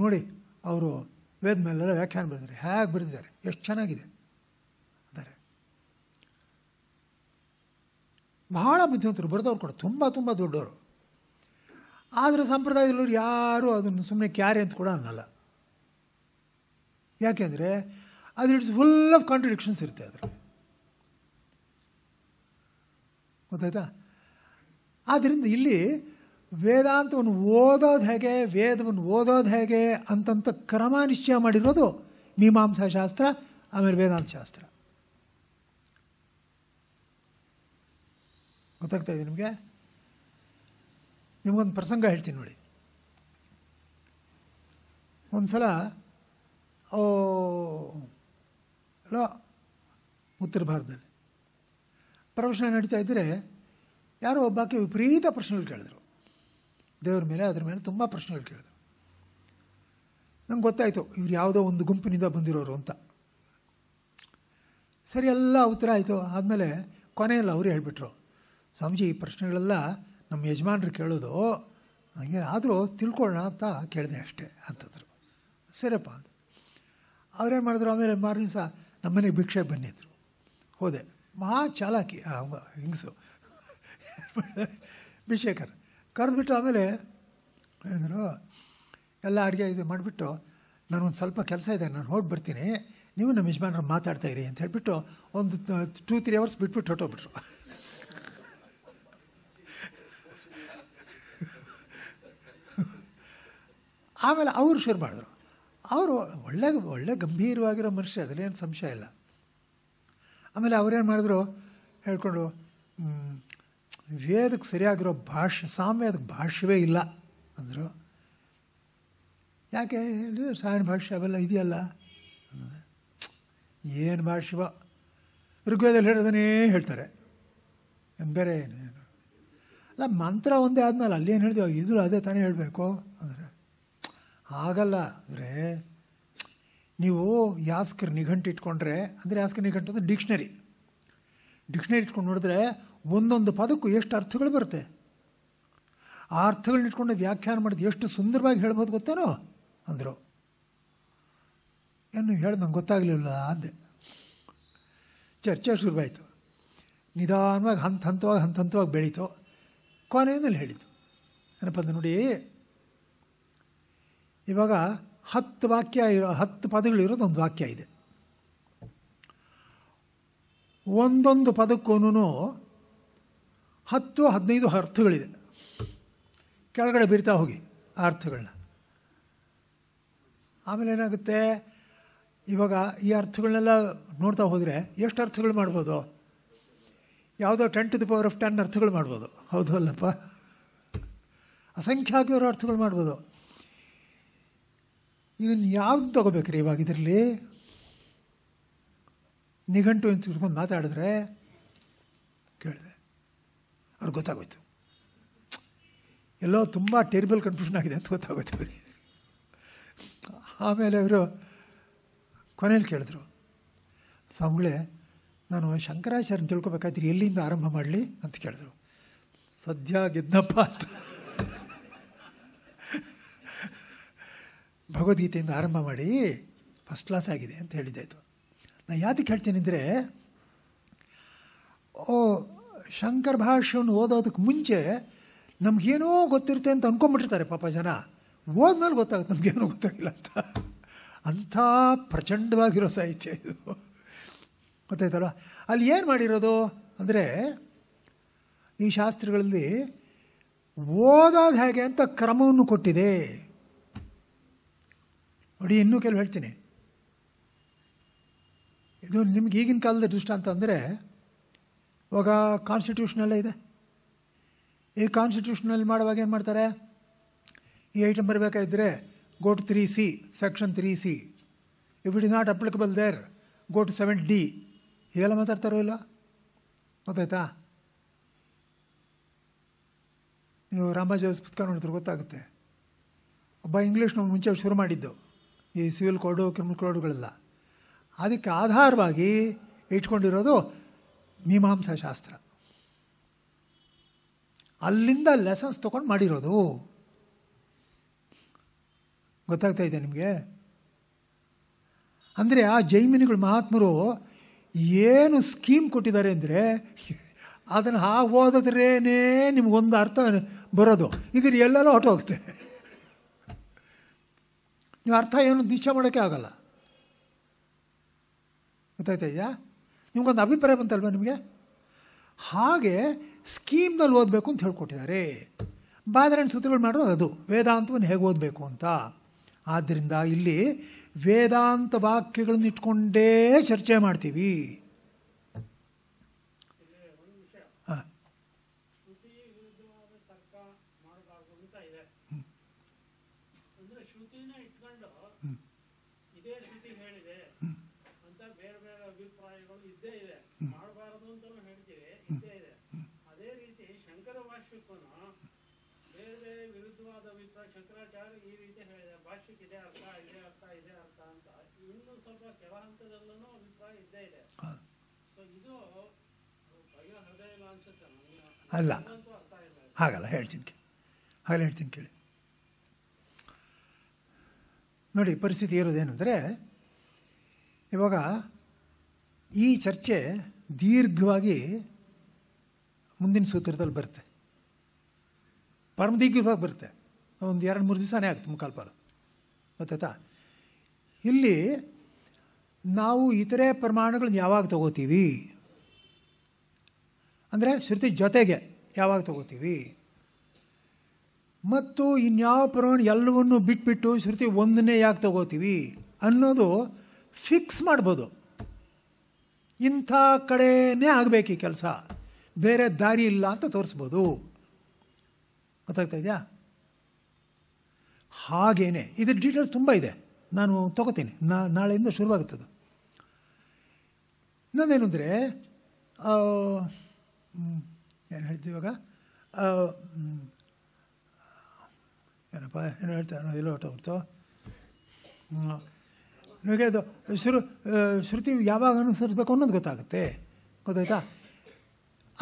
Speaker 1: ನೋಡಿ ಅವರು ವೇದ ಮೇಲೆಲ್ಲ ವ್ಯಾಖ್ಯಾನ ಬರೆದಿದ್ದಾರೆ ಹೇಗೆ ಬರೆದಿದ್ದಾರೆ ಎಷ್ಟು ಚೆನ್ನಾಗಿದೆ ಬಹಳ ಬುದ್ಧಿವಂತರು ಬರೆದವ್ರು ಕೂಡ ತುಂಬ ತುಂಬ ದೊಡ್ಡವರು ಆದರೆ ಸಂಪ್ರದಾಯದಲ್ಲಿ ಯಾರೂ ಅದನ್ನು ಸುಮ್ಮನೆ ಕ್ಯಾರಿ ಅಂತ ಕೂಡ ಅನ್ನಲ್ಲ ಯಾಕೆಂದರೆ ಅದು ಇಟ್ಸ್ ಫುಲ್ ಆಫ್ ಕಾಂಟ್ರಡಿಕ್ಷನ್ಸ್ ಇರುತ್ತೆ ಅದರಲ್ಲಿ ಗೊತ್ತಾಯ್ತಾ ಆದ್ದರಿಂದ ಇಲ್ಲಿ ವೇದಾಂತವನ್ನು ಓದೋದು ಹೇಗೆ ವೇದವನ್ನು ಓದೋದು ಹೇಗೆ ಅಂತಂತ ಕ್ರಮ ನಿಶ್ಚಯ ಮಾಡಿರೋದು ಮೀಮಾಂಸಾ ಶಾಸ್ತ್ರ ಆಮೇಲೆ ವೇದಾಂತ ಶಾಸ್ತ್ರ ಗೊತ್ತಾಗ್ತಾ ಇದೆ ನಿಮಗೆ ನಿಮಗೊಂದು ಪ್ರಸಂಗ ಹೇಳ್ತೀನಿ ನೋಡಿ ಒಂದು ಸಲ ಓ ಅಲೋ ಉತ್ತರ ಭಾರತದಲ್ಲಿ ಪ್ರವಚನ ನಡೀತಾ ಇದ್ದರೆ ಯಾರೋ ಒಬ್ಬಾಕೆ ವಿಪರೀತ ಪ್ರಶ್ನೆಗಳು ಕೇಳಿದ್ರು ದೇವ್ರ ಮೇಲೆ ಅದ್ರ ಮೇಲೆ ತುಂಬ ಪ್ರಶ್ನೆಗಳು ಕೇಳಿದ್ರು ನಂಗೆ ಗೊತ್ತಾಯಿತು ಇವ್ರು ಯಾವುದೋ ಒಂದು ಗುಂಪಿನಿಂದ ಬಂದಿರೋರು ಅಂತ ಸರಿ ಎಲ್ಲ ಉತ್ತರ ಆಯಿತು ಆದಮೇಲೆ ಕೊನೆಯಲ್ಲಿ ಅವರು ಹೇಳಿಬಿಟ್ರು ಸ್ವಾಮೀಜಿ ಈ ಪ್ರಶ್ನೆಗಳೆಲ್ಲ ನಮ್ಮ ಯಜಮಾನರು ಕೇಳೋದು ನನಗೆ ಆದರೂ ತಿಳ್ಕೊಳ್ಳೋಣ ಅಂತ ಕೇಳಿದೆ ಅಷ್ಟೇ ಅಂತಂದರು ಸರಿಯಪ್ಪ ಅಂತ ಅವ್ರೇನು ಮಾಡಿದ್ರು ಆಮೇಲೆ ಮಾರನೇ ದಿವಸ ನಮ್ಮನೆಗೆ ಭಿಕ್ಷೆ ಬನ್ನಿದ್ರು ಹೋದೆ ಮಹಾ ಚಾಲಾಕಿ ಹಿಂಗಸು ಅಭಿಷೇಕರ್ ಕರೆದ್ಬಿಟ್ಟು ಆಮೇಲೆ ಹೇಳಿದ್ರು ಎಲ್ಲ ಅಡುಗೆ ಇದು ಮಾಡಿಬಿಟ್ಟು ನನಗೊಂದು ಸ್ವಲ್ಪ ಕೆಲಸ ಇದೆ ನಾನು ಹೋಗಿ ಬರ್ತೀನಿ ನೀವು ನಮ್ಮ ಯಜಮಾನ್ರು ಮಾತಾಡ್ತಾಯಿರಿ ಅಂತ ಹೇಳಿಬಿಟ್ಟು ಒಂದು ಟೂ ತ್ರೀ ಅವರ್ಸ್ ಬಿಟ್ಬಿಟ್ಟು ಹೊಟ್ಟೋಗ್ಬಿಟ್ರು ಆಮೇಲೆ ಅವರು ಶುರು ಮಾಡಿದ್ರು ಅವರು ಒಳ್ಳೆ ಒಳ್ಳೆ ಗಂಭೀರವಾಗಿರೋ ಮನುಷ್ಯ ಅದರೇನು ಸಂಶಯ ಇಲ್ಲ ಆಮೇಲೆ ಅವರೇನು ಮಾಡಿದ್ರು ಹೇಳ್ಕೊಂಡು ವೇದಕ್ಕೆ ಸರಿಯಾಗಿರೋ ಭಾಷೆ ಸಾಮ್ಯದ ಭಾಷೆವೇ ಇಲ್ಲ ಅಂದರು ಯಾಕೆ ಸಾಯಣ ಭಾಷೆ ಅವೆಲ್ಲ ಇದೆಯಲ್ಲ ಏನು ಭಾಷೆವ ಋಗ್ವೇದಲ್ಲಿ ಹೇಳೋದನ್ನೇ ಹೇಳ್ತಾರೆ ಬೇರೆ ಏನು ಅಲ್ಲ ಮಂತ್ರ ಒಂದೇ ಆದಮೇಲೆ ಏನು ಹೇಳಿದ್ವಿ ಇದು ಅದೇ ತಾನೇ ಹೇಳಬೇಕು ಅಂದರೆ ಆಗಲ್ಲ ಅಂದರೆ ನೀವು ಯಾಸ್ಕರ್ ನಿಘಂಟು ಇಟ್ಕೊಂಡ್ರೆ ಅಂದರೆ ಯಾಸ್ಕರ್ ನಿಘಂಟು ಅಂದರೆ ಡಿಕ್ಷನರಿ ಡಿಕ್ಷನರಿ ಇಟ್ಕೊಂಡು ನೋಡಿದ್ರೆ ಒಂದೊಂದು ಪದಕ್ಕೂ ಎಷ್ಟು ಅರ್ಥಗಳು ಬರುತ್ತೆ ಆ ಅರ್ಥಗಳನ್ನ ಇಟ್ಕೊಂಡು ವ್ಯಾಖ್ಯಾನ ಮಾಡಿದ ಎಷ್ಟು ಸುಂದರವಾಗಿ ಹೇಳ್ಬೋದು ಗೊತ್ತೇನೋ ಅಂದರು ಏನು ಹೇಳಿ ನಂಗೆ ಗೊತ್ತಾಗಲಿಲ್ಲ ಅಂದೆ ಚರ್ಚೆ ಶುರುವಾಯಿತು ನಿಧಾನವಾಗಿ ಹಂತ ಹಂತವಾಗಿ ಹಂತ ಹಂತವಾಗಿ ಬೆಳೀತು ಕೊನೆಯಲ್ಲಿ ಹೇಳಿದ್ದು ಏನಪ್ಪ ನೋಡಿ ಇವಾಗ ಹತ್ತು ವಾಕ್ಯ ಇರೋ ಹತ್ತು ಒಂದು ವಾಕ್ಯ ಇದೆ ಒಂದೊಂದು ಪದಕ್ಕೂ ಹತ್ತು ಹದಿನೈದು ಅರ್ಥಗಳಿದೆ ಕೆಳಗಡೆ ಬೀರ್ತಾ ಹೋಗಿ ಆ ಅರ್ಥಗಳನ್ನ ಆಮೇಲೆ ಏನಾಗುತ್ತೆ ಇವಾಗ ಈ ಅರ್ಥಗಳನ್ನೆಲ್ಲ ನೋಡ್ತಾ ಹೋದರೆ ಎಷ್ಟು ಅರ್ಥಗಳು ಮಾಡ್ಬೋದು ಯಾವುದೋ ten to the power of ten ಅರ್ಥಗಳು ಮಾಡ್ಬೋದು ಹೌದು ಅಲ್ಲಪ್ಪ ಅಸಂಖ್ಯಾಕಿರೋ ಅರ್ಥಗಳು ಮಾಡ್ಬೋದು ಇದನ್ನು ಯಾವುದು ತಗೋಬೇಕ್ರಿ ಇವಾಗ ಇದರಲ್ಲಿ ನಿಘಂಟು ಅಂತ ತಿಳ್ಕೊಂಡು ಮಾತಾಡಿದ್ರೆ ಕೇಳಿದೆ ಅವ್ರಿಗೆ ಗೊತ್ತಾಗೋಯ್ತು ಎಲ್ಲೋ ತುಂಬ ಟೆರಿಬಲ್ ಕನ್ಫ್ಯೂಷನ್ ಆಗಿದೆ ಅಂತ ಗೊತ್ತಾಗೋಯ್ತು ಬರೀ ಆಮೇಲೆ ಅವರು ಕೊನೆಯಲ್ಲಿ ಕೇಳಿದ್ರು ಸ್ವಾಮಿಗಳೇ ನಾನು ಶಂಕರಾಚಾರ್ಯನ ತಿಳ್ಕೊಬೇಕಾದ್ರೆ ಎಲ್ಲಿಂದ ಆರಂಭ ಮಾಡಲಿ ಅಂತ ಕೇಳಿದ್ರು ಸದ್ಯ ಗೆದ್ದಪ್ಪ ಅಂತ ಭಗವದ್ಗೀತೆಯಿಂದ ಆರಂಭ ಮಾಡಿ ಫಸ್ಟ್ ಕ್ಲಾಸ್ ಆಗಿದೆ ಅಂತ ಹೇಳಿದ್ದಾಯಿತು ನಾನು ಯಾತಕ್ಕೆ ಹೇಳ್ತೀನಿ ಅಂದರೆ ಓ ಶಂಕರ್ ಭಾಷ್ಯವನ್ನು ಓದೋದಕ್ಕೆ ಮುಂಚೆ ನಮಗೇನೋ ಗೊತ್ತಿರುತ್ತೆ ಅಂತ ಅಂದ್ಕೊಂಬಿಟ್ಟಿರ್ತಾರೆ ಪಾಪ ಜನ ಓದ್ಮೇಲೆ ಗೊತ್ತಾಗುತ್ತೆ ನಮಗೇನೋ ಗೊತ್ತಾಗಿಲ್ಲ ಅಂತ ಅಂಥ ಪ್ರಚಂಡವಾಗಿರೋ ಸಾಹಿತ್ಯ ಇದು ಗೊತ್ತಾಯ್ತಲ್ಲ ಅಲ್ಲಿ ಏನು ಮಾಡಿರೋದು ಅಂದರೆ ಈ ಶಾಸ್ತ್ರಗಳಲ್ಲಿ ಓದೋದು ಹೇಗೆ ಅಂತ ಕ್ರಮವನ್ನು ಕೊಟ್ಟಿದೆ ನೋಡಿ ಇನ್ನೂ ಕೆಲವು ಹೇಳ್ತೀನಿ ಇದು ನಿಮ್ಗೆ ಈಗಿನ ಕಾಲದ ದೃಷ್ಟಾಂತ ಅಂದರೆ ಇವಾಗ ಕಾನ್ಸ್ಟಿಟ್ಯೂಷನಲ್ಲೇ ಇದೆ ಈ ಕಾನ್ಸ್ಟಿಟ್ಯೂಷನಲ್ಲಿ ಮಾಡುವಾಗ ಏನು ಮಾಡ್ತಾರೆ ಈ ಐಟಮ್ ಬರಬೇಕಾದ್ರೆ go to three C section three C if it is not applicable there go to seven D ಹೀಗೆಲ್ಲ ಮಾತಾಡ್ತಾರೋ ಇಲ್ಲ ಗೊತ್ತಾಯ್ತಾ ನೀವು ರಾಮಾಜ್ ಪುಸ್ತಕ ನೋಡಿದ್ರೆ ಗೊತ್ತಾಗುತ್ತೆ ಒಬ್ಬ ಇಂಗ್ಲೀಷ್ನವ್ರು ಮುಂಚೆ ಶುರು ಮಾಡಿದ್ದು ಈ ಸಿವಿಲ್ ಕೋಡು ಕ್ರಿಮಿನಲ್ ಕೋಡುಗಳೆಲ್ಲ ಅದಕ್ಕೆ ಆಧಾರವಾಗಿ ಇಟ್ಕೊಂಡಿರೋದು ಮೀಮಾಂಸಾ ಶಾಸ್ತ್ರ ಅಲ್ಲಿಂದ ಲೆಸನ್ಸ್ ತೊಗೊಂಡು ಮಾಡಿರೋದು ಗೊತ್ತಾಗ್ತಾ ಇದೆ ನಿಮಗೆ ಅಂದರೆ ಆ ಜೈಮಿನಿಗಳು ಮಹಾತ್ಮರು ಏನು ಸ್ಕೀಮ್ ಕೊಟ್ಟಿದ್ದಾರೆ ಅಂದರೆ ಅದನ್ನು ಹಾಗೆ ಓದಿದ್ರೇನೇ ನಿಮಗೊಂದು ಅರ್ಥ ಬರೋದು ಇದ್ರ ಎಲ್ಲೆಲ್ಲೋ ಹೊಟ್ಟೋಗುತ್ತೆ ನೀವು ಅರ್ಥ ಏನು ದಿಶೆ ಮಾಡೋಕ್ಕೆ ಆಗಲ್ಲ ಗೊತ್ತಾಯ್ತಾ ನಿಮ್ಗೊಂದು ಅಭಿಪ್ರಾಯ ಬಂತಲ್ವ ನಿಮಗೆ ಹಾಗೆ ಸ್ಕೀಮ್ನಲ್ಲಿ ಓದಬೇಕು ಅಂತ ಹೇಳ್ಕೊಟ್ಟಿದ್ದಾರೆ ಬಾದರಣ್ಣ ಸೂತ್ರಗಳು ಮಾಡೋದು ಅದು ವೇದಾಂತವನ್ನು ಹೇಗೆ ಓದಬೇಕು ಅಂತ ಆದ್ದರಿಂದ ಇಲ್ಲಿ ವೇದಾಂತ ವಾಕ್ಯಗಳನ್ನ ಇಟ್ಕೊಂಡೇ ಚರ್ಚೆ ಮಾಡ್ತೀವಿ ಅಲ್ಲ ಹಾಗಲ್ಲ ಹೇಳ್ತೀನಿ ಕೇಳಿ ಹಾಗಲ್ಲ ಹೇಳ್ತೀನಿ ಕೇಳಿ ನೋಡಿ ಪರಿಸ್ಥಿತಿ ಇರೋದೇನೆಂದರೆ ಇವಾಗ ಈ ಚರ್ಚೆ ದೀರ್ಘವಾಗಿ ಮುಂದಿನ ಸೂತ್ರದಲ್ಲಿ ಬರುತ್ತೆ ಪರಮ ದೀರ್ಘವಾಗಿ ಬರುತ್ತೆ ಒಂದು ಎರಡು ಮೂರು ದಿವಸನೇ ಆಗುತ್ತೆ ಮುಖಾಲ್ಪಾಲು ಗೊತ್ತಾಯ್ತಾ ಇಲ್ಲಿ ನಾವು ಇತರೆ ಪ್ರಮಾಣಗಳನ್ನ ಯಾವಾಗ ತಗೋತೀವಿ ಅಂದರೆ ಶ್ರುತಿ ಜೊತೆಗೆ ಯಾವಾಗ ತಗೋತೀವಿ ಮತ್ತು ಇನ್ಯಾವ ಪ್ರಮಾಣ ಎಲ್ಲವನ್ನು ಬಿಟ್ಬಿಟ್ಟು ಶ್ರುತಿ ಒಂದನೇ ಯಾಕೆ ತಗೋತೀವಿ ಅನ್ನೋದು ಫಿಕ್ಸ್ ಮಾಡ್ಬೋದು ಇಂಥ ಕಡೆನೇ ಆಗಬೇಕು ಈ ಕೆಲಸ ಬೇರೆ ದಾರಿ ಇಲ್ಲ ಅಂತ ತೋರಿಸ್ಬೋದು ಗೊತ್ತಾಗ್ತಾ ಇದೆಯಾ ಹಾಗೇನೆ ಇದ್ರ ಡೀಟೇಲ್ಸ್ ತುಂಬ ಇದೆ ನಾನು ತಗೋತೀನಿ ನಾಳೆಯಿಂದ ಶುರುವಾಗುತ್ತದು ನಾನೇನು ಅಂದರೆ ಏನು ಹೇಳ್ತೀವಿ ಇವಾಗ ಏನಪ್ಪ ಏನು ಹೇಳ್ತಾ ಅನ್ನೋದಿಲ್ಲ ಹೊಟ್ಟು ನಿಮಗೆ ಅದು ಶ್ರು ಶ್ರುತಿ ಯಾವಾಗ ಅನುಸರಿಸ್ಬೇಕು ಅನ್ನೋದು ಗೊತ್ತಾಗುತ್ತೆ ಗೊತ್ತಾಯ್ತಾ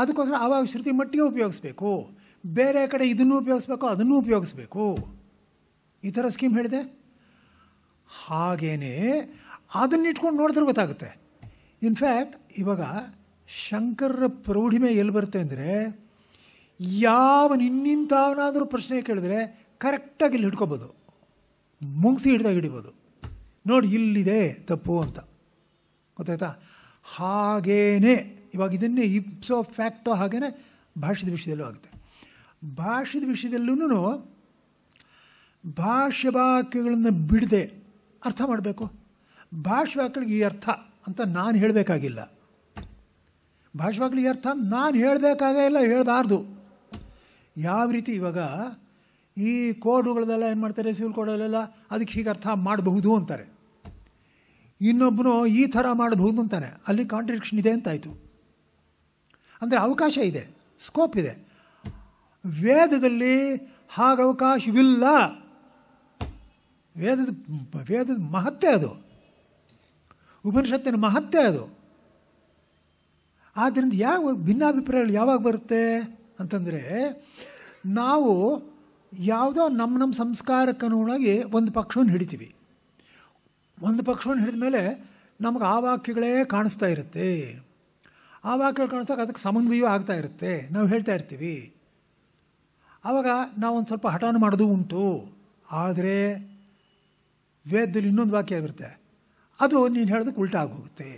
Speaker 1: ಅದಕ್ಕೋಸ್ಕರ ಆವಾಗ ಶ್ರುತಿ ಮಟ್ಟಿಗೆ ಉಪಯೋಗಿಸ್ಬೇಕು ಬೇರೆ ಕಡೆ ಇದನ್ನು ಉಪಯೋಗಿಸ್ಬೇಕು ಅದನ್ನು ಉಪಯೋಗಿಸ್ಬೇಕು ಈ ಥರ ಸ್ಕೀಮ್ ಹೇಳಿದೆ ಹಾಗೇ ಅದನ್ನಿಟ್ಕೊಂಡು ನೋಡಿದ್ರೆ ಗೊತ್ತಾಗುತ್ತೆ ಇನ್ಫ್ಯಾಕ್ಟ್ ಇವಾಗ ಶಂಕರರ ಪ್ರೌಢಿಮೆ ಎಲ್ಲಿ ಬರುತ್ತೆ ಅಂದರೆ ಯಾವ ನಿನ್ನಿಂತಾವನಾದರೂ ಪ್ರಶ್ನೆ ಕೇಳಿದ್ರೆ ಕರೆಕ್ಟಾಗಿ ಇಲ್ಲಿ ಹಿಡ್ಕೋಬೋದು ಮುಂಗ್ಸಿ ಹಿಡ್ದಾಗ ಹಿಡಿಬೋದು ನೋಡಿ ಇಲ್ಲಿದೆ ತಪ್ಪು ಅಂತ ಗೊತ್ತಾಯ್ತಾ ಹಾಗೇನೆ ಇವಾಗ ಇದನ್ನೇ ಇಪ್ಸೋ ಫ್ಯಾಕ್ಟೋ ಹಾಗೇ ಭಾಷೆದ ವಿಷಯದಲ್ಲೂ ಆಗುತ್ತೆ ಭಾಷೆದ ವಿಷಯದಲ್ಲೂ ಭಾಷೆ ವಾಕ್ಯಗಳನ್ನು ಬಿಡದೆ ಅರ್ಥ ಮಾಡಬೇಕು ಭಾಷೆ ವಾಕ್ಯಗಳಿಗೆ ಈ ಅರ್ಥ ಅಂತ ನಾನು ಹೇಳಬೇಕಾಗಿಲ್ಲ ಭಾಷವಾಗ್ಲಿ ಅರ್ಥ ನಾನು ಹೇಳಬೇಕಾಗೇ ಇಲ್ಲ ಹೇಳಬಾರ್ದು ಯಾವ ರೀತಿ ಇವಾಗ ಈ ಕೋಡುಗಳದೆಲ್ಲ ಏನು ಮಾಡ್ತಾರೆ ಸಿವಿಲ್ ಕೋಡಲ್ಲೆಲ್ಲ ಅದಕ್ಕೆ ಹೀಗೆ ಅರ್ಥ ಮಾಡಬಹುದು ಅಂತಾರೆ ಇನ್ನೊಬ್ಬನು ಈ ಥರ ಮಾಡಬಹುದು ಅಂತಾನೆ ಅಲ್ಲಿ ಕಾಂಟ್ರಿಕ್ಷನ್ ಇದೆ ಅಂತಾಯಿತು ಅಂದರೆ ಅವಕಾಶ ಇದೆ ಸ್ಕೋಪ್ ಇದೆ ವೇದದಲ್ಲಿ ಹಾಗವಕಾಶವಿಲ್ಲ ವೇದದ ವೇದದ ಮಹತ್ತೆ ಅದು ಉಪನಿಷತ್ತಿನ ಮಹತ್ತೆ ಅದು ಆದ್ದರಿಂದ ಯಾವ ಭಿನ್ನಾಭಿಪ್ರಾಯಗಳು ಯಾವಾಗ ಬರುತ್ತೆ ಅಂತಂದರೆ ನಾವು ಯಾವುದೋ ನಮ್ಮ ನಮ್ಮ ಸಂಸ್ಕಾರಕ್ಕೆ ಅನುಗುಣವಾಗಿ ಒಂದು ಪಕ್ಷವನ್ನು ಹಿಡಿತೀವಿ ಒಂದು ಪಕ್ಷವನ್ನು ಹಿಡಿದ ಮೇಲೆ ನಮಗೆ ಆ ವಾಕ್ಯಗಳೇ ಕಾಣಿಸ್ತಾ ಇರುತ್ತೆ ಆ ವಾಕ್ಯಗಳು ಕಾಣಿಸ್ದಾಗ ಅದಕ್ಕೆ ಸಮನ್ವಯ ಆಗ್ತಾ ಇರುತ್ತೆ ನಾವು ಹೇಳ್ತಾ ಇರ್ತೀವಿ ಆವಾಗ ನಾವೊಂದು ಸ್ವಲ್ಪ ಹಠಾನು ಮಾಡೋದು ಉಂಟು ಆದರೆ ವೇದದಲ್ಲಿ ಇನ್ನೊಂದು ವಾಕ್ಯ ಆಗಿರುತ್ತೆ ಅದು ನೀನು ಹೇಳೋದಕ್ಕೆ ಉಲ್ಟ ಆಗೋಗುತ್ತೆ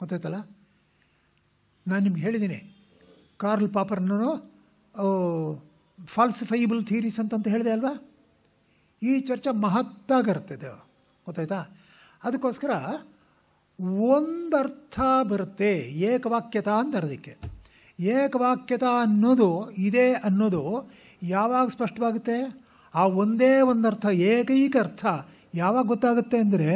Speaker 1: ಗೊತ್ತಾಯ್ತಲ್ಲ ನಾನು ನಿಮ್ಗೆ ಹೇಳಿದ್ದೀನಿ ಕಾರ್ಲ್ ಪಾಪರ್ನೂ ಫಾಲ್ಸಿಫೈಬಲ್ ಥೀರೀಸ್ ಅಂತಂತ ಹೇಳಿದೆ ಅಲ್ವಾ ಈ ಚರ್ಚೆ ಮಹತ್ತಾಗಿರ್ತದೆ ಗೊತ್ತಾಯ್ತಾ ಅದಕ್ಕೋಸ್ಕರ ಒಂದರ್ಥ ಬರುತ್ತೆ ಏಕವಾಕ್ಯತಾ ಅಂತ ಅರ್ಧಕ್ಕೆ ಏಕವಾಕ್ಯತಾ ಅನ್ನೋದು ಇದೆ ಅನ್ನೋದು ಯಾವಾಗ ಸ್ಪಷ್ಟವಾಗುತ್ತೆ ಆ ಒಂದೇ ಒಂದರ್ಥ ಏಕೈಕ ಅರ್ಥ ಯಾವಾಗ ಗೊತ್ತಾಗುತ್ತೆ ಅಂದರೆ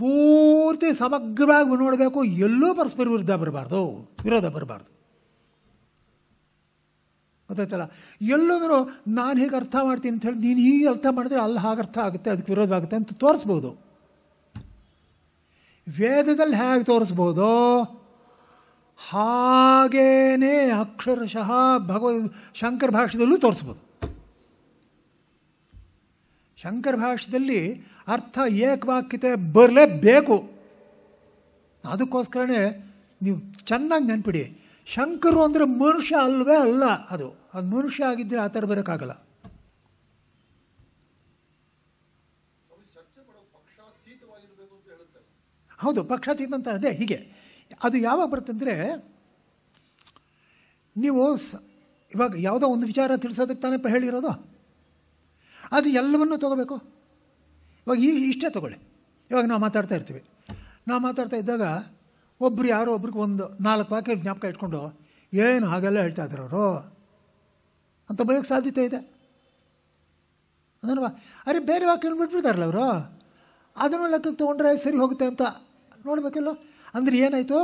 Speaker 1: ಪೂರ್ತಿ ಸಮಗ್ರವಾಗಿ ನೋಡಬೇಕು ಎಲ್ಲೂ ಪರಸ್ಪರ ವಿರುದ್ಧ ಬರಬಾರ್ದು ವಿರೋಧ ಬರಬಾರ್ದು ಗೊತ್ತಾಯ್ತಲ್ಲ ಎಲ್ಲೂ ನಾನು ಹೇಗೆ ಅರ್ಥ ಮಾಡ್ತೀನಿ ಅಂತ ಹೇಳಿ ನೀನು ಹೀಗೆ ಅರ್ಥ ಮಾಡಿದ್ರೆ ಅಲ್ಲಿ ಹಾಗೆ ಅರ್ಥ ಆಗುತ್ತೆ ಅದಕ್ಕೆ ವಿರೋಧವಾಗುತ್ತೆ ಅಂತ ತೋರಿಸ್ಬೋದು ವೇದದಲ್ಲಿ ಹೇಗೆ ತೋರಿಸ್ಬೋದು ಹಾಗೇನೇ ಅಕ್ಷರಶಃ ಭಗವದ್ ಶಂಕರ ಭಾಷೆದಲ್ಲೂ ತೋರಿಸ್ಬೋದು ಶಂಕರ ಭಾಷೆಯಲ್ಲಿ ಅರ್ಥ ಏಕವಾಕ್ಯತೆ ಬರಲೇಬೇಕು ಅದಕ್ಕೋಸ್ಕರನೇ ನೀವು ಚೆನ್ನಾಗಿ ನೆನ್ಪಿಡಿ ಶಂಕರು ಅಂದರೆ ಮನುಷ್ಯ ಅಲ್ವೇ ಅಲ್ಲ ಅದು ಅದು ಮನುಷ್ಯ ಆಗಿದ್ದರೆ ಆ ಥರ ಬರೋಕ್ಕಾಗಲ್ಲ ಹೌದು ಪಕ್ಷಾತೀತ ಅಂತ ಅದೇ ಹೀಗೆ ಅದು ಯಾವಾಗ ಬರುತ್ತಂದರೆ ನೀವು ಇವಾಗ ಯಾವುದೋ ಒಂದು ವಿಚಾರ ತಿಳಿಸೋದಕ್ಕೆ ತಾನೇ ಹೇಳಿರೋದು ಅದು ಎಲ್ಲವನ್ನು ತೊಗೋಬೇಕು ಇವಾಗ ಈ ಇಷ್ಟೇ ತೊಗೊಳ್ಳಿ ಇವಾಗ ನಾವು ಮಾತಾಡ್ತಾ ಇರ್ತೀವಿ ನಾವು ಮಾತಾಡ್ತಾ ಇದ್ದಾಗ ಒಬ್ರು ಯಾರೋ ಒಬ್ರಿಗೆ ಒಂದು ನಾಲ್ಕು ವಾಕ್ಯ ಜ್ಞಾಪಕ ಇಟ್ಕೊಂಡು ಏನು ಹಾಗೆಲ್ಲ ಹೇಳ್ತಾ ಇದ್ದಾರೆ ಅವರು ಅಂತ ಬಯೋಕ್ಕೆ ಸಾಧ್ಯತೆ ಇದೆ ಅದನ್ನು ಅರೆ ಬೇರೆ ವಾಕ್ಯ ಬಿಟ್ಬಿಡ್ತಾರಲ್ಲ ಅವರು ಅದನ್ನು ಲೆಕ್ಕಕ್ಕೆ ತೊಗೊಂಡ್ರೆ ಸರಿ ಹೋಗುತ್ತೆ ಅಂತ ನೋಡಬೇಕಲ್ಲ ಅಂದರೆ ಏನಾಯಿತು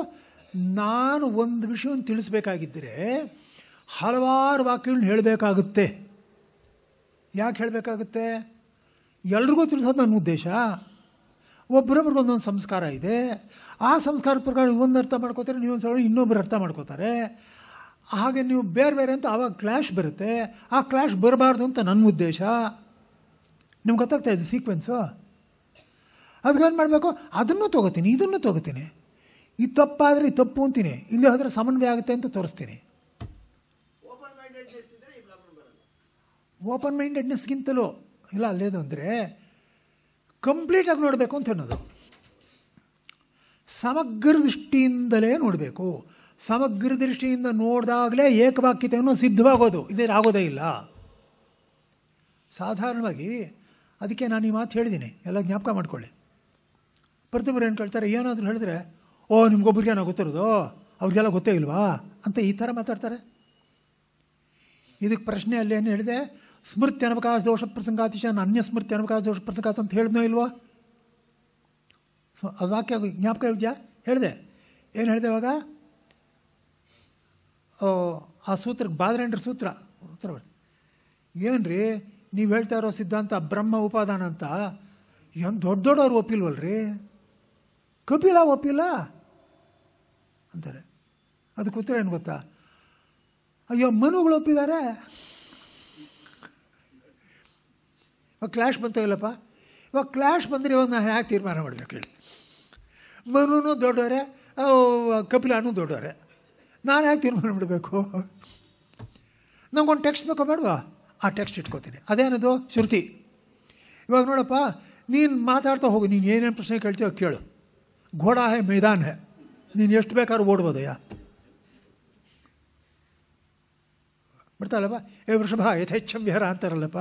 Speaker 1: ನಾನು ಒಂದು ವಿಷಯವನ್ನು ತಿಳಿಸ್ಬೇಕಾಗಿದ್ದರೆ ಹಲವಾರು ವಾಕ್ಯಗಳನ್ನ ಹೇಳಬೇಕಾಗುತ್ತೆ ಯಾಕೆ ಹೇಳಬೇಕಾಗುತ್ತೆ ಎಲ್ರಿಗೂ ತಿಳಿಸೋದು ನನ್ನ ಉದ್ದೇಶ ಒಬ್ಬರೊಬ್ರಿಗೆ ಒಂದೊಂದು ಸಂಸ್ಕಾರ ಇದೆ ಆ ಸಂಸ್ಕಾರದ ಪ್ರಕಾರ ಒಂದು ಅರ್ಥ ಮಾಡ್ಕೋತಾರೆ ನೀವು ಒಂದು ಇನ್ನೊಬ್ಬರು ಅರ್ಥ ಮಾಡ್ಕೋತಾರೆ ಹಾಗೆ ನೀವು ಬೇರೆ ಬೇರೆ ಅಂತ ಆವಾಗ ಕ್ಲ್ಯಾಶ್ ಬರುತ್ತೆ ಆ ಕ್ಲ್ಯಾಶ್ ಬರಬಾರ್ದು ಅಂತ ನನ್ನ ಉದ್ದೇಶ ನಿಮ್ಗೆ ಗೊತ್ತಾಗ್ತಾ ಇದೆ ಸೀಕ್ವೆನ್ಸು ಅದಕ್ಕೇನು ಮಾಡಬೇಕು ಅದನ್ನು ತೊಗೋತೀನಿ ಇದನ್ನು ತೊಗೋತೀನಿ ಈ ತಪ್ಪಾದರೆ ಈ ತಪ್ಪು ಅಂತೀನಿ ಇಲ್ಲಿ ಹೋದರೆ ಸಮನ್ವಯ ಆಗುತ್ತೆ ಅಂತ ತೋರಿಸ್ತೀನಿ ಓಪನ್ ಮೈಂಡೆಡ್ನೆಸ್ಗಿಂತಲೂ ಇಲ್ಲ ಅಲ್ಲೇದು ಅಂದರೆ ಕಂಪ್ಲೀಟಾಗಿ ನೋಡಬೇಕು ಅಂತ ಅನ್ನೋದು ಸಮಗ್ರ ದೃಷ್ಟಿಯಿಂದಲೇ ನೋಡಬೇಕು ಸಮಗ್ರ ದೃಷ್ಟಿಯಿಂದ ನೋಡಿದಾಗಲೇ ಏಕವಾಕ್ಯತೆಯನ್ನು ಸಿದ್ಧವಾಗೋದು ಇದೇ ಆಗೋದೇ ಇಲ್ಲ ಸಾಧಾರಣವಾಗಿ ಅದಕ್ಕೆ ನಾನು ಈ ಮಾತು ಹೇಳಿದ್ದೀನಿ ಎಲ್ಲ ಜ್ಞಾಪಕ ಮಾಡ್ಕೊಳ್ಳಿ ಪ್ರತಿಭರು ಏನು ಕೇಳ್ತಾರೆ ಏನಾದರೂ ಹೇಳಿದ್ರೆ ಓ ನಿಮ್ಗೊಬ್ಬರಿಗೆ ಏನೋ ಗೊತ್ತಿರೋದು ಅವ್ರಿಗೆಲ್ಲ ಗೊತ್ತೇ ಇಲ್ವಾ ಅಂತ ಈ ಥರ ಮಾತಾಡ್ತಾರೆ ಇದಕ್ಕೆ ಪ್ರಶ್ನೆ ಅಲ್ಲಿ ಏನು ಹೇಳಿದೆ ಸ್ಮೃತಿ ಅನವಕಾಶ ದೋಷ ಪ್ರಸಂಗಾತಿಶಾನ ಅನ್ಯ ಸ್ಮೃತಿ ಅನವಕಾಶ ದೋಷ ಪ್ರಸಂಗಾತ ಅಂತ ಹೇಳಿದ್ನೋ ಇಲ್ವಾ ಸೊ ಅದು ವಾಕ್ಯ ಜ್ಞಾಪಕ ಇದೆಯಾ ಹೇಳಿದೆ ಏನು ಹೇಳಿದೆ ಇವಾಗ ಆ ಸೂತ್ರಕ್ಕೆ ಬಾದ್ರೆಂಡ್ರ ಸೂತ್ರ ಉತ್ತರ ಏನು ರೀ ನೀವು ಹೇಳ್ತಾ ಇರೋ ಸಿದ್ಧಾಂತ ಬ್ರಹ್ಮ ಉಪಾದಾನ ಅಂತ ಏನು ದೊಡ್ಡ ದೊಡ್ಡವ್ರು ಒಪ್ಪಿಲ್ವಲ್ರಿ ಕಪಿಲ ಒಪ್ಪಿಲ್ಲ ಅಂತಾರೆ ಅದಕ್ಕೆ ಉತ್ತರ ಏನು ಗೊತ್ತಾ ಅಯ್ಯೋ ಮನುಗಳು ಒಪ್ಪಿದ್ದಾರೆ ಇವಾಗ ಕ್ಲ್ಯಾಶ್ ಬಂತೋ ಇಲ್ಲಪ್ಪ ಇವಾಗ ಕ್ಲ್ಯಾಶ್ ಬಂದರೆ ಇವಾಗ ನಾನು ಯಾಕೆ ತೀರ್ಮಾನ ಮಾಡಬೇಕು ಹೇಳಿ ಮನುನೂ ದೊಡ್ಡವರೇ ಕಪಿಲಾನು ದೊಡ್ಡವರೆ ನಾನು ಯಾಕೆ ತೀರ್ಮಾನ ಮಾಡಬೇಕು ನಂಗೊಂದು ಟೆಕ್ಸ್ಟ್ ಬೇಕೋ ಬೇಡವಾ ಆ ಟೆಕ್ಸ್ಟ್ ಇಟ್ಕೋತೀನಿ ಅದೇನದು ಶ್ರುತಿ ಇವಾಗ ನೋಡಪ್ಪ ನೀನು ಮಾತಾಡ್ತಾ ಹೋಗು ನೀನು ಏನೇನು ಪ್ರಶ್ನೆ ಕೇಳ್ತೀವೋ ಕೇಳು ಘೋಡ ಹೇ ಮೈದಾನ ಹೇ ನೀನು ಎಷ್ಟು ಬೇಕಾದ್ರೂ ಓಡ್ಬೋದಯ್ಯ ಬಿಡ್ತಾರಲ್ಲಪ್ಪ ಏ ವೃಷಭ ಯಥೇಚ್ಛಂ ವಿಹಾರ ಅಂತಾರಲ್ಲಪ್ಪ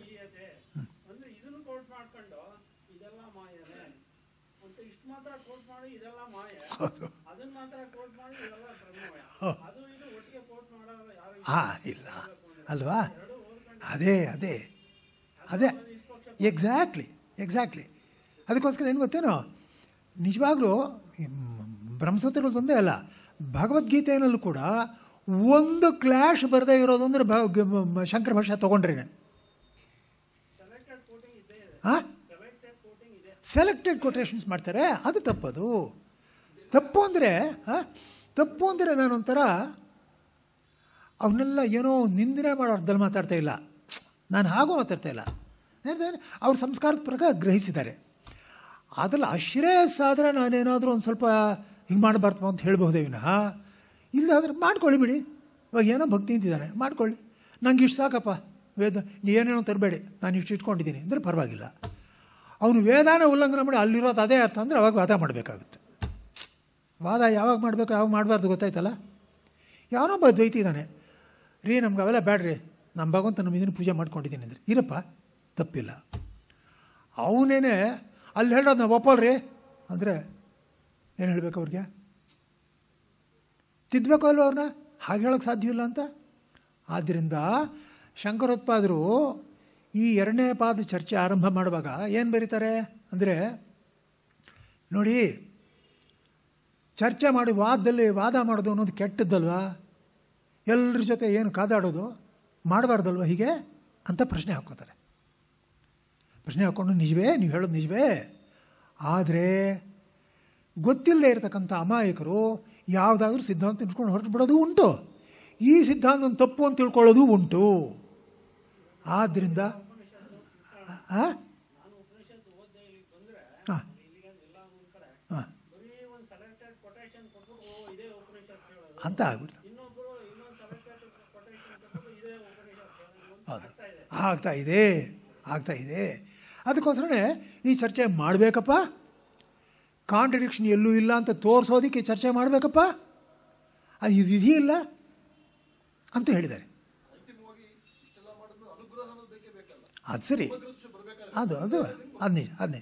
Speaker 1: ಹಾಂ ಇಲ್ಲ ಅಲ್ವಾ ಅದೇ ಅದೇ ಅದೇ ಎಕ್ಸಾಕ್ಟ್ಲಿ ಎಕ್ಸಾಕ್ಟ್ಲಿ ಅದಕ್ಕೋಸ್ಕರ ಏನು ಗೊತ್ತೇನೋ ನಿಜವಾಗ್ಲೂ ಬ್ರಹ್ಮಸೂತ್ರಗಳು ಒಂದೇ ಅಲ್ಲ ಭಗವದ್ಗೀತೆಯಲ್ಲೂ ಕೂಡ ಒಂದು ಕ್ಲಾಶ್ ಬರದೇ ಇರೋದು ಅಂದರೆ ಭ ಶಂಕರ ಭಾಷೆ ತೊಗೊಂಡ್ರೇನೆ ಹಾಂ ಸೆಲೆಕ್ಟೆಡ್ ಕೊಟೇಶನ್ಸ್ ಮಾಡ್ತಾರೆ ಅದು ತಪ್ಪದು ತಪ್ಪು ಅಂದರೆ ತಪ್ಪು ಅಂದರೆ ನಾನೊಂಥರ ಅವನ್ನೆಲ್ಲ ಏನೋ ನಿಂದನೆ ಮಾಡೋ ಅರ್ಥದಲ್ಲಿ ಮಾತಾಡ್ತಾ ಇಲ್ಲ ನಾನು ಹಾಗೂ ಮಾತಾಡ್ತಾ ಇಲ್ಲ ಅವ್ರ ಸಂಸ್ಕಾರದ ಪ್ರಕಾರ ಗ್ರಹಿಸಿದ್ದಾರೆ ಅದರಲ್ಲಿ ಅಶ್ರೇಯಸ್ ನಾನೇನಾದರೂ ಒಂದು ಸ್ವಲ್ಪ ಹಿಂಗೆ ಮಾಡಬಾರ್ದು ಅಂತ ಹೇಳ್ಬೋದೇ ವಿನಃ ಇಲ್ಲಾದರೆ ಮಾಡ್ಕೊಳ್ಳಿ ಬಿಡಿ ಇವಾಗ ಏನೋ ಭಕ್ತಿ ಅಂತಿದ್ದಾನೆ ಮಾಡ್ಕೊಳ್ಳಿ ನಂಗೆ ಇಷ್ಟು ಸಾಕಪ್ಪ ವೇದ ಏನೇನೋ ತರಬೇಡಿ ನಾನು ಇಷ್ಟು ಇಟ್ಕೊಂಡಿದ್ದೀನಿ ಅಂದರೆ ಪರವಾಗಿಲ್ಲ ಅವನು ವೇದಾನ ಉಲ್ಲಂಘನೆ ಮಾಡಿ ಅಲ್ಲಿರೋದು ಅದೇ ಅರ್ಥ ಅಂದರೆ ಅವಾಗ ವಾದ ಮಾಡಬೇಕಾಗುತ್ತೆ ವಾದ ಯಾವಾಗ ಮಾಡಬೇಕು ಯಾವಾಗ ಮಾಡಬಾರ್ದು ಗೊತ್ತಾಯ್ತಲ್ಲ ಯಾವನೊಬ್ಬ ದ್ವೈತಿ ಇದ್ದಾನೆ ರೀ ನಮ್ಗೆ ಅವೆಲ್ಲ ಬೇಡ್ರಿ ನಮ್ಮ ಭಗವಂತ ನಮ್ಮ ಇದನ್ನು ಪೂಜೆ ಮಾಡ್ಕೊಂಡಿದ್ದೀನಿ ಅಂದರೆ ಇರಪ್ಪ ತಪ್ಪಿಲ್ಲ ಅವನೇನೆ ಅಲ್ಲಿ ಹೇಳೋದು ನಾವು ಒಪ್ಪಲ್ರಿ ಅಂದರೆ ಏನು ಹೇಳಬೇಕು ಅವ್ರಿಗೆ ತಿದ್ದಬೇಕು ಅಲ್ವ ಅವ್ರನ್ನ ಹಾಗೆ ಹೇಳೋಕ್ಕೆ ಸಾಧ್ಯವಿಲ್ಲ ಅಂತ ಆದ್ದರಿಂದ ಶಂಕರೋತ್ಪಾದರು ಈ ಎರಡನೇ ಪಾದ ಚರ್ಚೆ ಆರಂಭ ಮಾಡುವಾಗ ಏನು ಬರೀತಾರೆ ಅಂದರೆ ನೋಡಿ ಚರ್ಚೆ ಮಾಡಿ ವಾದದಲ್ಲಿ ವಾದ ಮಾಡೋದು ಅನ್ನೋದು ಕೆಟ್ಟದ್ದಲ್ವ ಎಲ್ಲರ ಜೊತೆ ಏನು ಕಾದಾಡೋದು ಮಾಡಬಾರ್ದಲ್ವ ಹೀಗೆ ಅಂತ ಪ್ರಶ್ನೆ ಹಾಕ್ಕೋತಾರೆ ಪ್ರಶ್ನೆ ಹಾಕ್ಕೊಂಡು ನಿಜವೇ ನೀವು ಹೇಳೋದು ನಿಜವೇ ಆದರೆ ಗೊತ್ತಿಲ್ಲದೆ ಇರತಕ್ಕಂಥ ಅಮಾಯಕರು ಯಾವುದಾದ್ರೂ ಸಿದ್ಧಾಂತ ತಿಳ್ಕೊಂಡು ಹೊರಟು ಬಿಡೋದು ಉಂಟು ಈ ಸಿದ್ಧಾಂತ ತಪ್ಪು ಅಂತ ತಿಳ್ಕೊಳ್ಳೋದು ಉಂಟು ಆದ್ದರಿಂದ ಅಂತ ಆಗ್ಬಿಡ್ತು ಹೌದು ಆಗ್ತಾ ಇದೆ ಆಗ್ತಾ ಇದೆ ಅದಕ್ಕೋಸ್ಕರನೇ ಈ ಚರ್ಚೆ ಮಾಡಬೇಕಪ್ಪ ಕಾಂಟ್ರಡಿಕ್ಷನ್ ಎಲ್ಲೂ ಇಲ್ಲ ಅಂತ ತೋರಿಸೋದಕ್ಕೆ ಚರ್ಚೆ ಮಾಡಬೇಕಪ್ಪ ಅದು ಇದು ವಿಧಿ ಇಲ್ಲ ಅಂತ ಹೇಳಿದ್ದಾರೆ ಅದು ಸರಿ ಅದು ಅದು ಅದು ಅದ್ನೇ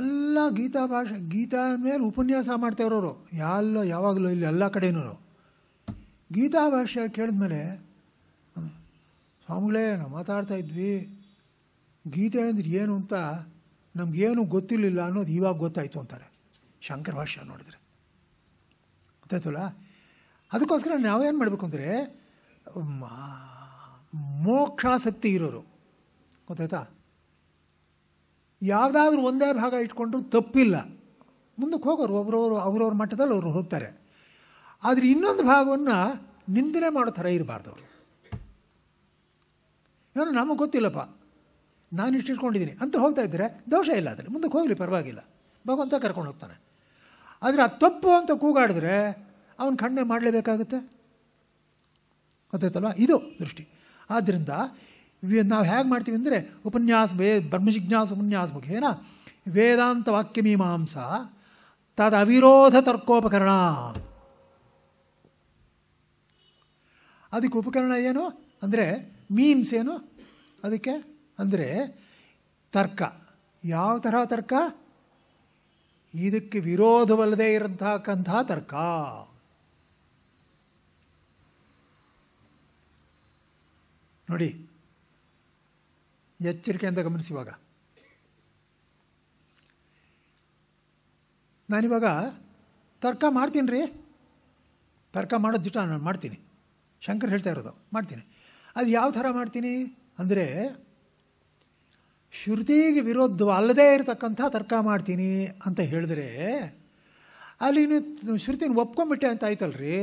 Speaker 1: ಎಲ್ಲ ಗೀತಾ ಭಾಷೆ ಗೀತಾ ಮೇಲೆ ಉಪನ್ಯಾಸ ಮಾಡ್ತಾಯಿರೋರು ಎಲ್ಲ ಯಾವಾಗಲೂ ಇಲ್ಲಿ ಎಲ್ಲ ಕಡೆಯೂ ಗೀತಾ ಭಾಷೆ ಕೇಳಿದ್ಮೇಲೆ ಸ್ವಾಮಿಗಳೇ ನಾವು ಮಾತಾಡ್ತಾ ಇದ್ವಿ ಗೀತೆ ಅಂದ್ರೆ ಏನು ಅಂತ ನಮಗೇನು ಗೊತ್ತಿರಲಿಲ್ಲ ಅನ್ನೋದು ಇವಾಗ ಗೊತ್ತಾಯಿತು ಅಂತಾರೆ ಶಂಕರ ಭಾಷೆ ನೋಡಿದ್ರೆ ಗೊತ್ತಾಯ್ತಲ್ಲ ಅದಕ್ಕೋಸ್ಕರ ನಾವೇನು ಮಾಡಬೇಕು ಅಂದರೆ ಮೋಕ್ಷಾಸಕ್ತಿ ಇರೋರು ಗೊತ್ತಾಯ್ತಾ ಯಾವುದಾದ್ರೂ ಒಂದೇ ಭಾಗ ಇಟ್ಕೊಂಡ್ರು ತಪ್ಪಿಲ್ಲ ಮುಂದಕ್ಕೆ ಹೋಗೋರು ಒಬ್ಬರವರು ಅವರವ್ರ ಮಟ್ಟದಲ್ಲಿ ಅವರು ಹೋಗ್ತಾರೆ ಆದರೆ ಇನ್ನೊಂದು ಭಾಗವನ್ನು ನಿಂದನೆ ಮಾಡೋ ಥರ ಇರಬಾರ್ದು ಅವರು ಏನೋ ನಮಗೆ ಗೊತ್ತಿಲ್ಲಪ್ಪ ನಾನು ಇಷ್ಟು ಇಟ್ಕೊಂಡಿದ್ದೀನಿ ಅಂತ ಹೋಗ್ತಾ ಇದ್ದರೆ ದೋಷ ಇಲ್ಲ ಅದರಲ್ಲಿ ಮುಂದಕ್ಕೆ ಹೋಗಲಿ ಪರವಾಗಿಲ್ಲ ಭಗವಂತ ಕರ್ಕೊಂಡು ಹೋಗ್ತಾನೆ ಆದರೆ ಆ ತಪ್ಪು ಅಂತ ಕೂಗಾಡಿದ್ರೆ ಅವನು ಖಂಡನೆ ಮಾಡಲೇಬೇಕಾಗುತ್ತೆ ಗೊತ್ತಾಯ್ತಲ್ವ ಇದು ದೃಷ್ಟಿ ಆದ್ದರಿಂದ ನಾವು ಹೇಗೆ ಮಾಡ್ತೀವಿ ಅಂದರೆ ಉಪನ್ಯಾಸ ವೇ ಬ್ರಹ್ಮಜಿಜ್ಞಾಸ ಉಪನ್ಯಾಸ ಮುಖೇನ ವೇದಾಂತ ವಾಕ್ಯ ಮೀಮಾಂಸ ತದ ಅವಿರೋಧ ತರ್ಕೋಪಕರಣ ಅದಕ್ಕೆ ಉಪಕರಣ ಏನು ಅಂದರೆ ಮೀನ್ಸ್ ಏನು ಅದಕ್ಕೆ ಅಂದರೆ ತರ್ಕ ಯಾವ ತರಹ ತರ್ಕ ಇದಕ್ಕೆ ವಿರೋಧವಲ್ಲದೆ ಇರತಕ್ಕಂಥ ತರ್ಕ ನೋಡಿ ಎಚ್ಚರಿಕೆಯಿಂದ ಗಮನಿಸಿ ಇವಾಗ ನಾನಿವಾಗ ತರ್ಕ ಮಾಡ್ತೀನಿ ರೀ ತರ್ಕ ಮಾಡೋದು ಜಿಟ್ಟ ನಾನು ಮಾಡ್ತೀನಿ ಶಂಕರ್ ಹೇಳ್ತಾ ಇರೋದು ಮಾಡ್ತೀನಿ ಅದು ಯಾವ ಥರ ಮಾಡ್ತೀನಿ ಅಂದರೆ ಶ್ರುತಿಗೆ ವಿರೋಧ ಅಲ್ಲದೇ ಇರತಕ್ಕಂಥ ತರ್ಕ ಮಾಡ್ತೀನಿ ಅಂತ ಹೇಳಿದ್ರೆ ಅಲ್ಲಿ ಶ್ರುತಿನ ಒಪ್ಕೊಂಡ್ಬಿಟ್ಟೆ ಅಂತ ಆಯ್ತಲ್ರಿ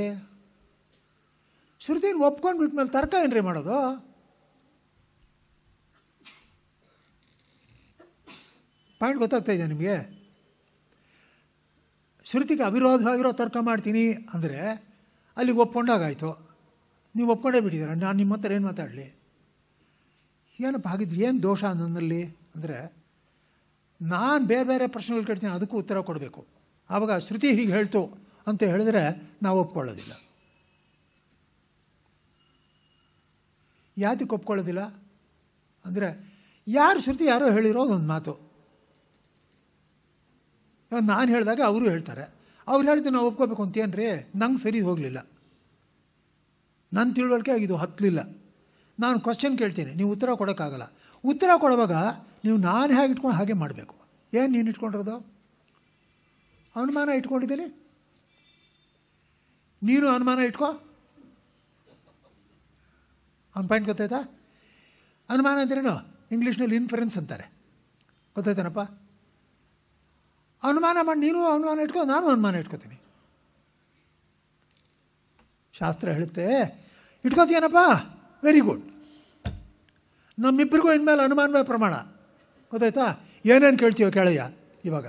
Speaker 1: ಶ್ರುತಿನ ಮೇಲೆ ತರ್ಕ ರೀ ಮಾಡೋದು ಪಾಯಿಂಟ್ ಗೊತ್ತಾಗ್ತಾ ಇದೆ ನಿಮಗೆ ಶ್ರುತಿಗೆ ಅವಿರೋಧವಾಗಿರೋ ತರ್ಕ ಮಾಡ್ತೀನಿ ಅಂದರೆ ಅಲ್ಲಿಗೆ ಒಪ್ಕೊಂಡಾಗಾಯಿತು ನೀವು ಒಪ್ಕೊಂಡೇ ಬಿಟ್ಟಿದ್ದೀರ ನಾನು ನಿಮ್ಮ ಹತ್ರ ಏನು ಮಾತಾಡಲಿ ಏನಪ್ಪ ಆಗಿದ್ದು ಏನು ದೋಷ ನನ್ನಲ್ಲಿ ಅಂದರೆ ನಾನು ಬೇರೆ ಬೇರೆ ಪ್ರಶ್ನೆಗಳು ಕೇಳ್ತೀನಿ ಅದಕ್ಕೂ ಉತ್ತರ ಕೊಡಬೇಕು ಆವಾಗ ಶ್ರುತಿ ಹೀಗೆ ಹೇಳ್ತು ಅಂತ ಹೇಳಿದ್ರೆ ನಾವು ಒಪ್ಕೊಳ್ಳೋದಿಲ್ಲ ಯಾತಕ್ಕೆ ಒಪ್ಕೊಳ್ಳೋದಿಲ್ಲ ಅಂದರೆ ಯಾರು ಶ್ರುತಿ ಯಾರೋ ಹೇಳಿರೋದು ಒಂದು ಮಾತು ನಾನು ಹೇಳಿದಾಗ ಅವರು ಹೇಳ್ತಾರೆ ಅವ್ರು ಹೇಳಿದ್ದು ನಾವು ಒಪ್ಕೋಬೇಕು ಅಂತೇನ್ರಿ ನಂಗೆ ಸರಿ ಹೋಗಲಿಲ್ಲ ನನ್ನ ತಿಳುವಳಿಕೆ ಇದು ಹತ್ತಲಿಲ್ಲ ನಾನು ಕ್ವಶನ್ ಕೇಳ್ತೀನಿ ನೀವು ಉತ್ತರ ಕೊಡೋಕ್ಕಾಗಲ್ಲ ಉತ್ತರ ಕೊಡುವಾಗ ನೀವು ನಾನು ಹೇಗೆ ಇಟ್ಕೊಂಡು ಹಾಗೆ ಮಾಡಬೇಕು ಏನು ನೀನು ಇಟ್ಕೊಂಡಿರೋದು ಅನುಮಾನ ಇಟ್ಕೊಂಡಿದ್ದೀನಿ ನೀನು ಅನುಮಾನ ಇಟ್ಕೊ ಅವ್ನ ಪಾಯಿಂಟ್ ಗೊತ್ತಾಯ್ತಾ ಅನುಮಾನ ಅಂದ್ರೇನು ಇಂಗ್ಲೀಷ್ನಲ್ಲಿ ಇನ್ಫರೆನ್ಸ್ ಅಂತಾರೆ ಗೊತ್ತಾಯ್ತಾನಪ್ಪ ಅನುಮಾನ ಮಾಡಿ ನೀನು ಅನುಮಾನ ಇಟ್ಕೋ ನಾನು ಅನುಮಾನ ಇಟ್ಕೋತೀನಿ ಶಾಸ್ತ್ರ ಹೇಳುತ್ತೆ ಇಟ್ಕೋತೀಯನಪ್ಪ ವೆರಿ ಗುಡ್ ನಮ್ಮಿಬ್ಬರಿಗೂ ಇನ್ಮೇಲೆ ಅನುಮಾನವೇ ಪ್ರಮಾಣ ಗೊತ್ತಾಯ್ತಾ ಏನೇನು ಕೇಳ್ತೀವ ಕೇಳಯ್ಯ ಇವಾಗ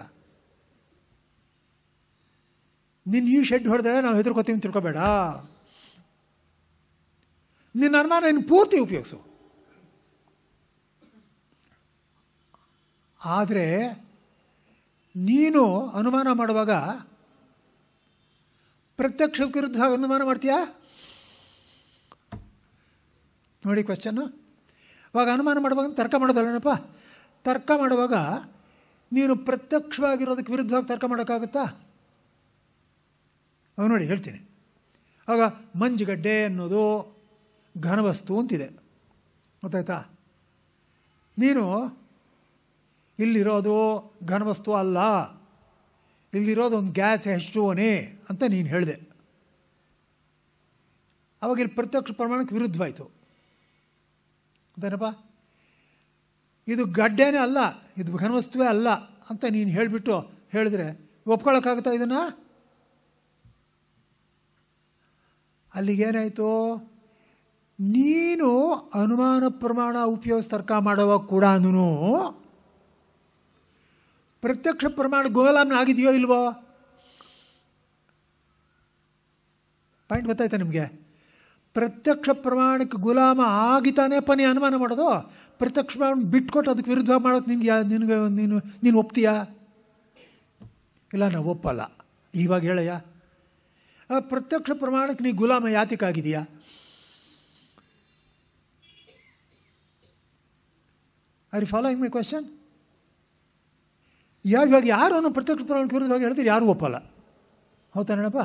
Speaker 1: ನಿನ್ನ ಈ ಶೆಡ್ ಹೊಡೆದ್ರೆ ನಾವು ಹೆದರ್ಕೋತೀವಿ ತಿಳ್ಕೊಬೇಡ ನಿನ್ನ ಅನುಮಾನ ಇನ್ನು ಪೂರ್ತಿ ಉಪಯೋಗಿಸು ಆದರೆ ನೀನು ಅನುಮಾನ ಮಾಡುವಾಗ ಪ್ರತ್ಯಕ್ಷ ವಿರುದ್ಧವಾಗಿ ಅನುಮಾನ ಮಾಡ್ತೀಯಾ ನೋಡಿ ಕ್ವಶನ್ನು ಅವಾಗ ಅನುಮಾನ ಮಾಡುವಾಗ ತರ್ಕ ಮಾಡೋದಲ್ಲೇನಪ್ಪ ತರ್ಕ ಮಾಡುವಾಗ ನೀನು ಪ್ರತ್ಯಕ್ಷವಾಗಿರೋದಕ್ಕೆ ವಿರುದ್ಧವಾಗಿ ತರ್ಕ ಮಾಡೋಕ್ಕಾಗುತ್ತಾ ಅವಾಗ ನೋಡಿ ಹೇಳ್ತೀನಿ ಆಗ ಮಂಜುಗಡ್ಡೆ ಅನ್ನೋದು ಘನವಸ್ತು ಅಂತಿದೆ ಗೊತ್ತಾಯ್ತಾ ನೀನು ಇಲ್ಲಿರೋದು ಘನವಸ್ತು ಅಲ್ಲ ಇಲ್ಲಿರೋದು ಒಂದು ಗ್ಯಾಸ್ ಹೆಚ್ಚುವನೇ ಅಂತ ನೀನು ಹೇಳಿದೆ ಅವಾಗ ಇಲ್ಲಿ ಪ್ರತ್ಯಕ್ಷ ಪ್ರಮಾಣಕ್ಕೆ ವಿರುದ್ಧವಾಯಿತು ಅಂತೇನಪ್ಪ ಇದು ಗಡ್ಡೆನೇ ಅಲ್ಲ ಇದು ಘನವಸ್ತುವೇ ಅಲ್ಲ ಅಂತ ನೀನು ಹೇಳಿಬಿಟ್ಟು ಹೇಳಿದ್ರೆ ಒಪ್ಕೊಳ್ಳೋಕ್ಕಾಗುತ್ತಾ ಇದನ್ನು ಅಲ್ಲಿಗೇನಾಯಿತು ನೀನು ಅನುಮಾನ ಪ್ರಮಾಣ ಉಪಯೋಗ ತರ್ಕ ಮಾಡುವಾಗ ಕೂಡ ಪ್ರತ್ಯಕ್ಷ ಪ್ರಮಾಣ ಗೋಲಾಮ್ನ ಆಗಿದೆಯೋ ಇಲ್ವೋ ಪಾಯಿಂಟ್ ಗೊತ್ತಾಯ್ತಾ ನಿಮಗೆ ಪ್ರತ್ಯಕ್ಷ ಪ್ರಮಾಣಕ್ಕೆ ಗುಲಾಮ ಆಗಿತಾನೆ ಪನಿ ಅನುಮಾನ ಮಾಡೋದು ಪ್ರತ್ಯಕ್ಷ ಪ್ರಮಾಣ ಬಿಟ್ಕೊಟ್ಟು ಅದಕ್ಕೆ ವಿರುದ್ಧ ಮಾಡೋದು ಯಾ ನಿನಗೆ ನೀನು ನೀನು ಒಪ್ತೀಯಾ ಇಲ್ಲ ನಾವು ಒಪ್ಪಲ್ಲ ಇವಾಗ ಹೇಳಯ್ಯ ಆ ಪ್ರತ್ಯಕ್ಷ ಪ್ರಮಾಣಕ್ಕೆ ನೀ ಗುಲಾಮ ಯಾತಿಕಾಗಿದೆಯಾ ಐ ಫಾಲೋಯಿಂಗ್ ಮೈ ಕ್ವೆಶನ್ ಯಾರು ಇವಾಗ ಯಾರು ಅವನು ಪ್ರತ್ಯಕ್ಷ ಪ್ರಮಾಣಕ್ಕೆ ವಿರೋಧವಾಗಿ ಹೇಳಿದ್ರೆ ಯಾರು ಒಪ್ಪಲ್ಲ ಹೌದಾನೇನಪ್ಪ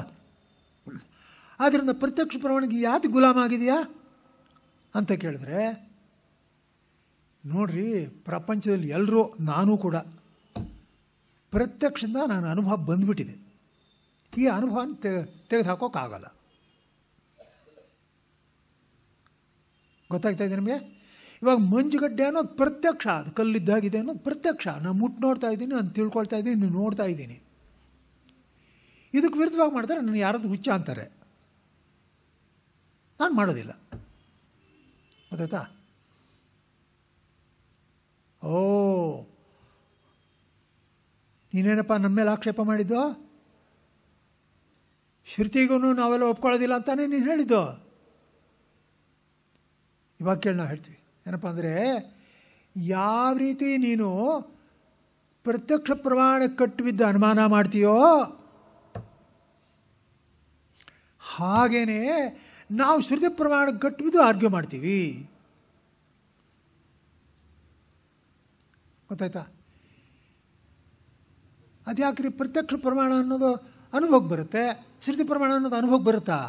Speaker 1: ಆದ್ದರಿಂದ ಪ್ರತ್ಯಕ್ಷ ಪ್ರಮಾಣಕ್ಕೆ ಯಾತಿ ಗುಲಾಮ ಆಗಿದೆಯಾ ಅಂತ ಕೇಳಿದ್ರೆ ನೋಡ್ರಿ ಪ್ರಪಂಚದಲ್ಲಿ ಎಲ್ಲರೂ ನಾನೂ ಕೂಡ ಪ್ರತ್ಯಕ್ಷದಿಂದ ನಾನು ಅನುಭವ ಬಂದ್ಬಿಟ್ಟಿದೆ ಈ ಅನುಭವ ತೆ ತೆಗೆದುಹಾಕೋಕ್ಕಾಗಲ್ಲ ಗೊತ್ತಾಗ್ತಾ ಇದೆ ನಿಮಗೆ ಇವಾಗ ಮಂಜುಗಡ್ಡೆ ಅನ್ನೋದು ಪ್ರತ್ಯಕ್ಷ ಅದು ಕಲ್ಲಿದ್ದಾಗಿದೆ ಅನ್ನೋದು ಪ್ರತ್ಯಕ್ಷ ನಾನು ಮುಟ್ಟು ನೋಡ್ತಾ ಇದ್ದೀನಿ ಅಂತ ತಿಳ್ಕೊಳ್ತಾ ಇದ್ದೀನಿ ನೋಡ್ತಾ ಇದ್ದೀನಿ ಇದಕ್ಕೆ ವಿರುದ್ಧವಾಗಿ ಮಾಡ್ತಾರೆ ನಾನು ಯಾರದ್ದು ಹುಚ್ಚ ಅಂತಾರೆ ನಾನು ಮಾಡೋದಿಲ್ಲ ಗೊತ್ತಾಯ್ತಾ ಓ ನೀನೇನಪ್ಪ ನಮ್ಮ ಮೇಲೆ ಆಕ್ಷೇಪ ಮಾಡಿದ್ದು ಶ್ರುತಿಗೂ ನಾವೆಲ್ಲ ಒಪ್ಕೊಳ್ಳೋದಿಲ್ಲ ಅಂತಾನೆ ನೀನು ಹೇಳಿದ್ದು ಇವಾಗ ಕೇಳಿ ನಾವು ಹೇಳ್ತೀವಿ ಏನಪ್ಪ ಅಂದರೆ ಯಾವ ರೀತಿ ನೀನು ಪ್ರತ್ಯಕ್ಷ ಪ್ರಮಾಣಕ್ಕೆ ಕಟ್ಟಬಿದ್ದು ಅನುಮಾನ ಮಾಡ್ತೀಯೋ ಹಾಗೇನೆ ನಾವು ಶ್ರುತಿ ಪ್ರಮಾಣಕ್ಕೆ ಬಿದ್ದು ಆರ್ಗ್ಯೂ ಮಾಡ್ತೀವಿ ಗೊತ್ತಾಯ್ತಾ ಅದ್ಯಾಕ್ರಿ ಪ್ರತ್ಯಕ್ಷ ಪ್ರಮಾಣ ಅನ್ನೋದು ಅನುಭವಕ್ಕೆ ಬರುತ್ತೆ ಶ್ರುತಿ ಪ್ರಮಾಣ ಅನ್ನೋದು ಅನುಭವಕ್ಕೆ ಬರುತ್ತಾ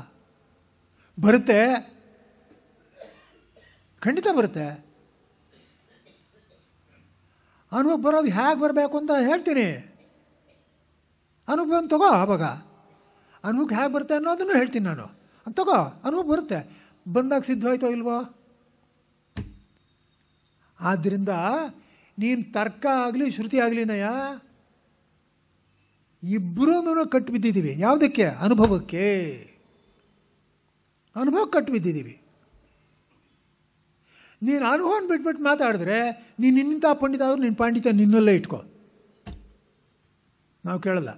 Speaker 1: ಬರುತ್ತೆ ಖಂಡಿತ ಬರುತ್ತೆ ಅನುಭವ ಬರೋದು ಹೇಗೆ ಬರಬೇಕು ಅಂತ ಹೇಳ್ತೀನಿ ಅನುಭವ ತಗೋ ಆವಾಗ ಅನುಭವಕ್ಕೆ ಹೇಗೆ ಬರುತ್ತೆ ಅನ್ನೋದನ್ನು ಹೇಳ್ತೀನಿ ನಾನು ಅದು ತಗೋ ಅನುಭವ ಬರುತ್ತೆ ಬಂದಾಗ ಸಿದ್ಧವಾಯ್ತೋ ಇಲ್ವೋ ಆದ್ದರಿಂದ ನೀನು ತರ್ಕ ಆಗಲಿ ಶ್ರುತಿ ಆಗಲಿನಯ್ಯ ಇಬ್ಬರೂ ಕಟ್ಟು ಬಿದ್ದಿದ್ದೀವಿ ಯಾವುದಕ್ಕೆ ಅನುಭವಕ್ಕೆ ಅನುಭವಕ್ಕೆ ಕಟ್ಟು ಬಿದ್ದಿದ್ದೀವಿ ನೀನು ಅನುಭವನ ಬಿಟ್ಬಿಟ್ಟು ಮಾತಾಡಿದ್ರೆ ನೀನು ನಿನ್ನಿಂತ ಪಂಡಿತ ಆದರೂ ನಿನ್ನ ಪಂಡಿತ ನಿನ್ನಲ್ಲೇ ಇಟ್ಕೋ ನಾವು ಕೇಳಲ್ಲ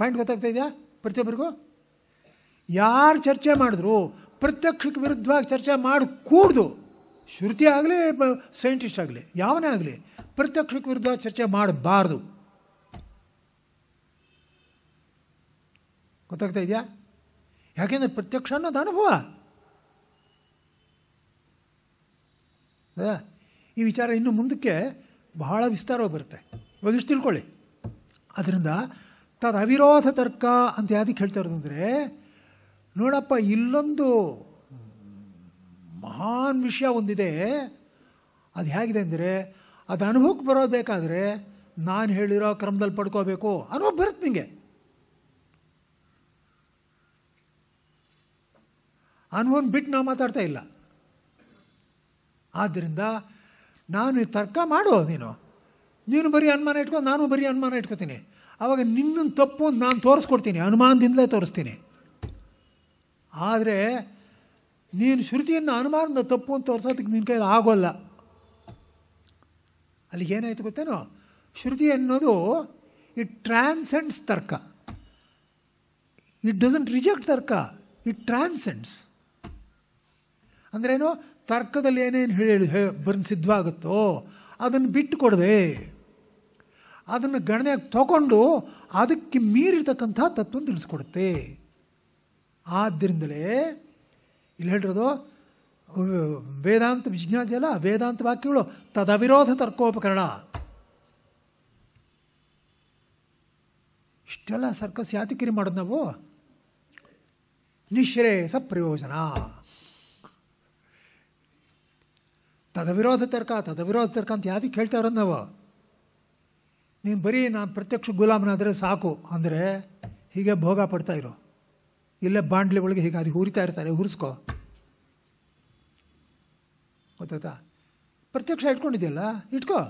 Speaker 1: ಪಾಯಿಂಟ್ ಗೊತ್ತಾಗ್ತಾ ಇದೆಯಾ ಪ್ರತಿಯೊಬ್ಬರಿಗೂ ಯಾರು ಚರ್ಚೆ ಮಾಡಿದ್ರು ಪ್ರತ್ಯಕ್ಷಕ್ಕೆ ವಿರುದ್ಧವಾಗಿ ಚರ್ಚೆ ಮಾಡಿ ಕೂಡ್ದು ಶ್ರುತಿ ಆಗಲಿ ಸೈಂಟಿಸ್ಟ್ ಆಗಲಿ ಯಾವನೇ ಆಗಲಿ ಪ್ರತ್ಯಕ್ಷಕ್ಕೆ ವಿರುದ್ಧವಾಗಿ ಚರ್ಚೆ ಮಾಡಬಾರ್ದು ಗೊತ್ತಾಗ್ತಾ ಇದೆಯಾ ಯಾಕೆಂದರೆ ಪ್ರತ್ಯಕ್ಷ ಅನ್ನೋದು ಅನುಭವ ಈ ವಿಚಾರ ಇನ್ನು ಮುಂದಕ್ಕೆ ಬಹಳ ವಿಸ್ತಾರವಾಗಿ ಬರುತ್ತೆ ಇವಾಗ ಇಷ್ಟು ತಿಳ್ಕೊಳ್ಳಿ ಅದರಿಂದ ತದ ಅವಿರೋಧ ತರ್ಕ ಅಂತ ಯಾವುದಕ್ಕೆ ಹೇಳ್ತಾ ಇರೋದು ಅಂದರೆ ನೋಡಪ್ಪ ಇಲ್ಲೊಂದು ಮಹಾನ್ ವಿಷಯ ಒಂದಿದೆ ಅದು ಹೇಗಿದೆ ಅಂದರೆ ಅದು ಅನುಭವಕ್ಕೆ ಬರೋಬೇಕಾದ್ರೆ ನಾನು ಹೇಳಿರೋ ಕ್ರಮದಲ್ಲಿ ಪಡ್ಕೋಬೇಕು ಅನುಭವ ಬರುತ್ತೆ ನಿಮಗೆ ಅನುಭವನ ಬಿಟ್ಟು ನಾವು ಮಾತಾಡ್ತಾ ಇಲ್ಲ ಆದ್ದರಿಂದ ನಾನು ತರ್ಕ ಮಾಡೋ ನೀನು ನೀನು ಬರೀ ಅನುಮಾನ ಇಟ್ಕೊಂಡು ನಾನು ಬರೀ ಅನುಮಾನ ಇಟ್ಕೊತೀನಿ ಆವಾಗ ನಿನ್ನನ್ನು ತಪ್ಪು ನಾನು ತೋರಿಸ್ಕೊಡ್ತೀನಿ ಅನುಮಾನದಿಂದಲೇ ತೋರಿಸ್ತೀನಿ ಆದರೆ ನೀನು ಶ್ರುತಿಯನ್ನು ಅನುಮಾನದ ತಪ್ಪು ಅಂತ ತೋರಿಸೋದಕ್ಕೆ ನಿನ್ನ ಕೈಯಲ್ಲಿ ಆಗೋಲ್ಲ ಅಲ್ಲಿ ಏನಾಯ್ತು ಗೊತ್ತೇನೋ ಶ್ರುತಿ ಅನ್ನೋದು it transcends tarka it doesn't reject tarka it transcends ಅಂದ್ರೇನು ತರ್ಕದಲ್ಲಿ ಏನೇನು ಹೇಳಿ ಬಂದು ಸಿದ್ಧವಾಗುತ್ತೋ ಅದನ್ನು ಬಿಟ್ಟು ಕೊಡದೆ ಅದನ್ನು ಗಣನೆಯಾಗಿ ತಗೊಂಡು ಅದಕ್ಕೆ ಮೀರಿರ್ತಕ್ಕಂಥ ತತ್ವ ತಿಳಿಸ್ಕೊಡುತ್ತೆ ಆದ್ದರಿಂದಲೇ ಇಲ್ಲಿ ಹೇಳಿರೋದು ವೇದಾಂತ ವಿಜ್ಞಾನ ವೇದಾಂತ ವಾಕ್ಯಗಳು ತದವಿರೋಧ ತರ್ಕೋಪಕರಣ ಇಷ್ಟೆಲ್ಲ ಸರ್ಕಸ್ ಯಾತಿಕಿರಿ ಮಾಡೋದು ನಾವು ನಿಶ್ರೇಯಸ ಪ್ರಯೋಜನ ತದವಿರೋಧ ತರ್ಕ ತದವಿರೋಧ ತರ್ಕ ಅಂತ ಯಾವ್ದಕ್ಕೆ ಹೇಳ್ತೇವ್ರ ನಾವು ನೀನು ಬರೀ ನಾನು ಪ್ರತ್ಯಕ್ಷ ಗುಲಾಮನಾದರೆ ಸಾಕು ಅಂದರೆ ಹೀಗೆ ಭೋಗ ಪಡ್ತಾ ಇರೋ ಇಲ್ಲೇ ಬಾಂಡ್ಲಿ ಒಳಗೆ ಹೀಗೆ ಅಲ್ಲಿ ಹುರಿತಾ ಇರ್ತಾರೆ ಹುರಿಸ್ಕೋ ಗೊತ್ತಾಯ್ತಾ ಪ್ರತ್ಯಕ್ಷ ಇಟ್ಕೊಂಡಿದೆಯಲ್ಲ ಇಟ್ಕೋ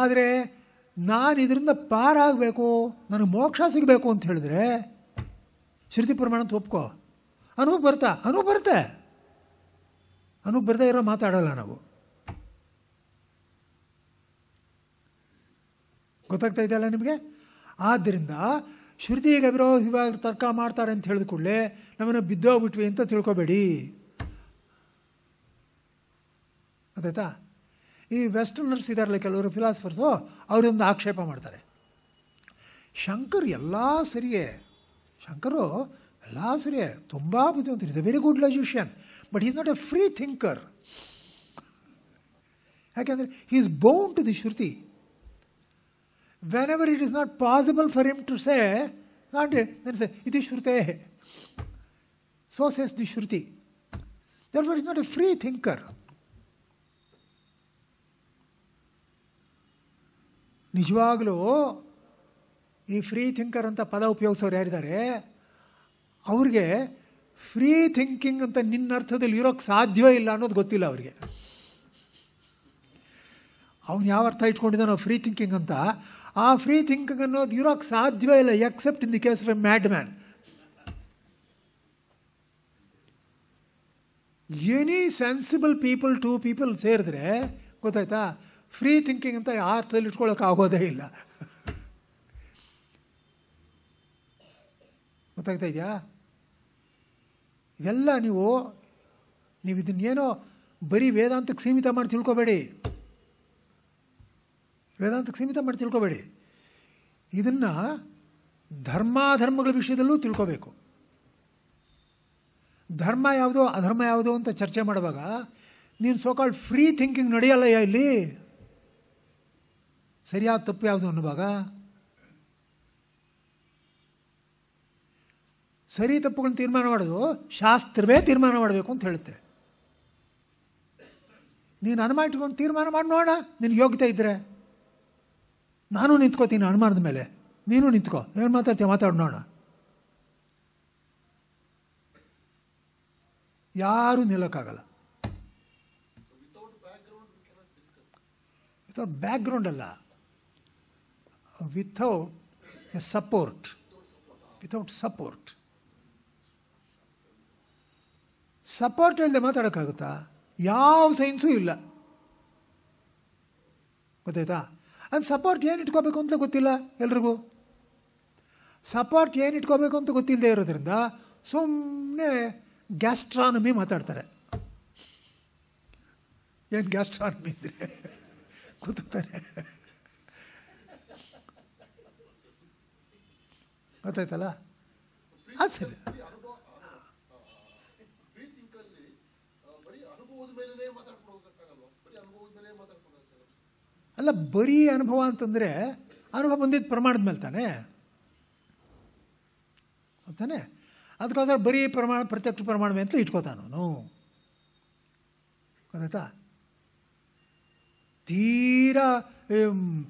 Speaker 1: ಆದರೆ ನಾನು ಇದರಿಂದ ಪಾರಾಗಬೇಕು ನನಗೆ ಮೋಕ್ಷ ಸಿಗಬೇಕು ಅಂತ ಹೇಳಿದ್ರೆ ಶ್ರುತಿ ಪ್ರಮಾಣ ಅಂತ ಒಪ್ಕೋ ಅನುಭವ ಬರ್ತಾ ಅನುಭವ ಬರುತ್ತೆ ಅವನು ಬರದೇ ಇರೋ ಮಾತಾಡಲ್ಲ ನಾವು ಗೊತ್ತಾಗ್ತಾ ಇದೆಯಲ್ಲ ನಿಮಗೆ ಆದ್ದರಿಂದ ಶ್ರುತಿಗೆ ವಿರೋಧವಾಗಿ ತರ್ಕ ಮಾಡ್ತಾರೆ ಅಂತ ಹೇಳಿದ ಕೂಡಲೇ ನಮ್ಮನ್ನು ಬಿದ್ದೋಗ್ಬಿಟ್ವಿ ಅಂತ ತಿಳ್ಕೊಬೇಡಿ ಅದಾಯ್ತಾ ಈ ವೆಸ್ಟರ್ನರ್ಸ್ ಇದಾರಲ್ಲ ಕೆಲವರು ಫಿಲಾಸಫರ್ಸು ಅವರೊಂದು ಆಕ್ಷೇಪ ಮಾಡ್ತಾರೆ ಶಂಕರ್ ಎಲ್ಲ ಸರಿಯೇ ಶಂಕರು ಎಲ್ಲ ಸರಿಯೇ ತುಂಬ ಬುದ್ಧಿವಂತರು is a very good logician but is not a free thinker ಯಾಕೆಂದರೆ he is bound to the Shruti whenever it is not possible for him to say not then say ಇದು ಶ್ರುತೇ so says the Shruti therefore is not a free thinker ನಿಜವಾಗಲೂ ಈ free thinker ಅಂತ ಪದ ಉಪಯೋಗಿಸೋರು ಯಾರಿದ್ದಾರೆ ಅವ್ರಿಗೆ free thinking ಅಂತ ನಿನ್ನ ಅರ್ಥದಲ್ಲಿ ಇರೋಕ್ಕೆ ಸಾಧ್ಯವೇ ಇಲ್ಲ ಅನ್ನೋದು ಗೊತ್ತಿಲ್ಲ ಅವರಿಗೆ ಅವ್ನು ಯಾವ ಅರ್ಥ ಇಟ್ಕೊಂಡಿದ್ದಾನೋ ಫ್ರೀ ಥಿಂಕಿಂಗ್ ಅಂತ ಆ ಫ್ರೀ ಥಿಂಕಿಂಗ್ ಅನ್ನೋದು ಇರೋಕ್ಕೆ ಸಾಧ್ಯವೇ ಇಲ್ಲ except in the case of a mad man any sensible people to people ಸೇರಿದ್ರೆ ಗೊತ್ತಾಯ್ತಾ ಫ್ರೀ ಥಿಂಕಿಂಗ್ ಅಂತ ಆ ಅರ್ಥದಲ್ಲಿ ಇಟ್ಕೊಳ್ಳೋಕೆ ಆಗೋದೇ ಇಲ್ಲ ಗೊತ್ತಾಗ್ತಾ ಇದೆಯಾ ಇವೆಲ್ಲ ನೀವು ನೀವು ಇದನ್ನೇನೋ ಬರೀ ವೇದಾಂತಕ್ಕೆ ಸೀಮಿತ ಮಾಡಿ ತಿಳ್ಕೊಬೇಡಿ ವೇದಾಂತಕ್ಕೆ ಸೀಮಿತ ಮಾಡಿ ತಿಳ್ಕೊಬೇಡಿ ಇದನ್ನು ಧರ್ಮಾಧರ್ಮಗಳ ವಿಷಯದಲ್ಲೂ ತಿಳ್ಕೋಬೇಕು ಧರ್ಮ ಯಾವುದೋ ಅಧರ್ಮ ಯಾವುದೋ ಅಂತ ಚರ್ಚೆ ಮಾಡುವಾಗ ನೀನು ಸೋಕಾಲ್ಡ್ ಫ್ರೀ ಥಿಂಕಿಂಗ್ ನಡೆಯಲ್ಲ ಇಲ್ಲಿ ಸರಿಯಾದ ತಪ್ಪು ಯಾವುದು ಅನ್ನುವಾಗ ಸರಿ ತಪ್ಪುಗಳನ್ನ ತೀರ್ಮಾನ ಮಾಡೋದು ಶಾಸ್ತ್ರವೇ ತೀರ್ಮಾನ ಮಾಡಬೇಕು ಅಂತ ಹೇಳುತ್ತೆ ನೀನು ಅನುಮಾನ ಇಟ್ಕೊಂಡು ತೀರ್ಮಾನ ಮಾಡಿ ನೋಡ ನಿನಗೆ ಯೋಗ್ಯತೆ ಇದ್ದರೆ ನಾನು ನಿಂತ್ಕೋತೀನಿ ಅನುಮಾನದ ಮೇಲೆ ನೀನು ನಿಂತ್ಕೋ ಏನು ಮಾತಾಡ್ತೀಯ ಮಾತಾಡಿ ನೋಡ ಯಾರೂ ನಿಲ್ಲಕ್ಕಾಗಲ್ಲ ವಿತೌಟ್ ಬ್ಯಾಕ್ಗ್ರೌಂಡ್ ಅಲ್ಲ without a support without support support ಇಲ್ಲದೆ ಮಾತಾಡೋಕ್ಕಾಗುತ್ತಾ ಯಾವ ಸೈನ್ಸೂ ಇಲ್ಲ ಗೊತ್ತಾಯ್ತಾ ಅದು ಸಪೋರ್ಟ್ ಏನು ಇಟ್ಕೋಬೇಕು ಅಂತ ಗೊತ್ತಿಲ್ಲ ಎಲ್ರಿಗೂ ಸಪೋರ್ಟ್ ಏನು ಇಟ್ಕೋಬೇಕು ಅಂತ ಗೊತ್ತಿಲ್ಲದೆ ಇರೋದ್ರಿಂದ ಸುಮ್ಮನೆ ಗ್ಯಾಸ್ಟ್ರಾನಮಿ ಮಾತಾಡ್ತಾರೆ ಏನು ಗ್ಯಾಸ್ಟ್ರಾನಮಿ ಇದ್ದರೆ ಕೂತಾರೆ ಗೊತ್ತಾಯ್ತಲ್ಲ ಅದು ಸರಿ ಅಲ್ಲ ಬರೀ ಅನುಭವ ಅಂತಂದರೆ ಅನುಭವ ಬಂದಿದ್ದ ಪ್ರಮಾಣದ ಮೇಲೆ ತಾನೆ ಅಂತಾನೆ ಅದಕ್ಕೋಸ್ಕರ ಬರೀ ಪ್ರಮಾಣ ಪ್ರತ್ಯಕ್ಷ ಪ್ರಮಾಣವೇ ಅಂತ ಇಟ್ಕೋತಾನು ಗೊತ್ತಾಯ್ತಾ ತೀರಾ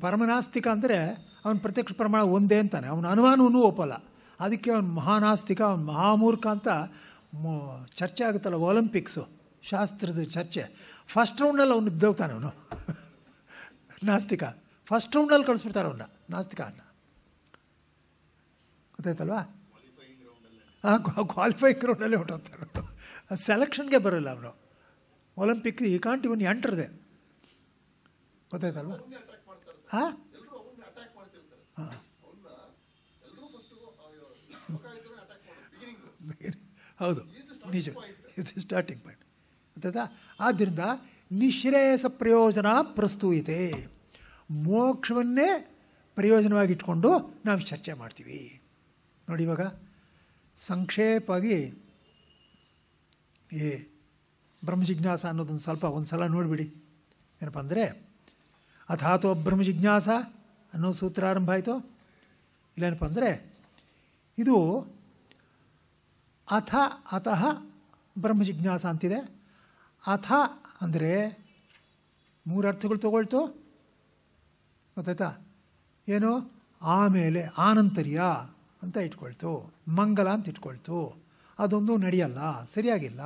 Speaker 1: ಪರಮನಾಸ್ತಿಕ ಅಂದರೆ ಅವನ ಪ್ರತ್ಯಕ್ಷ ಪ್ರಮಾಣ ಒಂದೇ ಅಂತಾನೆ ಅವನ ಅನುಮಾನವೂ ಒಪ್ಪಲ್ಲ ಅದಕ್ಕೆ ಅವನು ಮಹಾನಾಸ್ತಿಕ ಅವನು ಮಹಾಮೂರ್ಖ ಅಂತ ಚರ್ಚೆ ಆಗುತ್ತಲ್ಲ ಒಲಿಂಪಿಕ್ಸು ಶಾಸ್ತ್ರದ ಚರ್ಚೆ ಫಸ್ಟ್ ರೌಂಡಲ್ಲಿ ಅವನು ಬಿದ್ದೋಗ್ತಾನೆ ಅವನು ನಾಸ್ತಿಕ ಫಸ್ಟ್ ರೌಂಡಲ್ಲಿ ಕಳಿಸ್ಬಿಡ್ತಾರೆ ಅವನ್ನ ನಾಸ್ತಿಕ ಅನ್ನ ಗೊತ್ತಾಯ್ತಲ್ವಾ ಹಾಂ ಕ್ವಾಲಿಫೈ ರೌಂಡಲ್ಲೇ ಹೊಟ್ಟೋಗ್ತಾರೆ ಸೆಲೆಕ್ಷನ್ಗೆ ಬರೋಲ್ಲ ಅವನು ಒಲಿಂಪಿಕ್ ಈ ಕಾಂಟ್ ಇವನ್ ಎಂಟ್ರದೆ ಗೊತ್ತಾಯ್ತಲ್ವಾ ಹಾಂ ಹಾಂ ಹೌದು ನಿಜ ಇಟ್ಸ್ ಸ್ಟಾರ್ಟಿಂಗ್ ಪಾಯಿಂಟ್ ಗೊತ್ತಾಯ್ತಾ ಆದ್ದರಿಂದ ನಿಶ್ರೇಯಸ ಪ್ರಯೋಜನ ಪ್ರಸ್ತೂಯಿತೆ ಮೋಕ್ಷವನ್ನೇ ಪ್ರಯೋಜನವಾಗಿಟ್ಕೊಂಡು ನಾವು ಚರ್ಚೆ ಮಾಡ್ತೀವಿ ನೋಡಿ ಇವಾಗ ಸಂಕ್ಷೇಪವಾಗಿ ಏ ಬ್ರಹ್ಮಜಿಜ್ಞಾಸ ಅನ್ನೋದೊಂದು ಸ್ವಲ್ಪ ಒಂದು ಸಲ ನೋಡಿಬಿಡಿ ಏನಪ್ಪ ಅಂದರೆ ಅಥಾತೋ ಬ್ರಹ್ಮಜಿಜ್ಞಾಸ ಅನ್ನೋ ಸೂತ್ರ ಆರಂಭ ಆಯಿತು ಇಲ್ಲೇನಪ್ಪ ಅಂದರೆ ಇದು ಅಥ ಅತಃ ಬ್ರಹ್ಮಜಿಜ್ಞಾಸ ಅಂತಿದೆ ಅಥ ಅಂದರೆ ಮೂರು ಅರ್ಥಗಳು ತಗೊಳ್ತು ಗೊತ್ತಾಯ್ತಾ ಏನು ಆಮೇಲೆ ಆನಂತರ್ಯ ಅಂತ ಇಟ್ಕೊಳ್ತು ಮಂಗಲ ಅಂತ ಇಟ್ಕೊಳ್ತು ಅದೊಂದು ನಡೆಯಲ್ಲ ಸರಿಯಾಗಿಲ್ಲ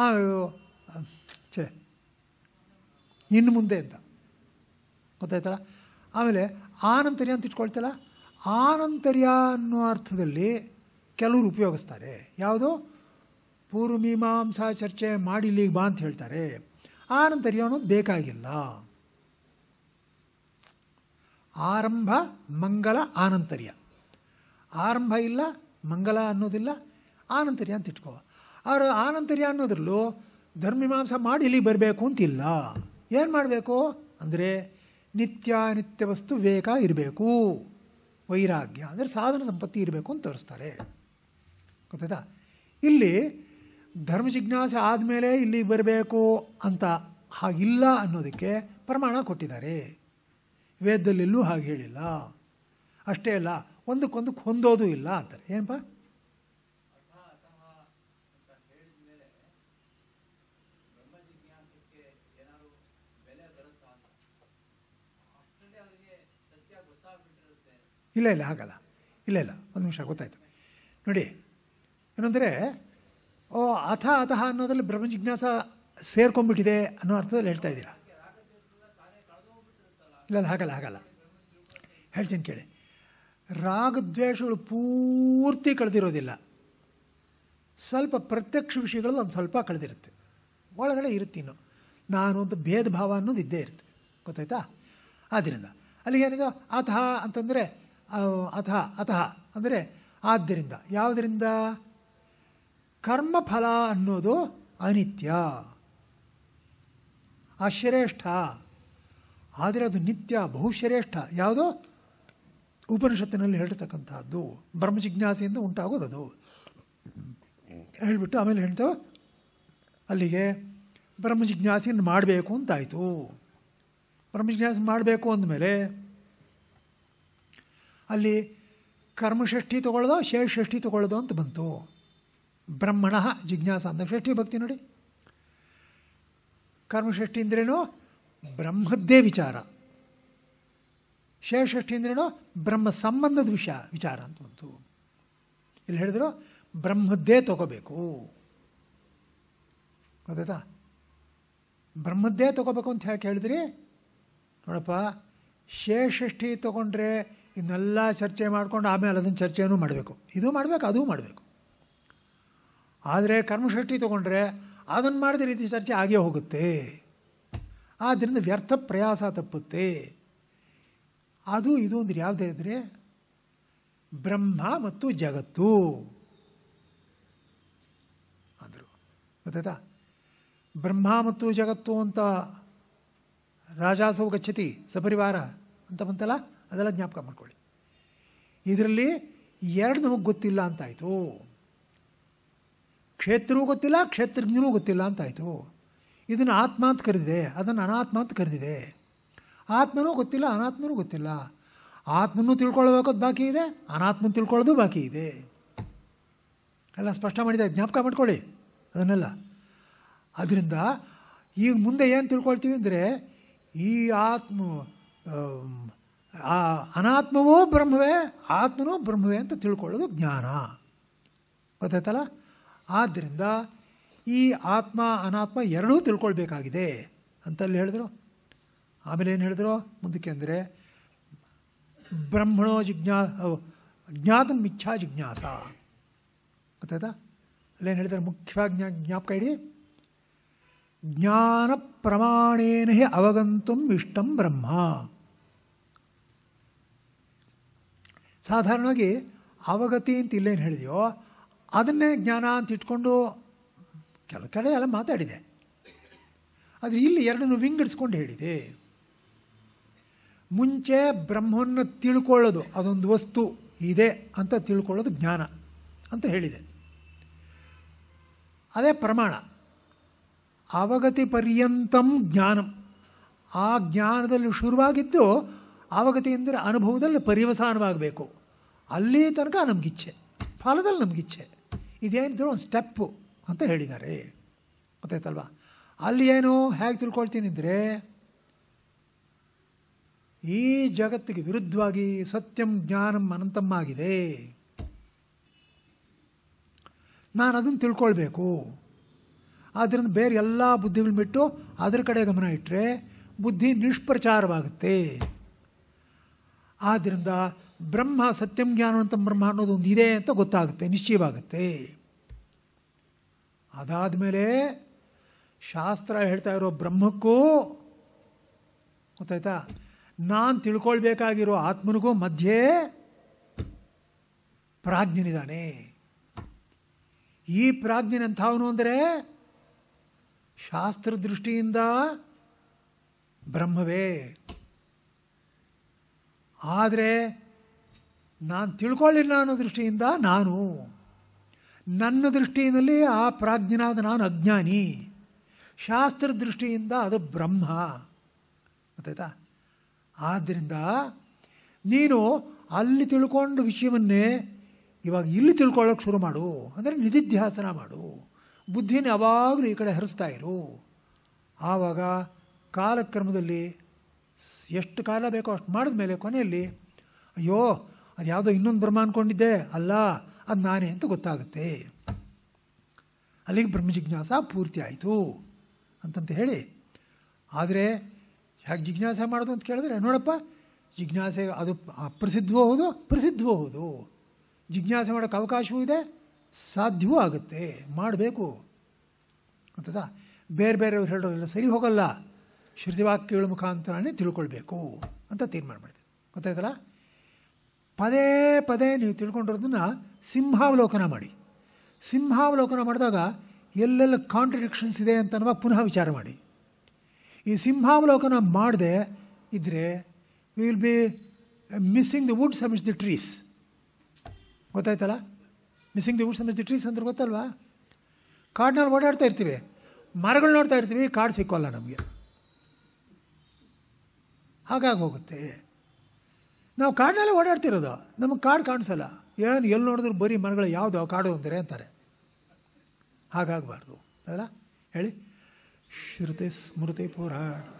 Speaker 1: ಆ ಛೇ ಇನ್ನು ಮುಂದೆ ಅಂತ ಗೊತ್ತಾಯ್ತಲ್ಲ ಆಮೇಲೆ ಆನಂತರ್ಯ ಅಂತ ಇಟ್ಕೊಳ್ತಲ್ಲ ಆನಂತರ್ಯ ಅನ್ನೋ ಅರ್ಥದಲ್ಲಿ ಕೆಲವರು ಉಪಯೋಗಿಸ್ತಾರೆ ಯಾವುದು ಪೂರ್ವಮೀಮಾಂಸಾ ಚರ್ಚೆ ಮಾಡಿಲ್ಲಿಗೆ ಬಾ ಅಂತ ಹೇಳ್ತಾರೆ ಆನಂತರ್ಯ ಅನ್ನೋದು ಬೇಕಾಗಿಲ್ಲ ಆರಂಭ ಮಂಗಲ ಆನಂತರ್ಯ ಆರಂಭ ಇಲ್ಲ ಮಂಗಲ ಅನ್ನೋದಿಲ್ಲ ಆನಂತರ್ಯ ಅಂತ ಇಟ್ಕೋ ಅವರು ಆನಂತರ್ಯ ಅನ್ನೋದ್ರಲ್ಲೂ ಧರ್ಮೀಮಾಂಸ ಮಾಡಿ ಇಲ್ಲಿಗೆ ಬರಬೇಕು ಅಂತಿಲ್ಲ ಏನು ಮಾಡಬೇಕು ಅಂದರೆ ನಿತ್ಯ ವಸ್ತು ವೇಗ ಇರಬೇಕು ವೈರಾಗ್ಯ ಅಂದರೆ ಸಾಧನ ಸಂಪತ್ತಿ ಇರಬೇಕು ಅಂತ ತೋರಿಸ್ತಾರೆ ಗೊತ್ತಾಯ್ತಾ ಇಲ್ಲಿ ಧರ್ಮ ಜಿಜ್ಞಾಸೆ ಆದಮೇಲೆ ಇಲ್ಲಿಗೆ ಬರಬೇಕು ಅಂತ ಹಾಗಿಲ್ಲ ಅನ್ನೋದಕ್ಕೆ ಪ್ರಮಾಣ ಕೊಟ್ಟಿದ್ದಾರೆ ವೇದದಲ್ಲೆಲ್ಲೂ ಹಾಗೆ ಹೇಳಿಲ್ಲ ಅಷ್ಟೇ ಅಲ್ಲ ಒಂದಕ್ಕೊಂದಕ್ಕೆ ಹೊಂದೋದು ಇಲ್ಲ ಅಂತಾರೆ ಏನಪ್ಪ ಇಲ್ಲ ಇಲ್ಲ ಹಾಗಲ್ಲ ಇಲ್ಲ ಇಲ್ಲ ಒಂದು ನಿಮಿಷ ಗೊತ್ತಾಯ್ತು ನೋಡಿ ಏನಂದರೆ ಓ ಅಥ ಅತಃ ಅನ್ನೋದ್ರಲ್ಲಿ ಬ್ರಹ್ಮ ಜಿಜ್ಞಾಸ ಸೇರ್ಕೊಂಡ್ಬಿಟ್ಟಿದೆ ಅನ್ನೋ ಅರ್ಥದಲ್ಲಿ ಹೇಳ್ತಾ ಇದ್ದೀರಾ ಇಲ್ಲ ಹಾಗಲ್ಲ ಹಾಗಲ್ಲ ಹೇಳ್ತೀನಿ ಕೇಳಿ ರಾಗದ್ವೇಷಗಳು ಪೂರ್ತಿ ಕಳೆದಿರೋದಿಲ್ಲ ಸ್ವಲ್ಪ ಪ್ರತ್ಯಕ್ಷ ವಿಷಯಗಳು ಒಂದು ಸ್ವಲ್ಪ ಕಳೆದಿರುತ್ತೆ ಒಳಗಡೆ ಇರುತ್ತೀನೋ ನಾನು ಒಂದು ಭೇದ ಭಾವ ಅನ್ನೋದು ಇದ್ದೇ ಇರುತ್ತೆ ಗೊತ್ತಾಯ್ತಾ ಆದ್ದರಿಂದ ಅಲ್ಲಿಗೆ ಏನಿದೆ ಅತಃ ಅಂತಂದರೆ ಅತಃ ಅತಃ ಅಂದರೆ ಆದ್ದರಿಂದ ಯಾವುದರಿಂದ ಕರ್ಮಫಲ ಅನ್ನೋದು ಅನಿತ್ಯ ಅಶ್ರೇಷ್ಠ ಆದರೆ ಅದು ನಿತ್ಯ ಬಹುಶ್ರೇಷ್ಠ ಯಾವುದೋ ಉಪನಿಷತ್ತಿನಲ್ಲಿ ಹೇಳಿರ್ತಕ್ಕಂಥದ್ದು ಬ್ರಹ್ಮಜಿಜ್ಞಾಸೆಯಿಂದ ಅದು ಹೇಳಿಬಿಟ್ಟು ಆಮೇಲೆ ಹೇಳ್ತು ಅಲ್ಲಿಗೆ ಬ್ರಹ್ಮಜಿಜ್ಞಾಸೆಯನ್ನು ಮಾಡಬೇಕು ಅಂತಾಯಿತು ಬ್ರಹ್ಮಜಿಜ್ಞಾಸೆ ಮಾಡಬೇಕು ಅಂದಮೇಲೆ ಅಲ್ಲಿ ಕರ್ಮಷ್ಠಿ ತೊಗೊಳ್ದೋ ಷಷ್ಠಿ ತಗೊಳ್ಳೋದು ಅಂತ ಬಂತು ಬ್ರಹ್ಮಣ ಜಿಜ್ಞಾಸ ಅಂದಾಗ ಷಷ್ಠಿ ಭಕ್ತಿ ನೋಡಿ ಕರ್ಮಷಷ್ಠಿ ಅಂದ್ರೇನು ಬ್ರಹ್ಮದ್ದೇ ವಿಚಾರ ಅಂದ್ರೇನು ಬ್ರಹ್ಮ ಸಂಬಂಧದ ವಿಷಯ ವಿಚಾರ ಅಂತ ಬಂತು ಇಲ್ಲಿ ಹೇಳಿದ್ರು ಬ್ರಹ್ಮದ್ದೇ ತಗೋಬೇಕು ಗೊತ್ತಾಯ್ತಾ ಬ್ರಹ್ಮದ್ದೇ ತಗೋಬೇಕು ಅಂತ ಹೇಳಿ ಹೇಳಿದ್ರಿ ನೋಡಪ್ಪ ಶೇಷಷ್ಠಿ ತಗೊಂಡ್ರೆ ಇನ್ನೆಲ್ಲ ಚರ್ಚೆ ಮಾಡ್ಕೊಂಡು ಆಮೇಲೆ ಅದನ್ನು ಚರ್ಚೆಯನ್ನು ಮಾಡಬೇಕು ಇದು ಮಾಡಬೇಕು ಅದೂ ಮಾಡಬೇಕು ಆದರೆ ಕರ್ಮಷಷ್ಠಿ ತೊಗೊಂಡ್ರೆ ಅದನ್ನು ಮಾಡಿದ ರೀತಿ ಚರ್ಚೆ ಆಗೇ ಹೋಗುತ್ತೆ ಆದ್ದರಿಂದ ವ್ಯರ್ಥ ಪ್ರಯಾಸ ತಪ್ಪುತ್ತೆ ಅದು ಇದು ಒಂದು ಯಾವುದೇ ಅಂದರೆ ಬ್ರಹ್ಮ ಮತ್ತು ಜಗತ್ತು ಅಂದರು ಗೊತ್ತಾಯ್ತಾ ಬ್ರಹ್ಮ ಮತ್ತು ಜಗತ್ತು ಅಂತ ರಾಜಾಸವು ಗಚ್ಚತಿ ಸಪರಿವಾರ ಅಂತ ಬಂತಲ್ಲ ಅದೆಲ್ಲ ಜ್ಞಾಪಕ ಮಾಡ್ಕೊಳ್ಳಿ ಇದರಲ್ಲಿ ಎರಡು ನಮಗೆ ಗೊತ್ತಿಲ್ಲ ಅಂತಾಯಿತು ಕ್ಷೇತ್ರವೂ ಗೊತ್ತಿಲ್ಲ ಕ್ಷೇತ್ರಜ್ಞನೂ ಗೊತ್ತಿಲ್ಲ ಅಂತಾಯಿತು ಇದನ್ನು ಆತ್ಮ ಅಂತ ಕರೆದಿದೆ ಅದನ್ನು ಅನಾತ್ಮ ಅಂತ ಕರೆದಿದೆ ಆತ್ಮನೂ ಗೊತ್ತಿಲ್ಲ ಅನಾತ್ಮನೂ ಗೊತ್ತಿಲ್ಲ ಆತ್ಮನೂ ತಿಳ್ಕೊಳ್ಬೇಕದು ಬಾಕಿ ಇದೆ ಅನಾತ್ಮನ ತಿಳ್ಕೊಳ್ಳೋದು ಬಾಕಿ ಇದೆ ಎಲ್ಲ ಸ್ಪಷ್ಟ ಮಾಡಿದೆ ಜ್ಞಾಪಕ ಮಾಡ್ಕೊಳ್ಳಿ ಅದನ್ನೆಲ್ಲ ಅದರಿಂದ ಈಗ ಮುಂದೆ ಏನು ತಿಳ್ಕೊಳ್ತೀವಿ ಅಂದರೆ ಈ ಆತ್ಮ ಆ ಅನಾತ್ಮವೂ ಬ್ರಹ್ಮವೇ ಆತ್ಮನೂ ಬ್ರಹ್ಮವೇ ಅಂತ ತಿಳ್ಕೊಳ್ಳೋದು ಜ್ಞಾನ ಗೊತ್ತಾಯ್ತಲ್ಲ ಆದ್ದರಿಂದ ಈ ಆತ್ಮ ಅನಾತ್ಮ ಎರಡೂ ತಿಳ್ಕೊಳ್ಬೇಕಾಗಿದೆ ಅಂತಲ್ಲಿ ಹೇಳಿದ್ರು ಆಮೇಲೆ ಏನು ಹೇಳಿದ್ರು ಮುಂದಕ್ಕೆ ಅಂದರೆ ಬ್ರಹ್ಮಣೋ ಜಿಜ್ಞಾ ಜ್ಞಾತಂ ಮಿಥ್ಯಾ ಜಿಜ್ಞಾಸ ಗೊತ್ತಾಯ್ತಾ ಅಲ್ಲೇನು ಹೇಳಿದ್ರೆ ಮುಖ್ಯವಾಗಿ ಜ್ಞಾ ಜ್ಞಾಪಕ ಇಡಿ ಜ್ಞಾನ ಪ್ರಮಾಣೇನ ಹಿ ಅವಗಂತು ಇಷ್ಟಂ ಬ್ರಹ್ಮ ಸಾಧಾರಣವಾಗಿ ಅವಗತಿ ಅಂತ ಇಲ್ಲೇನು ಹೇಳಿದೆಯೋ ಅದನ್ನೇ ಜ್ಞಾನ ಅಂತ ಇಟ್ಕೊಂಡು ಕೆಲ ಕಡೆ ಎಲ್ಲ ಮಾತಾಡಿದೆ ಆದರೆ ಇಲ್ಲಿ ಎರಡನ್ನು ವಿಂಗಡಿಸ್ಕೊಂಡು ಹೇಳಿದೆ ಮುಂಚೆ ಬ್ರಹ್ಮವನ್ನು ತಿಳ್ಕೊಳ್ಳೋದು ಅದೊಂದು ವಸ್ತು ಇದೆ ಅಂತ ತಿಳ್ಕೊಳ್ಳೋದು ಜ್ಞಾನ ಅಂತ ಹೇಳಿದೆ ಅದೇ ಪ್ರಮಾಣ ಅವಗತಿ ಪರ್ಯಂತಂ ಜ್ಞಾನಂ ಆ ಜ್ಞಾನದಲ್ಲಿ ಶುರುವಾಗಿದ್ದು ಅವಗತಿ ಅಂದರೆ ಅನುಭವದಲ್ಲಿ ಪರಿವಸಾನವಾಗಬೇಕು ಅಲ್ಲಿ ತನಕ ನಮಗಿಚ್ಛೆ ಫಲದಲ್ಲಿ ನಮಗಿಚ್ಛೆ ಇದೇನಿದ್ರು ಒಂದು ಸ್ಟೆಪ್ಪು ಅಂತ ಹೇಳಿದ್ದಾರೆ ಗೊತ್ತಾಯ್ತಲ್ವಾ ಅಲ್ಲಿ ಏನು ಹೇಗೆ ತಿಳ್ಕೊಳ್ತೀನಿ ಅಂದರೆ ಈ ಜಗತ್ತಿಗೆ ವಿರುದ್ಧವಾಗಿ ಸತ್ಯಂ ಜ್ಞಾನಂ ಆಗಿದೆ ನಾನು ಅದನ್ನು ತಿಳ್ಕೊಳ್ಬೇಕು ಆದ್ದರಿಂದ ಬೇರೆ ಎಲ್ಲ ಬುದ್ಧಿಗಳು ಬಿಟ್ಟು ಅದರ ಕಡೆ ಗಮನ ಇಟ್ಟರೆ ಬುದ್ಧಿ ನಿಷ್ಪ್ರಚಾರವಾಗುತ್ತೆ ಆದ್ದರಿಂದ ಬ್ರಹ್ಮ ಸತ್ಯಂ ಜ್ಞಾನವಂತ ಬ್ರಹ್ಮ ಅನ್ನೋದು ಒಂದು ಇದೆ ಅಂತ ಗೊತ್ತಾಗುತ್ತೆ ನಿಶ್ಚಯವಾಗುತ್ತೆ ಅದಾದ ಮೇಲೆ ಶಾಸ್ತ್ರ ಹೇಳ್ತಾ ಇರೋ ಬ್ರಹ್ಮಕ್ಕೂ ಗೊತ್ತಾಯ್ತಾ ನಾನು ತಿಳ್ಕೊಳ್ಬೇಕಾಗಿರೋ ಆತ್ಮನಿಗೂ ಮಧ್ಯೆ ಪ್ರಾಜ್ಞನಿದ್ದಾನೆ ಈ ಪ್ರಾಜ್ಞನೆಂಥವನು ಅಂದರೆ ಶಾಸ್ತ್ರ ದೃಷ್ಟಿಯಿಂದ ಬ್ರಹ್ಮವೇ ಆದರೆ ನಾನು ತಿಳ್ಕೊಳ್ಳಿಲ್ಲ ಅನ್ನೋ ದೃಷ್ಟಿಯಿಂದ ನಾನು ನನ್ನ ದೃಷ್ಟಿಯಲ್ಲಿ ಆ ಪ್ರಾಜ್ಞನಾದ ನಾನು ಅಜ್ಞಾನಿ ಶಾಸ್ತ್ರ ದೃಷ್ಟಿಯಿಂದ ಅದು ಬ್ರಹ್ಮ ಗೊತ್ತಾಯ್ತಾ ಆದ್ದರಿಂದ ನೀನು ಅಲ್ಲಿ ತಿಳ್ಕೊಂಡು ವಿಷಯವನ್ನೇ ಇವಾಗ ಇಲ್ಲಿ ತಿಳ್ಕೊಳ್ಳೋಕೆ ಶುರು ಮಾಡು ಅಂದರೆ ನಿಧಿಧ್ಯಾಸನ ಮಾಡು ಬುದ್ಧಿನ ಯಾವಾಗಲೂ ಈ ಕಡೆ ಹರಿಸ್ತಾ ಇರು ಆವಾಗ ಕಾಲಕ್ರಮದಲ್ಲಿ ಎಷ್ಟು ಕಾಲ ಬೇಕೋ ಅಷ್ಟು ಮಾಡಿದ ಮೇಲೆ ಕೊನೆಯಲ್ಲಿ ಅಯ್ಯೋ ಅದು ಯಾವುದೋ ಇನ್ನೊಂದು ಬ್ರಹ್ಮ ಅಂದ್ಕೊಂಡಿದ್ದೆ ಅಲ್ಲ ಅದು ನಾನೇ ಅಂತ ಗೊತ್ತಾಗುತ್ತೆ ಅಲ್ಲಿಗೆ ಬ್ರಹ್ಮಜಿಜ್ಞಾಸ ಪೂರ್ತಿ ಆಯಿತು ಅಂತಂತ ಹೇಳಿ ಆದರೆ ಹೇಗೆ ಜಿಜ್ಞಾಸೆ ಮಾಡೋದು ಅಂತ ಕೇಳಿದ್ರೆ ನೋಡಪ್ಪ ಜಿಜ್ಞಾಸೆ ಅದು ಅಪ್ರಸಿದ್ಧವೂ ಹೌದು ಪ್ರಸಿದ್ಧವೂ ಹೌದು ಜಿಜ್ಞಾಸೆ ಮಾಡೋಕೆ ಅವಕಾಶವೂ ಇದೆ ಸಾಧ್ಯವೂ ಆಗುತ್ತೆ ಮಾಡಬೇಕು ಅಂತದಾ ಬೇರೆ ಬೇರೆಯವ್ರು ಹೇಳೋರೆಲ್ಲ ಸರಿ ಹೋಗಲ್ಲ ಶ್ರುತಿವಾಕ್ಯಗಳ ಮುಖಾಂತರನೇ ತಿಳ್ಕೊಳ್ಬೇಕು ಅಂತ ತೀರ್ಮಾನ ಮಾಡಿದೆ ಗೊತ್ತಾಯ್ತಲ್ಲ ಪದೇ ಪದೇ ನೀವು ತಿಳ್ಕೊಂಡಿರೋದನ್ನ ಸಿಂಹಾವಲೋಕನ ಮಾಡಿ ಸಿಂಹಾವಲೋಕನ ಮಾಡಿದಾಗ ಎಲ್ಲೆಲ್ಲ ಕಾಂಟ್ರಡಿಕ್ಷನ್ಸ್ ಇದೆ ಅಂತ ಪುನಃ ವಿಚಾರ ಮಾಡಿ ಈ ಸಿಂಹಾವಲೋಕನ ಮಾಡದೆ ಇದ್ದರೆ will be missing the wood amidst the trees ಗೊತ್ತಾಯ್ತಲ್ಲ missing the wood amidst the trees ಅಂದ್ರೆ ಗೊತ್ತಲ್ವಾ ಕಾಡಿನಲ್ಲಿ ಓಡಾಡ್ತಾ ಇರ್ತೀವಿ ಮರಗಳು ನೋಡ್ತಾ ಇರ್ತೀವಿ ಕಾಡು ಸಿಕ್ಕೋಲ್ಲ ನಮಗೆ ಹಾಗಾಗಿ ಹೋಗುತ್ತೆ ನಾವು ಕಾಡಿನಲ್ಲೇ ಓಡಾಡ್ತಿರೋದು ನಮಗೆ ಕಾಡು ಕಾಣಿಸಲ್ಲ ಏನು ಎಲ್ಲಿ ನೋಡಿದ್ರು ಬರೀ ಮರಗಳು ಯಾವುದು ಕಾಡು ಅಂತಾರೆ ಅಂತಾರೆ ಹಾಗಾಗಬಾರ್ದು ಅಲ್ಲ ಹೇಳಿ ಶ್ರುತಿ ಸ್ಮೃತಿ ಪುರಾಣ